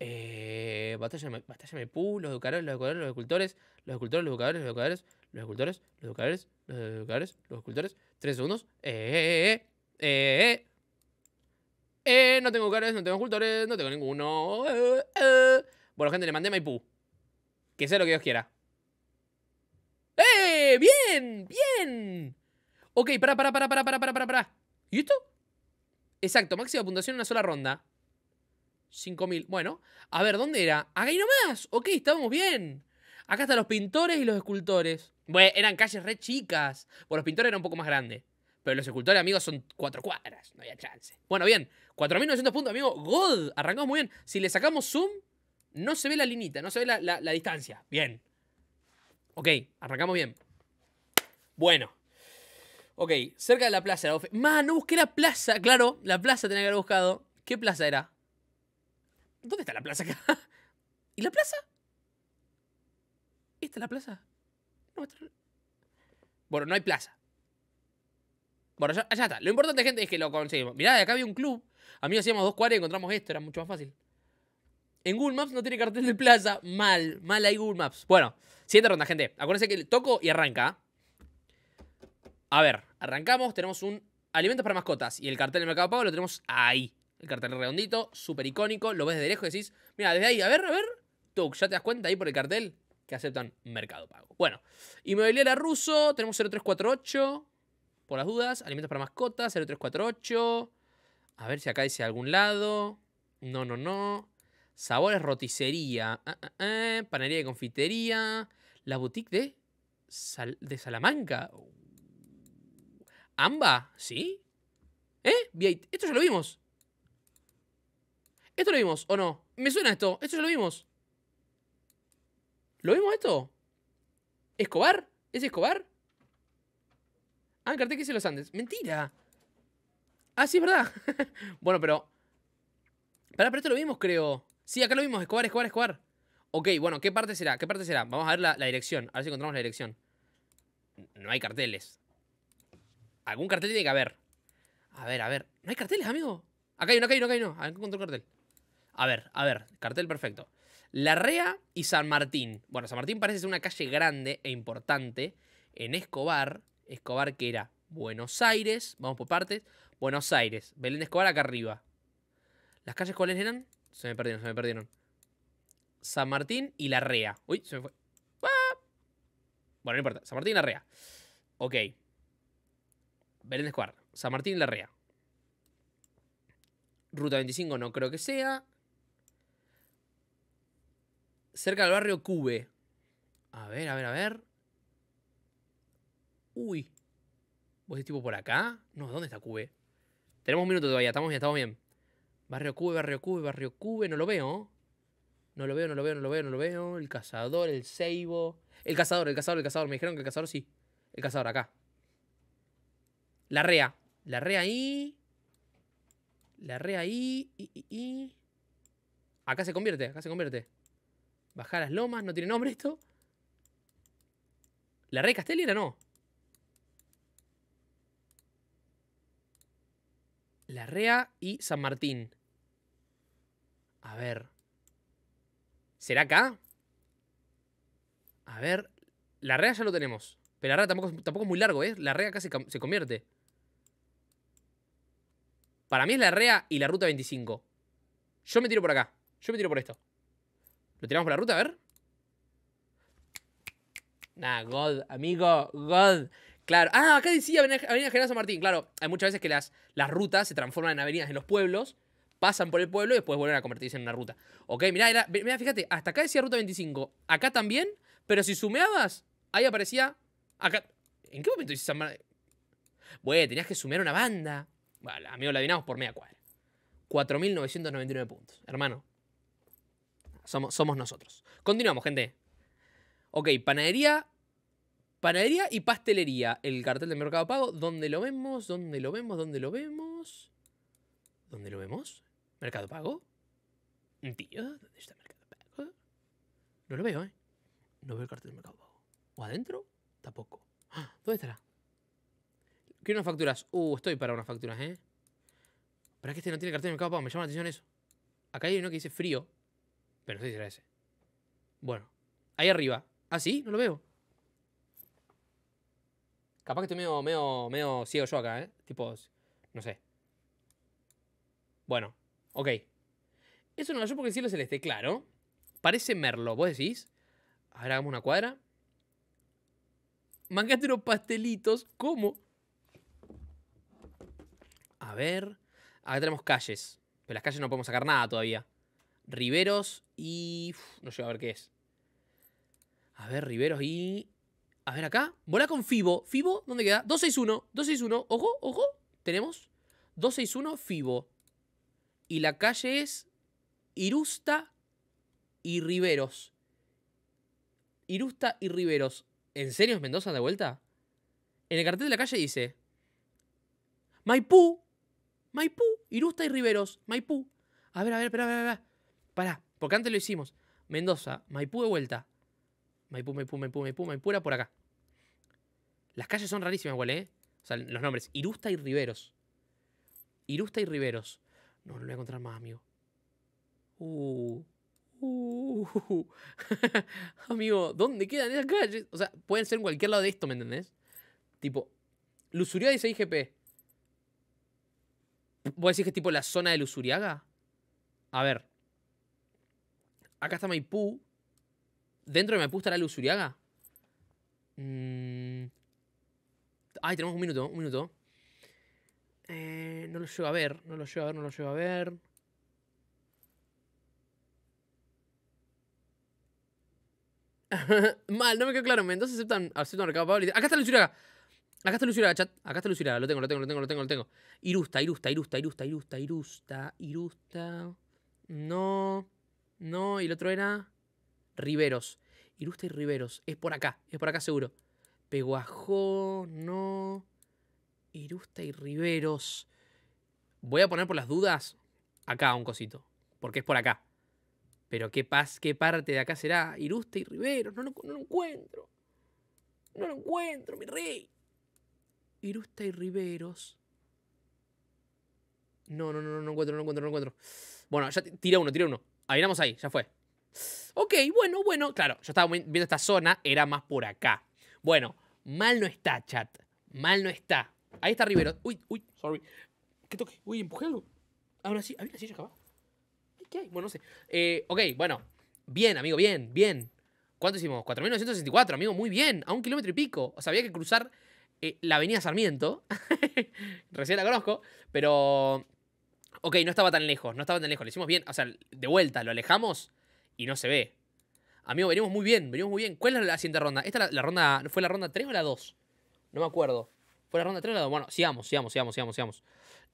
Eh, batalla, batalla Maipú, los educadores, los educadores, los escultores. Los escultores, los educadores, los educadores. Los escultores, los educadores, los educadores, los escultores. 3 segundos. Eh, eh, eh, eh, eh. no tengo educadores, no tengo escultores, no tengo ninguno. Bueno, gente, le mandé Maipú. Que sea lo que Dios quiera. ¡Eh! ¡Bien! ¡Bien! Ok, para, para, para, para, para, para, para, para. ¿Y esto? Exacto, máxima puntuación en una sola ronda. 5000. Bueno, a ver, ¿dónde era? Acá y nomás. Ok, estábamos bien. Acá están los pintores y los escultores. Bueno, eran calles re chicas. Bueno, los pintores eran un poco más grandes. Pero los escultores, amigos, son cuatro cuadras. No había chance. Bueno, bien. 4.900 puntos, amigo. God. Arrancamos muy bien. Si le sacamos zoom, no se ve la linita, no se ve la, distancia. Bien. Ok, arrancamos bien. Bueno. Ok, cerca de la plaza. La e. no busqué la plaza. Claro, la plaza tenía que haber buscado. ¿Qué plaza era? ¿Dónde está la plaza acá? ¿Y la plaza? ¿Esta es la plaza? Bueno, no hay plaza. Bueno, ya, está. Lo importante, gente, es que lo conseguimos. Mirá, acá había un club. A mí hacíamos dos cuadras y encontramos esto. Era mucho más fácil. En Google Maps no tiene cartel de plaza. Mal, mal hay Google Maps. Bueno, siguiente ronda, gente. Acuérdense que toco y arranca. A ver, arrancamos. Tenemos un alimentos para mascotas. Y el cartel de Mercado Pago lo tenemos ahí. El cartel redondito, súper icónico. Lo ves de lejos y decís, mira, desde ahí, a ver, a ver. Tuk, ¿ya te das cuenta ahí por el cartel? Que aceptan Mercado Pago. Bueno, inmobiliaria ruso. Tenemos 0348. Por las dudas. Alimentos para mascotas, 0348. A ver si acá dice algún lado. No, no, no. Sabores Roticería, ah, ah, ah, Panería de Confitería, la boutique de, de Salamanca. Uh, Amba, ¿sí? ¿Eh? Esto ya lo vimos. ¿Esto lo vimos o no? Me suena esto. Esto ya lo vimos. ¿Lo vimos esto? ¿Escobar? ¿Es Escobar? Ah, cartel que es los Andes. Mentira. Ah, sí, es verdad. bueno, pero... para pero esto lo vimos, creo. Sí, acá lo vimos, Escobar, Escobar, Escobar. Ok, bueno, ¿qué parte será? ¿Qué parte será? Vamos a ver la, dirección, a ver si encontramos la dirección. No hay carteles. Algún cartel tiene que haber. A ver, a ver. ¿No hay carteles, amigo? Acá hay uno, acá hay uno, acá hay uno. ¿Alguien encontró el cartel. A ver, a ver. Cartel perfecto. La Rea y San Martín. Bueno, San Martín parece ser una calle grande e importante. En Escobar. Escobar que era Buenos Aires. Vamos por partes. Buenos Aires. Belén de Escobar acá arriba. ¿Las calles cuáles eran? Se me perdieron, se me perdieron. San Martín y Larrea. Uy, se me fue. ¡Ah! Bueno, no importa. San Martín y Larrea. Ok. Belén Square, San Martín y Larrea. Ruta 25 no creo que sea. Cerca del barrio Cube. A ver, a ver, a ver. Uy. ¿Vos es tipo por acá? No, ¿dónde está Cube? Tenemos un minuto todavía, estamos bien, estamos bien. Barrio Cube, Barrio Cube, Barrio Cube, no lo veo. No lo veo, no lo veo, no lo veo, no lo veo. El cazador, el ceibo. El cazador, el cazador, el cazador. Me dijeron que el cazador sí. El cazador, acá. La rea. La rea ahí. La rea ahí. Y, Acá se convierte, acá se convierte. Bajar las lomas, no tiene nombre esto. ¿La rea Castelli era no? La rea y San Martín. A ver. ¿Será acá? A ver. La rea ya lo tenemos. Pero la rea tampoco, tampoco es muy largo, ¿eh? La rea acá se, convierte. Para mí es la rea y la ruta 25. Yo me tiro por acá. Yo me tiro por esto. ¿Lo tiramos por la ruta? A ver. Nah, God, amigo, God. Claro. Ah, acá decía Avenida, General San Martín. Claro, hay muchas veces que las, las rutas se transforman en avenidas en los pueblos pasan por el pueblo y después vuelven a convertirse en una ruta. Ok, mirá, fíjate, hasta acá decía ruta 25, acá también, pero si sumeabas, ahí aparecía, acá... ¿En qué momento dices tenías que sumear una banda. Vale, amigo, la adivinamos por media cuadra. 4.999 puntos, hermano. Somos, somos nosotros. Continuamos, gente. Ok, panadería. Panadería y pastelería. El cartel del Mercado Pago. ¿Dónde lo vemos? ¿Dónde lo vemos? ¿Dónde lo vemos? ¿Dónde lo vemos? ¿Mercado Pago? Tío, ¿dónde está Mercado Pago? No lo veo, ¿eh? No veo el cartel de Mercado Pago. ¿O adentro? Tampoco. ¡Ah! ¿Dónde estará? Quiero unas facturas. Uh, estoy para unas facturas, ¿eh? Pero es que este no tiene cartel de Mercado Pago. Me llama la atención eso. Acá hay uno que dice frío. Pero no sé si será ese. Bueno. Ahí arriba. ¿Ah, sí? No lo veo. Capaz que estoy medio, medio, medio ciego yo acá, ¿eh? Tipo, no sé. Bueno, Ok. Eso no lo yo porque el cielo celeste, claro. Parece Merlo, vos decís. Ahora hagamos una cuadra. Mangaste unos pastelitos. ¿Cómo? A ver. Acá tenemos calles. Pero las calles no podemos sacar nada todavía. Riveros y. no sé, a ver qué es. A ver, Riveros y. A ver acá. volá con Fibo. ¿Fibo? ¿Dónde queda? 261. 261. Ojo, ojo. Tenemos 261 Fibo y la calle es Irusta y Riveros. Irusta y Riveros. ¿En serio es Mendoza de vuelta? En el cartel de la calle dice Maipú, Maipú, Irusta y Riveros, Maipú. A ver, a ver, espera, espera, Pará, porque antes lo hicimos. Mendoza, Maipú de vuelta. Maipú, Maipú, Maipú, Maipú, Maipú era por acá. Las calles son rarísimas igual, ¿eh? O sea, los nombres. Irusta y Riveros. Irusta y Riveros. No, no voy a encontrar más amigo uh, uh. amigo, ¿dónde quedan esas calles? O sea, pueden ser en cualquier lado de esto, ¿me entendés? Tipo, Lusuriaga GP. voy ¿Vos decir que es tipo la zona de Lusuriaga? A ver. Acá está Maipú. ¿Dentro de Maipú estará Lusuriaga? Mmm Ay, tenemos un minuto, un minuto. Eh, no lo llego a ver, no lo llego a ver, no lo llego a ver. Mal, no me quedó claro. Entonces aceptan, aceptan recabado Acá está Luciraga, Acá está Luciraga, chat. Acá está Luciraga, Lo tengo, lo tengo, lo tengo, lo tengo, lo tengo. Irusta, Irusta, Irusta, Irusta, Irusta, Irusta, Irusta. No. No, y el otro era Riveros. Irusta y Riveros. Es por acá, es por acá seguro. Peguajó, no. Irusta y Riveros. Voy a poner por las dudas acá un cosito, porque es por acá. Pero qué, paz, qué parte de acá será Irusta y Riveros. No lo, encuentro. No lo encuentro, mi rey. Irusta y Riveros. No, no, no, no, no encuentro, no encuentro, no encuentro. Bueno, ya tira uno, tira uno. ahí, ya fue. Ok, bueno, bueno. Claro, yo estaba viendo esta zona, era más por acá. Bueno, mal no está, chat. Mal no está. Ahí está Rivero. Uy, uy, sorry. ¿Qué toque? Uy, empujé algo. Ahora sí, mí sí, silla ¿Qué hay? Bueno, no sé. Eh, ok, bueno. Bien, amigo, bien, bien. ¿Cuánto hicimos? 4.964, amigo, muy bien. A un kilómetro y pico. O sea, había que cruzar eh, la avenida Sarmiento. Recién la conozco, pero... Ok, no estaba tan lejos, no estaba tan lejos. Lo hicimos bien, o sea, de vuelta, lo alejamos y no se ve. Amigo, venimos muy bien, venimos muy bien. ¿Cuál es la siguiente ronda? ¿Esta la, la ronda fue la ronda 3 o la 2? No me acuerdo. ¿Fue la ronda 3 Bueno, sigamos, sigamos, sigamos, sigamos, sigamos.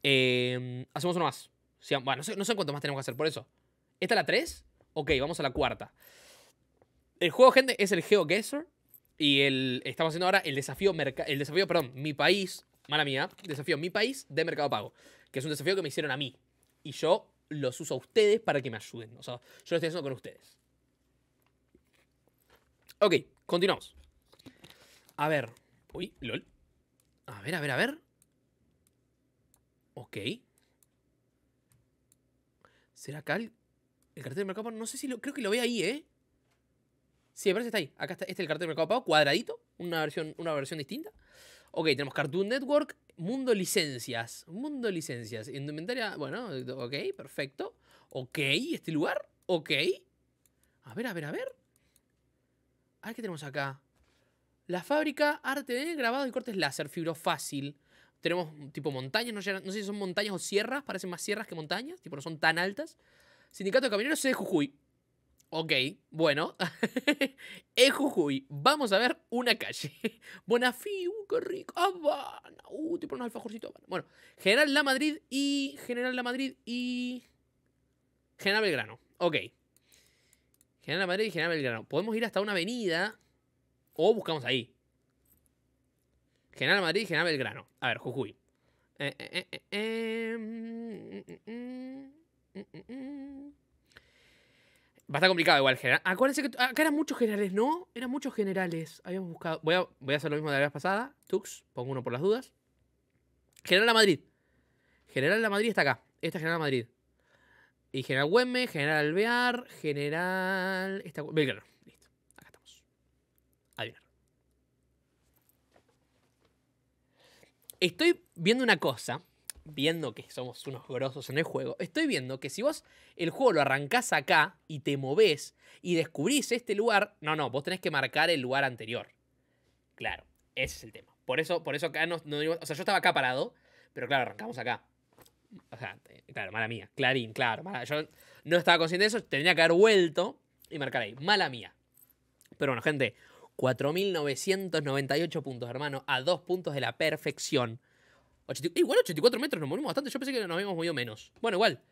Em, hacemos uno más. Bueno, no sé, cuánto más tenemos que hacer, por eso. ¿Esta es la 3? Ok, vamos a la cuarta. El juego, gente, es el GeoGuessr. Y el, estamos haciendo ahora el desafío, el desafío, perdón, mi país, mala mía, desafío mi país de Mercado Pago, que es un desafío que me hicieron a mí. Y yo los uso a ustedes para que me ayuden. O sea, yo lo estoy haciendo con ustedes. Ok, continuamos. A ver. Uy, lol. A ver, a ver, a ver. Ok. ¿Será acá el, cartel de mercado pago? No sé si lo... Creo que lo ve ahí, ¿eh? Sí, me parece que está ahí. Acá está. Este es el cartel de mercado pago, cuadradito. Una versión, una versión distinta. Ok, tenemos Cartoon Network, Mundo Licencias. Mundo Licencias. Indumentaria, bueno, ok, perfecto. Ok, este lugar, ok. A ver, a ver, a ver. A ver qué tenemos acá. La fábrica arte de grabado y cortes láser, fibro fácil. Tenemos mm, tipo montañas, no, sé si son montañas o sierras, parecen más sierras que montañas, tipo no son tan altas. Sindicato de Camineros. de Jujuy. Ok, bueno. es Jujuy. Vamos a ver una calle. Bonafí, uh, qué rico. Habana, uh, tipo unos alfajorcitos. Bueno, General La Madrid y. General La Madrid y. General Belgrano. Ok. General La Madrid y General Belgrano. Podemos ir hasta una avenida o buscamos ahí. General Madrid, General Belgrano. A ver, Jujuy. Va a estar complicado igual, general. Acuérdense que acá eran muchos generales, ¿no? Eran muchos generales. Habíamos buscado. Voy a, hacer lo mismo de la vez pasada. Tux, pongo uno por las dudas. General La Madrid. General La Madrid está acá. Esta es General Madrid. Y General Güeme, General Alvear, General. Esta, Belgrano adivinar. Estoy viendo una cosa, viendo que somos unos grosos en el juego, estoy viendo que si vos el juego lo arrancás acá y te movés y descubrís este lugar, no, no, vos tenés que marcar el lugar anterior. Claro, ese es el tema. Por eso, por eso acá no, o sea, yo estaba acá parado, pero claro, arrancamos acá. O sea, eh, claro, mala mía. Clarín, claro. yo no estaba consciente de eso. Tenía que haber vuelto y marcar ahí. Mala mía. Pero bueno, gente, 4.998 puntos, hermano, a dos puntos de la perfección. igual 84 metros, nos movimos bastante. Yo pensé que nos habíamos movido menos. Bueno, igual.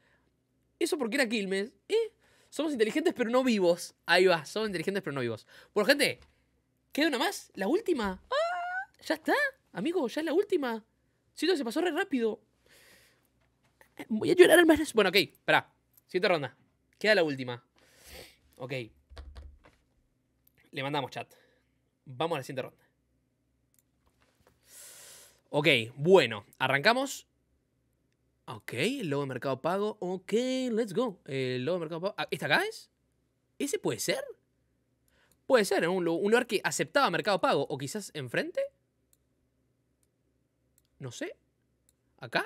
Eso porque era Quilmes. Somos inteligentes pero no vivos. Ahí va, somos inteligentes pero no vivos. Bueno, gente, queda una más. La última. Ah, ya está, amigo, ya es la última. Siento que se pasó re rápido. Voy a llorar, hermanos. Bueno, ok, espera, Siguiente ronda. Queda la última. Ok. Le mandamos chat. Vamos a la siguiente ronda. Ok, bueno, arrancamos. Ok, el de Mercado Pago. Ok, let's go. El Mercado Pago. Ah, ¿Esta acá es? ¿Ese puede ser? Puede ser, en ¿eh? un lugar que aceptaba Mercado Pago. O quizás enfrente. No sé. ¿Acá?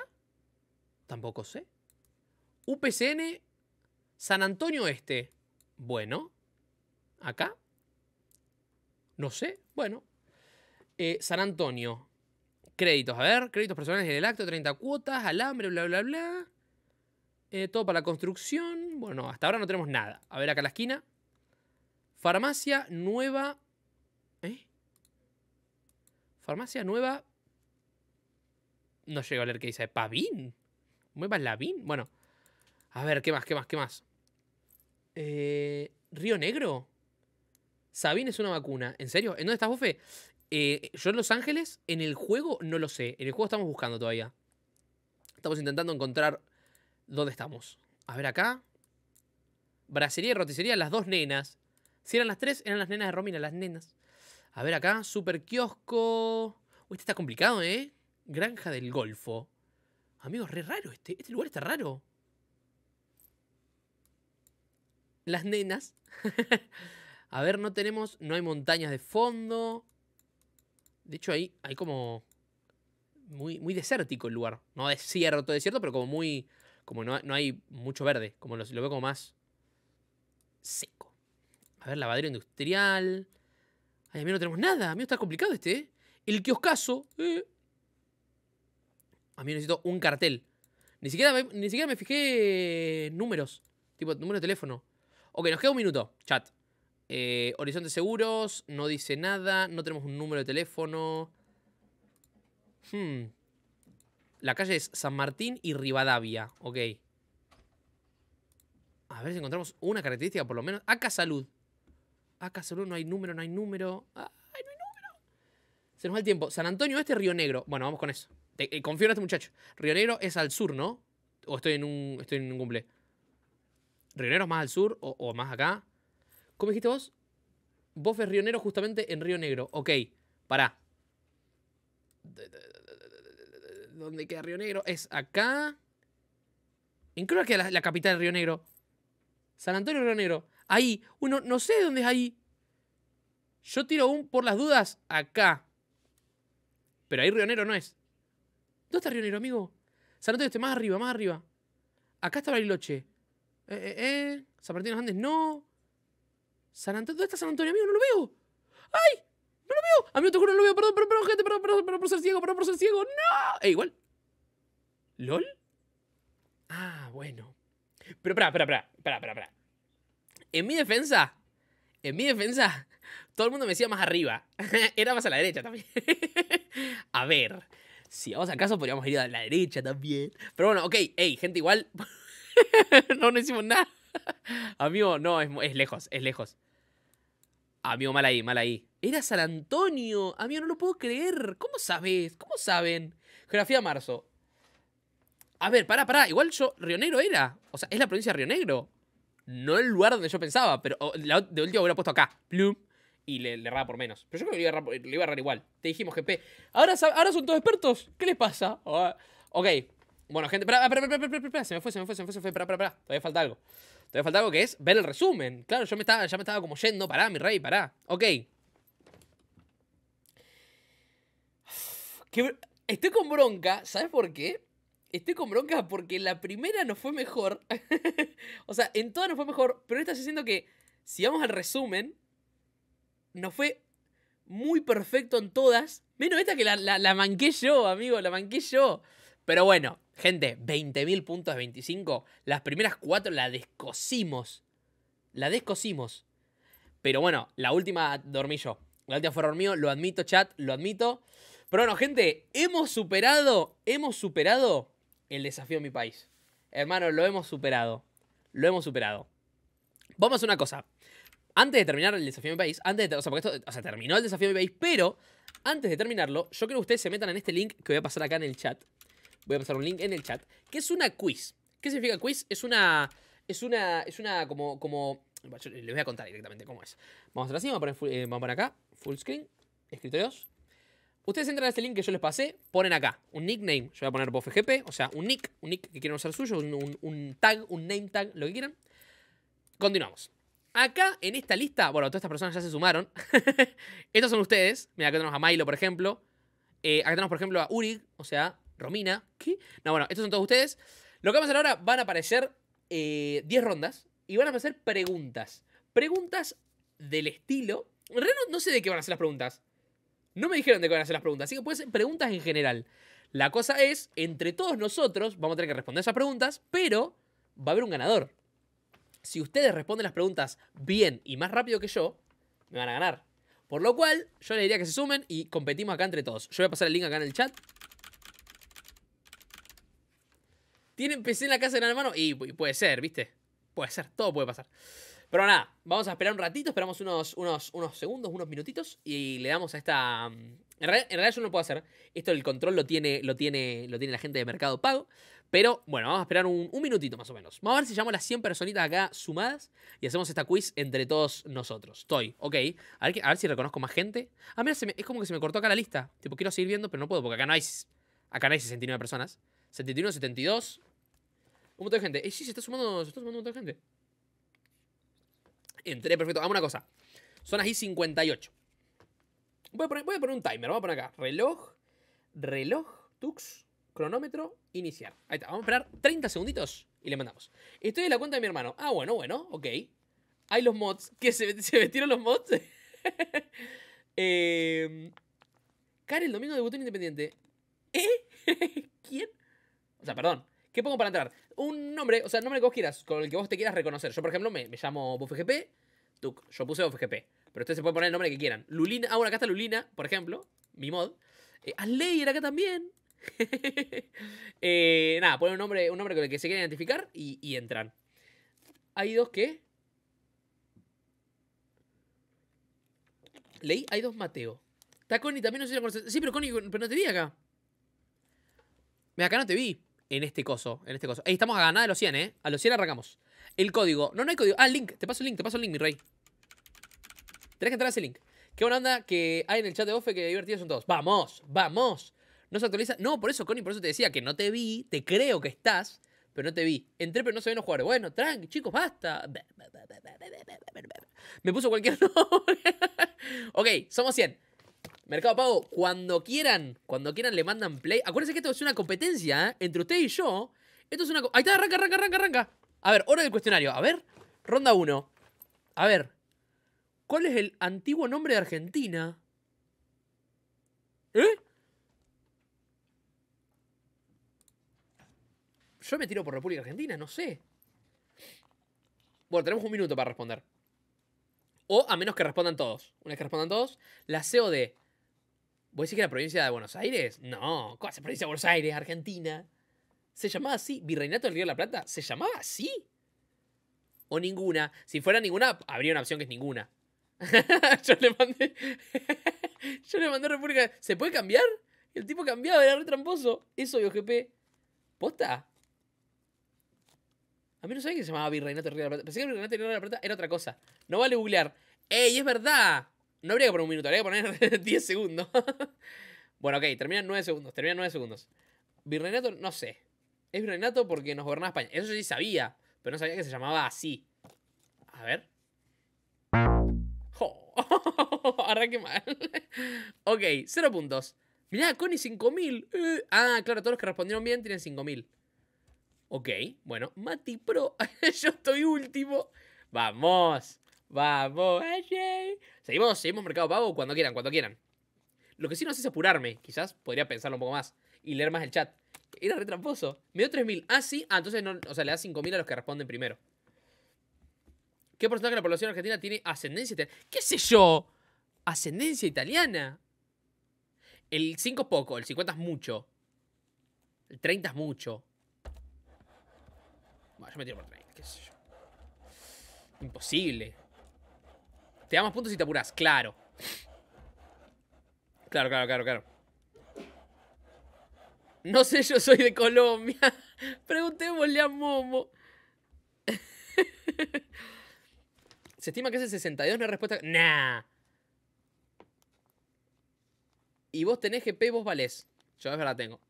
Tampoco sé. UPCN San Antonio Este. Bueno. ¿Acá? No sé, bueno. Eh, San Antonio. Créditos, a ver, créditos personales en el acto, 30 cuotas, alambre, bla, bla, bla. Eh, todo para la construcción. Bueno, hasta ahora no tenemos nada. A ver acá en la esquina. Farmacia nueva. ¿Eh? Farmacia nueva. No llego a leer qué dice. ¿Pavín? la Lavín? Bueno. A ver, ¿qué más? ¿Qué más? ¿Qué más? Eh, ¿Río Negro? Sabine es una vacuna. ¿En serio? ¿En dónde estás, Bofe? Eh, yo en Los Ángeles, en el juego no lo sé. En el juego estamos buscando todavía. Estamos intentando encontrar dónde estamos. A ver acá. Bracería y roticería, las dos nenas. Si eran las tres, eran las nenas de Romina, las nenas. A ver acá, super kiosco. Uy, este está complicado, ¿eh? Granja del Golfo. Amigos, re raro este. Este lugar está raro. Las nenas. A ver, no tenemos, no hay montañas de fondo. De hecho, ahí hay como muy, muy desértico el lugar. No desierto, desierto, pero como muy, como no, hay mucho verde. Como lo, veo como más seco. A ver, lavadero industrial. Ay, a mí no tenemos nada. A mí está complicado este, ¿eh? El kioscazo. Eh. A mí necesito un cartel. Ni siquiera, ni siquiera me fijé números. Tipo, número de teléfono. Ok, nos queda un minuto, chat. Eh, Horizonte Seguros, no dice nada, no tenemos un número de teléfono. Hmm. La calle es San Martín y Rivadavia, ok. A ver si encontramos una característica por lo menos. Acá salud. Acá salud, no hay número, no hay número. Ay, no hay número. Se nos va el tiempo. San Antonio Este, Río Negro. Bueno, vamos con eso. Eh, confío en este muchacho. Río Negro es al sur, ¿no? O estoy en un, estoy en un cumple. Río Negro es más al sur o más acá. ¿Cómo dijiste vos? Vos Río rionero justamente en Río Negro. Ok, pará. ¿Dónde queda Río Negro? Es acá. Incluso que la, capital de Río Negro? San Antonio Río Negro. Ahí. Uno, no sé dónde es ahí. Yo tiro un, por las dudas, acá. Pero ahí Río Negro no es. ¿Dónde está Río Negro, amigo? San Antonio está más arriba, más arriba. Acá está Bariloche. Eh, eh, eh. San Martín Andes no. San Antonio, ¿dónde está San Antonio, amigo? No lo veo. ¡Ay! ¡No lo veo! Amigo, te juro, no lo veo. Perdón, perdón, perdón, gente, perdón, perdón, perdón por ser ciego, perdón por ser ciego. ¡No! Eh, igual. ¿LOL? Ah, bueno. Pero, espera, espera, espera, espera, espera, En mi defensa, en mi defensa, todo el mundo me decía más arriba. Era más a la derecha también. a ver, si vamos acaso podríamos ir a la derecha también. Pero bueno, ok, hey, gente, igual. no, no hicimos nada. Amigo, no, es, es, lejos, es lejos. Amigo, mal ahí, mal ahí. Era San Antonio. Amigo, no lo puedo creer. ¿Cómo sabes? ¿Cómo saben? Geografía Marzo. A ver, pará, pará. Igual yo, Río Negro era. O sea, es la provincia de Río Negro. No el lugar donde yo pensaba, pero de último hubiera puesto acá. Plum. Y le, le erraba por menos. Pero yo creo que le iba a errar, igual. Te dijimos, GP. Ahora, ahora son todos expertos. ¿Qué les pasa? Ah, ok. Bueno, gente. Ah, se me fue, se me fue, se me fue, Todavía falta algo. Te falta algo que es ver el resumen. Claro, yo me estaba, ya me estaba como yendo. Pará, mi rey, pará. Ok. estoy con bronca, ¿sabes por qué? Estoy con bronca porque la primera no fue mejor. o sea, en todas no fue mejor, pero estás diciendo que si vamos al resumen, no fue muy perfecto en todas. Menos esta que la, la manqué yo, amigo, la manqué yo. Pero bueno, gente, 20.000 puntos de 25. Las primeras cuatro la descosimos. La descosimos. Pero bueno, la última dormí yo. La última fue dormido, lo admito, chat, lo admito. Pero bueno, gente, hemos superado, hemos superado el desafío de mi país. Hermano, lo hemos superado. Lo hemos superado. Vamos a una cosa. Antes de terminar el desafío de mi país, antes de, o sea, esto, o sea, terminó el desafío de mi país, pero antes de terminarlo, yo quiero que ustedes se metan en este link que voy a pasar acá en el chat voy a pasar un link en el chat, que es una quiz. ¿Qué significa quiz? Es una... Es una... Es una como... como les voy a contar directamente cómo es. Vamos a hacer así, vamos a poner, eh, vamos acá, full screen, escritorios. Ustedes entran a este link que yo les pasé, ponen acá un nickname, yo voy a poner BofGP, o sea, un nick, un nick que quieran usar suyo, un, tag, un name tag, lo que quieran. Continuamos. Acá en esta lista, bueno, todas estas personas ya se sumaron. Estos son ustedes. Mira, acá tenemos a Milo, por ejemplo. Eh, acá tenemos, por ejemplo, a Uri. o sea, Romina. ¿Qué? No, bueno, estos son todos ustedes. Lo que vamos a hacer ahora van a aparecer 10 eh, rondas y van a aparecer preguntas. Preguntas del estilo. En realidad no, no, sé de qué van a ser las preguntas. No me dijeron de qué van a ser las preguntas, así que pueden ser preguntas en general. La cosa es, entre todos nosotros vamos a tener que responder esas preguntas, pero va a haber un ganador. Si ustedes responden las preguntas bien y más rápido que yo, me van a ganar. Por lo cual, yo les diría que se sumen y competimos acá entre todos. Yo voy a pasar el link acá en el chat ¿Tiene PC en la casa de gran hermano? Y, puede ser, ¿viste? Puede ser, todo puede pasar. Pero nada, vamos a esperar un ratito, esperamos unos, unos, unos segundos, unos minutitos y le damos a esta... Mm, en realidad, yo no lo puedo hacer, esto el control lo tiene, lo, tiene, lo tiene la gente de Mercado Pago, pero bueno, vamos a esperar un, minutito más o menos. Vamos a ver si a las 100 personitas acá sumadas y hacemos esta quiz entre todos nosotros. Estoy, ok. A ver, si reconozco más gente. Ah, mira, es como que se me cortó acá la lista. Tipo, quiero seguir viendo, pero no puedo porque acá no hay, acá no hay 69 personas. 71, 72, un montón de gente. Eh, sí, se está sumando, se está sumando un montón de gente. Entré, perfecto. Vamos a una cosa. Son ahí 58. Voy a, poner, un timer. Vamos a poner acá. Reloj, reloj, tux, cronómetro, iniciar. Ahí está. Vamos a esperar 30 segunditos y le mandamos. Estoy en la cuenta de mi hermano. Ah, bueno, bueno. Ok. Hay los mods. que ¿Se, se metieron los mods? eh, el domingo de en Independiente. ¿Eh? ¿Quién? O sea, perdón. ¿Qué pongo para entrar? Un nombre, o sea, el nombre que vos quieras, con el que vos te quieras reconocer. Yo, por ejemplo, me, llamo BuffGP, yo puse BuffGP. Pero ustedes se pueden poner el nombre que quieran. Lulina, ah, bueno, acá está Lulina, por ejemplo, mi mod. Eh, era acá también. Eh, nada, ponen un nombre, un nombre con el que se quieran identificar y, entran. Hay dos que. Leí, hay dos Mateo. Está Connie también, no sé si la conoces. Sí, pero Connie, pero no te vi acá. Me acá no te vi en este coso, en este coso. estamos a ganar de los 100, ¿eh? A los 100 arrancamos. El código. No, no hay código. Ah, el link. Te paso el link, te paso el link, mi rey. Tenés que entrar a ese link. Qué buena onda que hay en el chat de Ofe, que divertidos son todos. ¡Vamos! ¡Vamos! No se actualiza. No, por eso, Connie, por eso te decía que no te vi. Te creo que estás, pero no te vi. Entré, pero no se ven los jugadores. Bueno, tranqui, chicos, basta. Me puso cualquier ok, somos 100. Mercado Pago, cuando quieran, cuando quieran le mandan play. Acuérdense que esto es una competencia ¿eh? entre usted y yo. Esto es una... Ahí está, arranca, arranca, arranca, arranca. A ver, hora del cuestionario. A ver, ronda 1. A ver, ¿cuál es el antiguo nombre de Argentina? ¿Eh? Yo me tiro por República Argentina, no sé. Bueno, tenemos un minuto para responder. O a menos que respondan todos. Una vez que respondan todos, la cod ¿Vos decir que la provincia de Buenos Aires? No, ¿cómo la provincia de Buenos Aires, Argentina? ¿Se llamaba así? ¿Virreinato del Río de la Plata? ¿Se llamaba así? ¿O ninguna? Si fuera ninguna, habría una opción que es ninguna. yo le mandé. yo le mandé a República. ¿Se puede cambiar? El tipo cambiaba, era re tramposo. Eso, GP. ¿Posta? A mí no sabía que se llamaba Virreinato del Río de la Plata. Pensé que Virreinato del Río de la Plata era otra cosa. No vale googlear. ¡Ey, es verdad! No habría que poner un minuto, habría que poner 10 segundos. bueno, ok, terminan 9 segundos, terminan 9 segundos. Virreinato, no sé. Es virreinato porque nos gobernaba España. Eso sí sabía, pero no sabía que se llamaba así. A ver. ahora qué mal. ok, 0 puntos. Mirá, Connie, 5000. Eh, ah, claro, todos los que respondieron bien tienen 5000. Ok, bueno, Mati Pro, yo estoy último. Vamos. Vamos, AJ. Seguimos, seguimos Mercado Pago cuando quieran, cuando quieran. Lo que sí no sé es apurarme. Quizás podría pensarlo un poco más y leer más el chat. Era re tramposo. Me dio 3.000. Ah, sí. Ah, entonces no, o sea, le da 5.000 a los que responden primero. ¿Qué porcentaje de la población argentina tiene ascendencia ¿Qué sé yo? ¿Ascendencia italiana? El 5 es poco, el 50 es mucho. El 30 es mucho. Bueno, yo me tiro por 30, qué sé yo. Imposible. Te da más puntos y te apuras, claro. Claro, claro, claro, claro. No sé, yo soy de Colombia. Preguntémosle a Momo. Se estima que es el 62, no respuesta. Nah. Y vos tenés GP, vos valés. Yo a verdad, la tengo.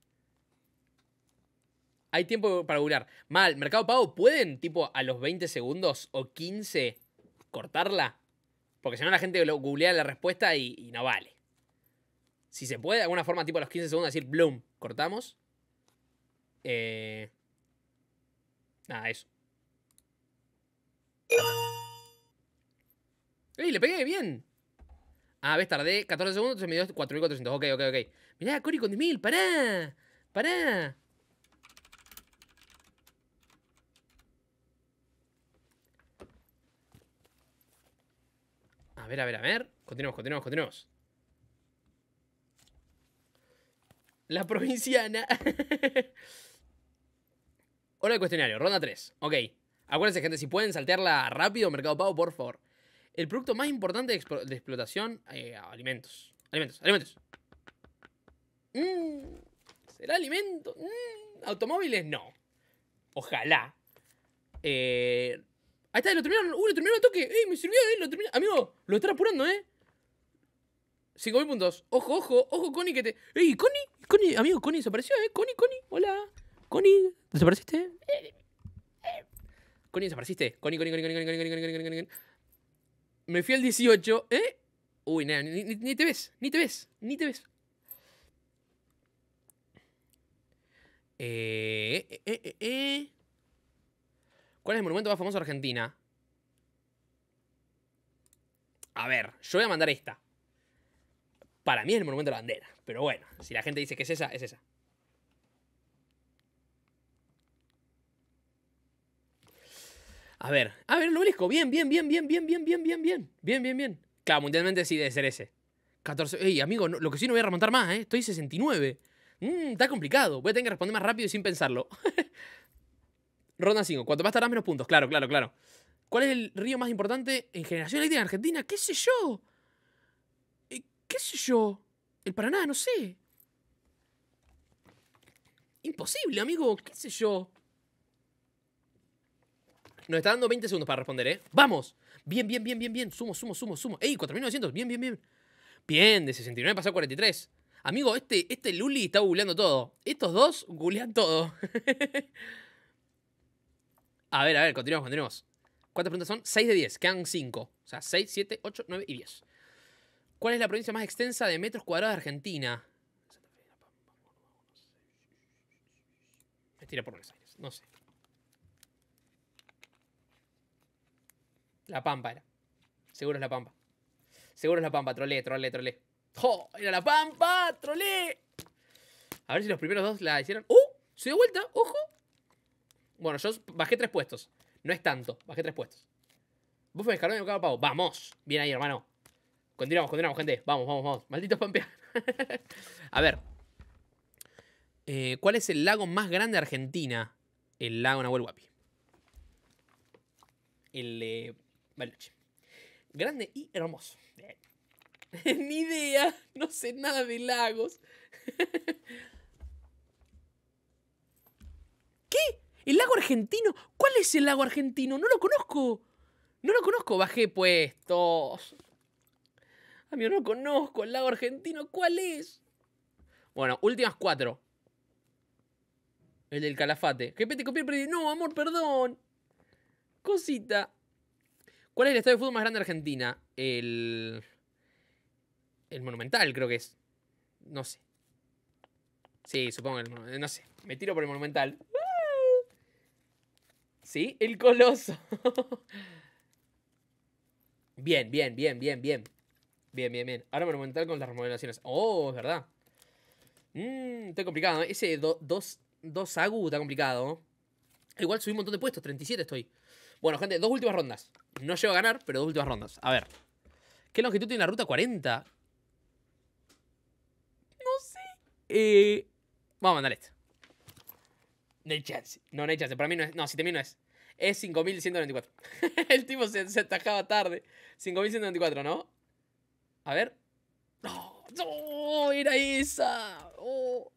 Hay tiempo para burlar. Mal, Mercado Pago, ¿pueden, tipo, a los 20 segundos o 15 cortarla? Porque si no, la gente lo googlea la respuesta y, no vale. Si se puede, de alguna forma, tipo a los 15 segundos, decir bloom, cortamos. Eh... Nada, eso. ¡Ey, le pegué! ¡Bien! Ah, ves, tardé 14 segundos, entonces me dio 4.400. Ok, ok, ok. Mirá, Cory con 10.000, pará. Pará. A ver, a ver, a ver. Continuamos, continuamos, continuamos. La provinciana. Hora de cuestionario, ronda 3. Ok. Acuérdense, gente, si pueden saltearla rápido, Mercado Pago, por favor. El producto más importante de, explotación, eh, alimentos. Alimentos, alimentos. Mm, ¿Será alimento? Mm, automóviles, no. Ojalá. Eh, Ahí está, lo terminaron. Uy, lo terminaron toque. ¡Ey, me sirvió, eh! Lo terminaron. Amigo, lo está apurando, eh. 5.000 puntos. Ojo, ojo, ojo, Connie, que te. ¡Ey, Connie! Connie, amigo, Connie desapareció, eh. Connie, Connie, hola. Connie, ¿desapareciste? Eh, eh. Connie, desapareciste. Connie, Connie, Connie, Connie, Connie, Connie, Connie, Connie, Connie, Me fui al 18, eh. Uy, nada, ni, te ves, ni te ves, ni te ves. Eh, eh, eh, eh. eh. ¿Cuál es el monumento más famoso de Argentina? A ver, yo voy a mandar esta. Para mí es el monumento de la bandera. Pero bueno, si la gente dice que es esa, es esa. A ver, a ver, lo obelisco. Bien, bien, bien, bien, bien, bien, bien, bien, bien. Bien, bien, bien. Claro, mundialmente sí debe ser ese. 14. Ey, amigo, lo que sí no voy a remontar más, ¿eh? Estoy 69. Mmm, está complicado. Voy a tener que responder más rápido y sin pensarlo. Ronda 5. Cuanto más tardás, menos puntos. Claro, claro, claro. ¿Cuál es el río más importante en generación eléctrica en Argentina? ¿Qué sé yo? Eh, ¿Qué sé yo? El Paraná, no sé. Imposible, amigo. ¿Qué sé yo? Nos está dando 20 segundos para responder, ¿eh? ¡Vamos! Bien, bien, bien, bien, bien. Sumo, sumo, sumo, sumo. ¡Ey, 4900! Bien, bien, bien. Bien, de 69 pasó a 43. Amigo, este, este Luli está googleando todo. Estos dos googlean todo. A ver, a ver, continuamos, continuamos. ¿Cuántas preguntas son? 6 de 10, quedan 5. O sea, 6, 7, 8, 9 y 10. ¿Cuál es la provincia más extensa de metros cuadrados de Argentina? Me tira por Buenos Aires, no sé. La Pampa era. Seguro es La Pampa. Seguro es La Pampa, trolé, trolé, trolé. ¡Oh! ¡Era La Pampa! ¡Trolé! A ver si los primeros dos la hicieron. ¡Uh! ¡Se dio vuelta! ¡Ojo! Bueno, yo bajé tres puestos. No es tanto, bajé tres puestos. Vos me escalón y Octavo Pavo. Vamos. Bien ahí, hermano. Continuamos, continuamos, gente. Vamos, vamos, vamos. Malditos pampeanos. a ver. Eh, ¿Cuál es el lago más grande de Argentina? El lago Nahuel Huapi. El eh, Grande y hermoso. Ni idea. No sé nada de lagos. ¿Qué? ¿El lago argentino? ¿Cuál es el lago argentino? No lo conozco. No lo conozco. Bajé puestos. mí no lo conozco el lago argentino. ¿Cuál es? Bueno, últimas cuatro. El del calafate. que te copié No, amor, perdón. Cosita. ¿Cuál es el estadio de fútbol más grande de Argentina? El. El Monumental, creo que es. No sé. Sí, supongo que el Monumental. No sé. Me tiro por el Monumental. ¿Sí? El coloso. bien, bien, bien, bien, bien. Bien, bien, bien. Ahora monumental con las remodelaciones. Oh, es verdad. Mmm, está complicado. ¿eh? Ese 2 dos, Agu está complicado. Igual subí un montón de puestos. 37 estoy. Bueno, gente, dos últimas rondas. No llego a ganar, pero dos últimas rondas. A ver. ¿Qué longitud tiene la ruta 40? No sé. Eh, vamos a mandar esto no hay chance. No, no hay chance. Para mí no es. No, 7000 no es. Es 5194. el tipo se, se atajaba tarde. 5194, ¿no? A ver. ¡No! ¡No! ¡Era esa! ¡Oh!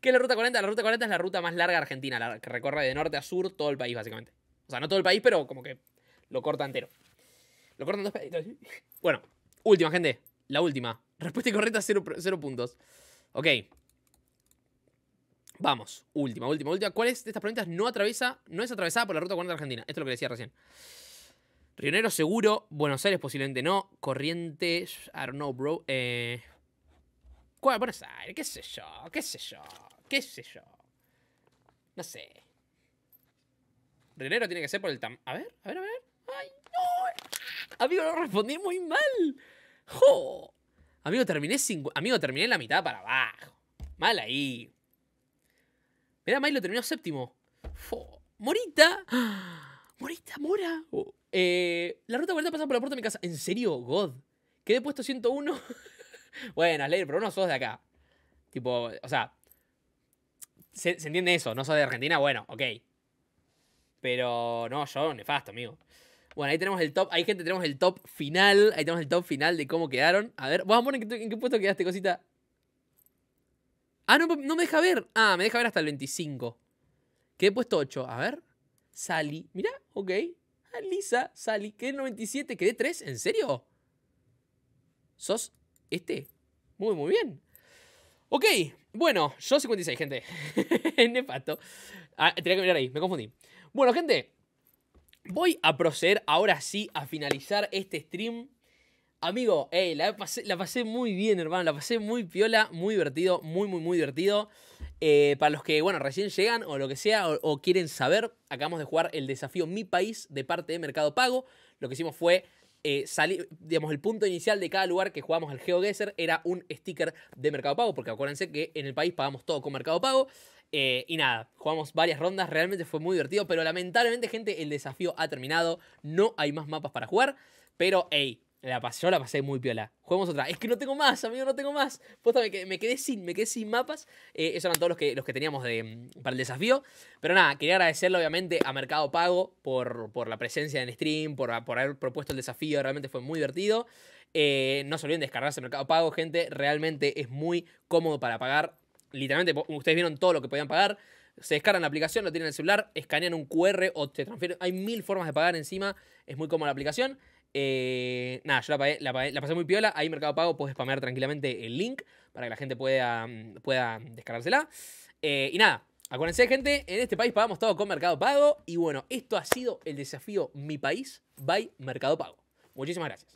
¿Qué es la ruta 40? La ruta 40 es la ruta más larga de Argentina, la que recorre de norte a sur todo el país, básicamente. O sea, no todo el país, pero como que lo corta entero. Lo cortan dos pedazos. Bueno, última, gente. La última. Respuesta incorrecta, cero, cero puntos. Ok. Vamos, última, última, última. ¿Cuál es de estas preguntas no atraviesa, no es atravesada por la Ruta 40 Argentina? Esto es lo que decía recién. Rionero seguro, Buenos Aires posiblemente no, Corrientes, I don't know, bro. Eh, ¿Cuál? Buenos Aires, qué sé yo, qué sé yo, qué sé yo. No sé. Rionero tiene que ser por el tam... A ver, a ver, a ver. ¡Ay, no! Amigo, lo respondí muy mal. Amigo, terminé, sin. Amigo, terminé la mitad para abajo. Mal ahí. Mirá, Milo terminó séptimo. Morita. Morita, mora. Oh. Eh, la ruta vuelta pasa por la puerta de mi casa. ¿En serio, God? Quedé puesto 101. bueno, leer pero no sos de acá. Tipo, o sea. Se, entiende eso, no sos de Argentina, bueno, ok. Pero no, yo nefasto, amigo. Bueno, ahí tenemos el top. Ahí, gente, tenemos el top final. Ahí tenemos el top final de cómo quedaron. A ver, vamos a ¿en en qué puesto quedaste, cosita? Ah, no, no me deja ver. Ah, me deja ver hasta el 25. Que he puesto 8. A ver. Sally. Mirá, ok. Ah, Lisa, Sally. Quedé el 97. Quedé 3. ¿En serio? ¿Sos este? Muy, muy bien. Ok. Bueno, yo 56, gente. Nefato. Ah, tenía que mirar ahí. Me confundí. Bueno, gente. Voy a proceder ahora sí a finalizar este stream. Amigo, hey, la, pasé, muy bien, hermano. La pasé muy piola, muy divertido, muy, muy, muy divertido. Eh, para los que, bueno, recién llegan o lo que sea, o, quieren saber, acabamos de jugar el desafío Mi País de parte de Mercado Pago. Lo que hicimos fue eh, salir, digamos, el punto inicial de cada lugar que jugamos al GeoGuessr era un sticker de Mercado Pago, porque acuérdense que en el país pagamos todo con Mercado Pago. Eh, y nada, jugamos varias rondas, realmente fue muy divertido, pero lamentablemente, gente, el desafío ha terminado, no hay más mapas para jugar, pero hey, la yo la pasé muy piola. Juguemos otra. Es que no tengo más, amigo, no tengo más. me quedé, me quedé sin, me quedé sin mapas. Eh, esos eran todos los que, los que teníamos de, mm, para el desafío. Pero nada, quería agradecerle obviamente a Mercado Pago por, por la presencia en stream, por, haber propuesto el desafío. Realmente fue muy divertido. Eh, no se olviden descargarse Mercado Pago, gente. Realmente es muy cómodo para pagar. Literalmente, ustedes vieron todo lo que podían pagar se descargan la aplicación, lo tienen en el celular, escanean un QR o te transfieren. Hay mil formas de pagar encima, es muy cómoda la aplicación. Eh, nada, yo la, pasé muy piola. Ahí Mercado Pago puedes spamear tranquilamente el link para que la gente pueda, mm, pueda descargársela. Eh, y nada, acuérdense, gente, en este país pagamos todo con Mercado Pago. Y bueno, esto ha sido el desafío Mi País by Mercado Pago. Muchísimas gracias.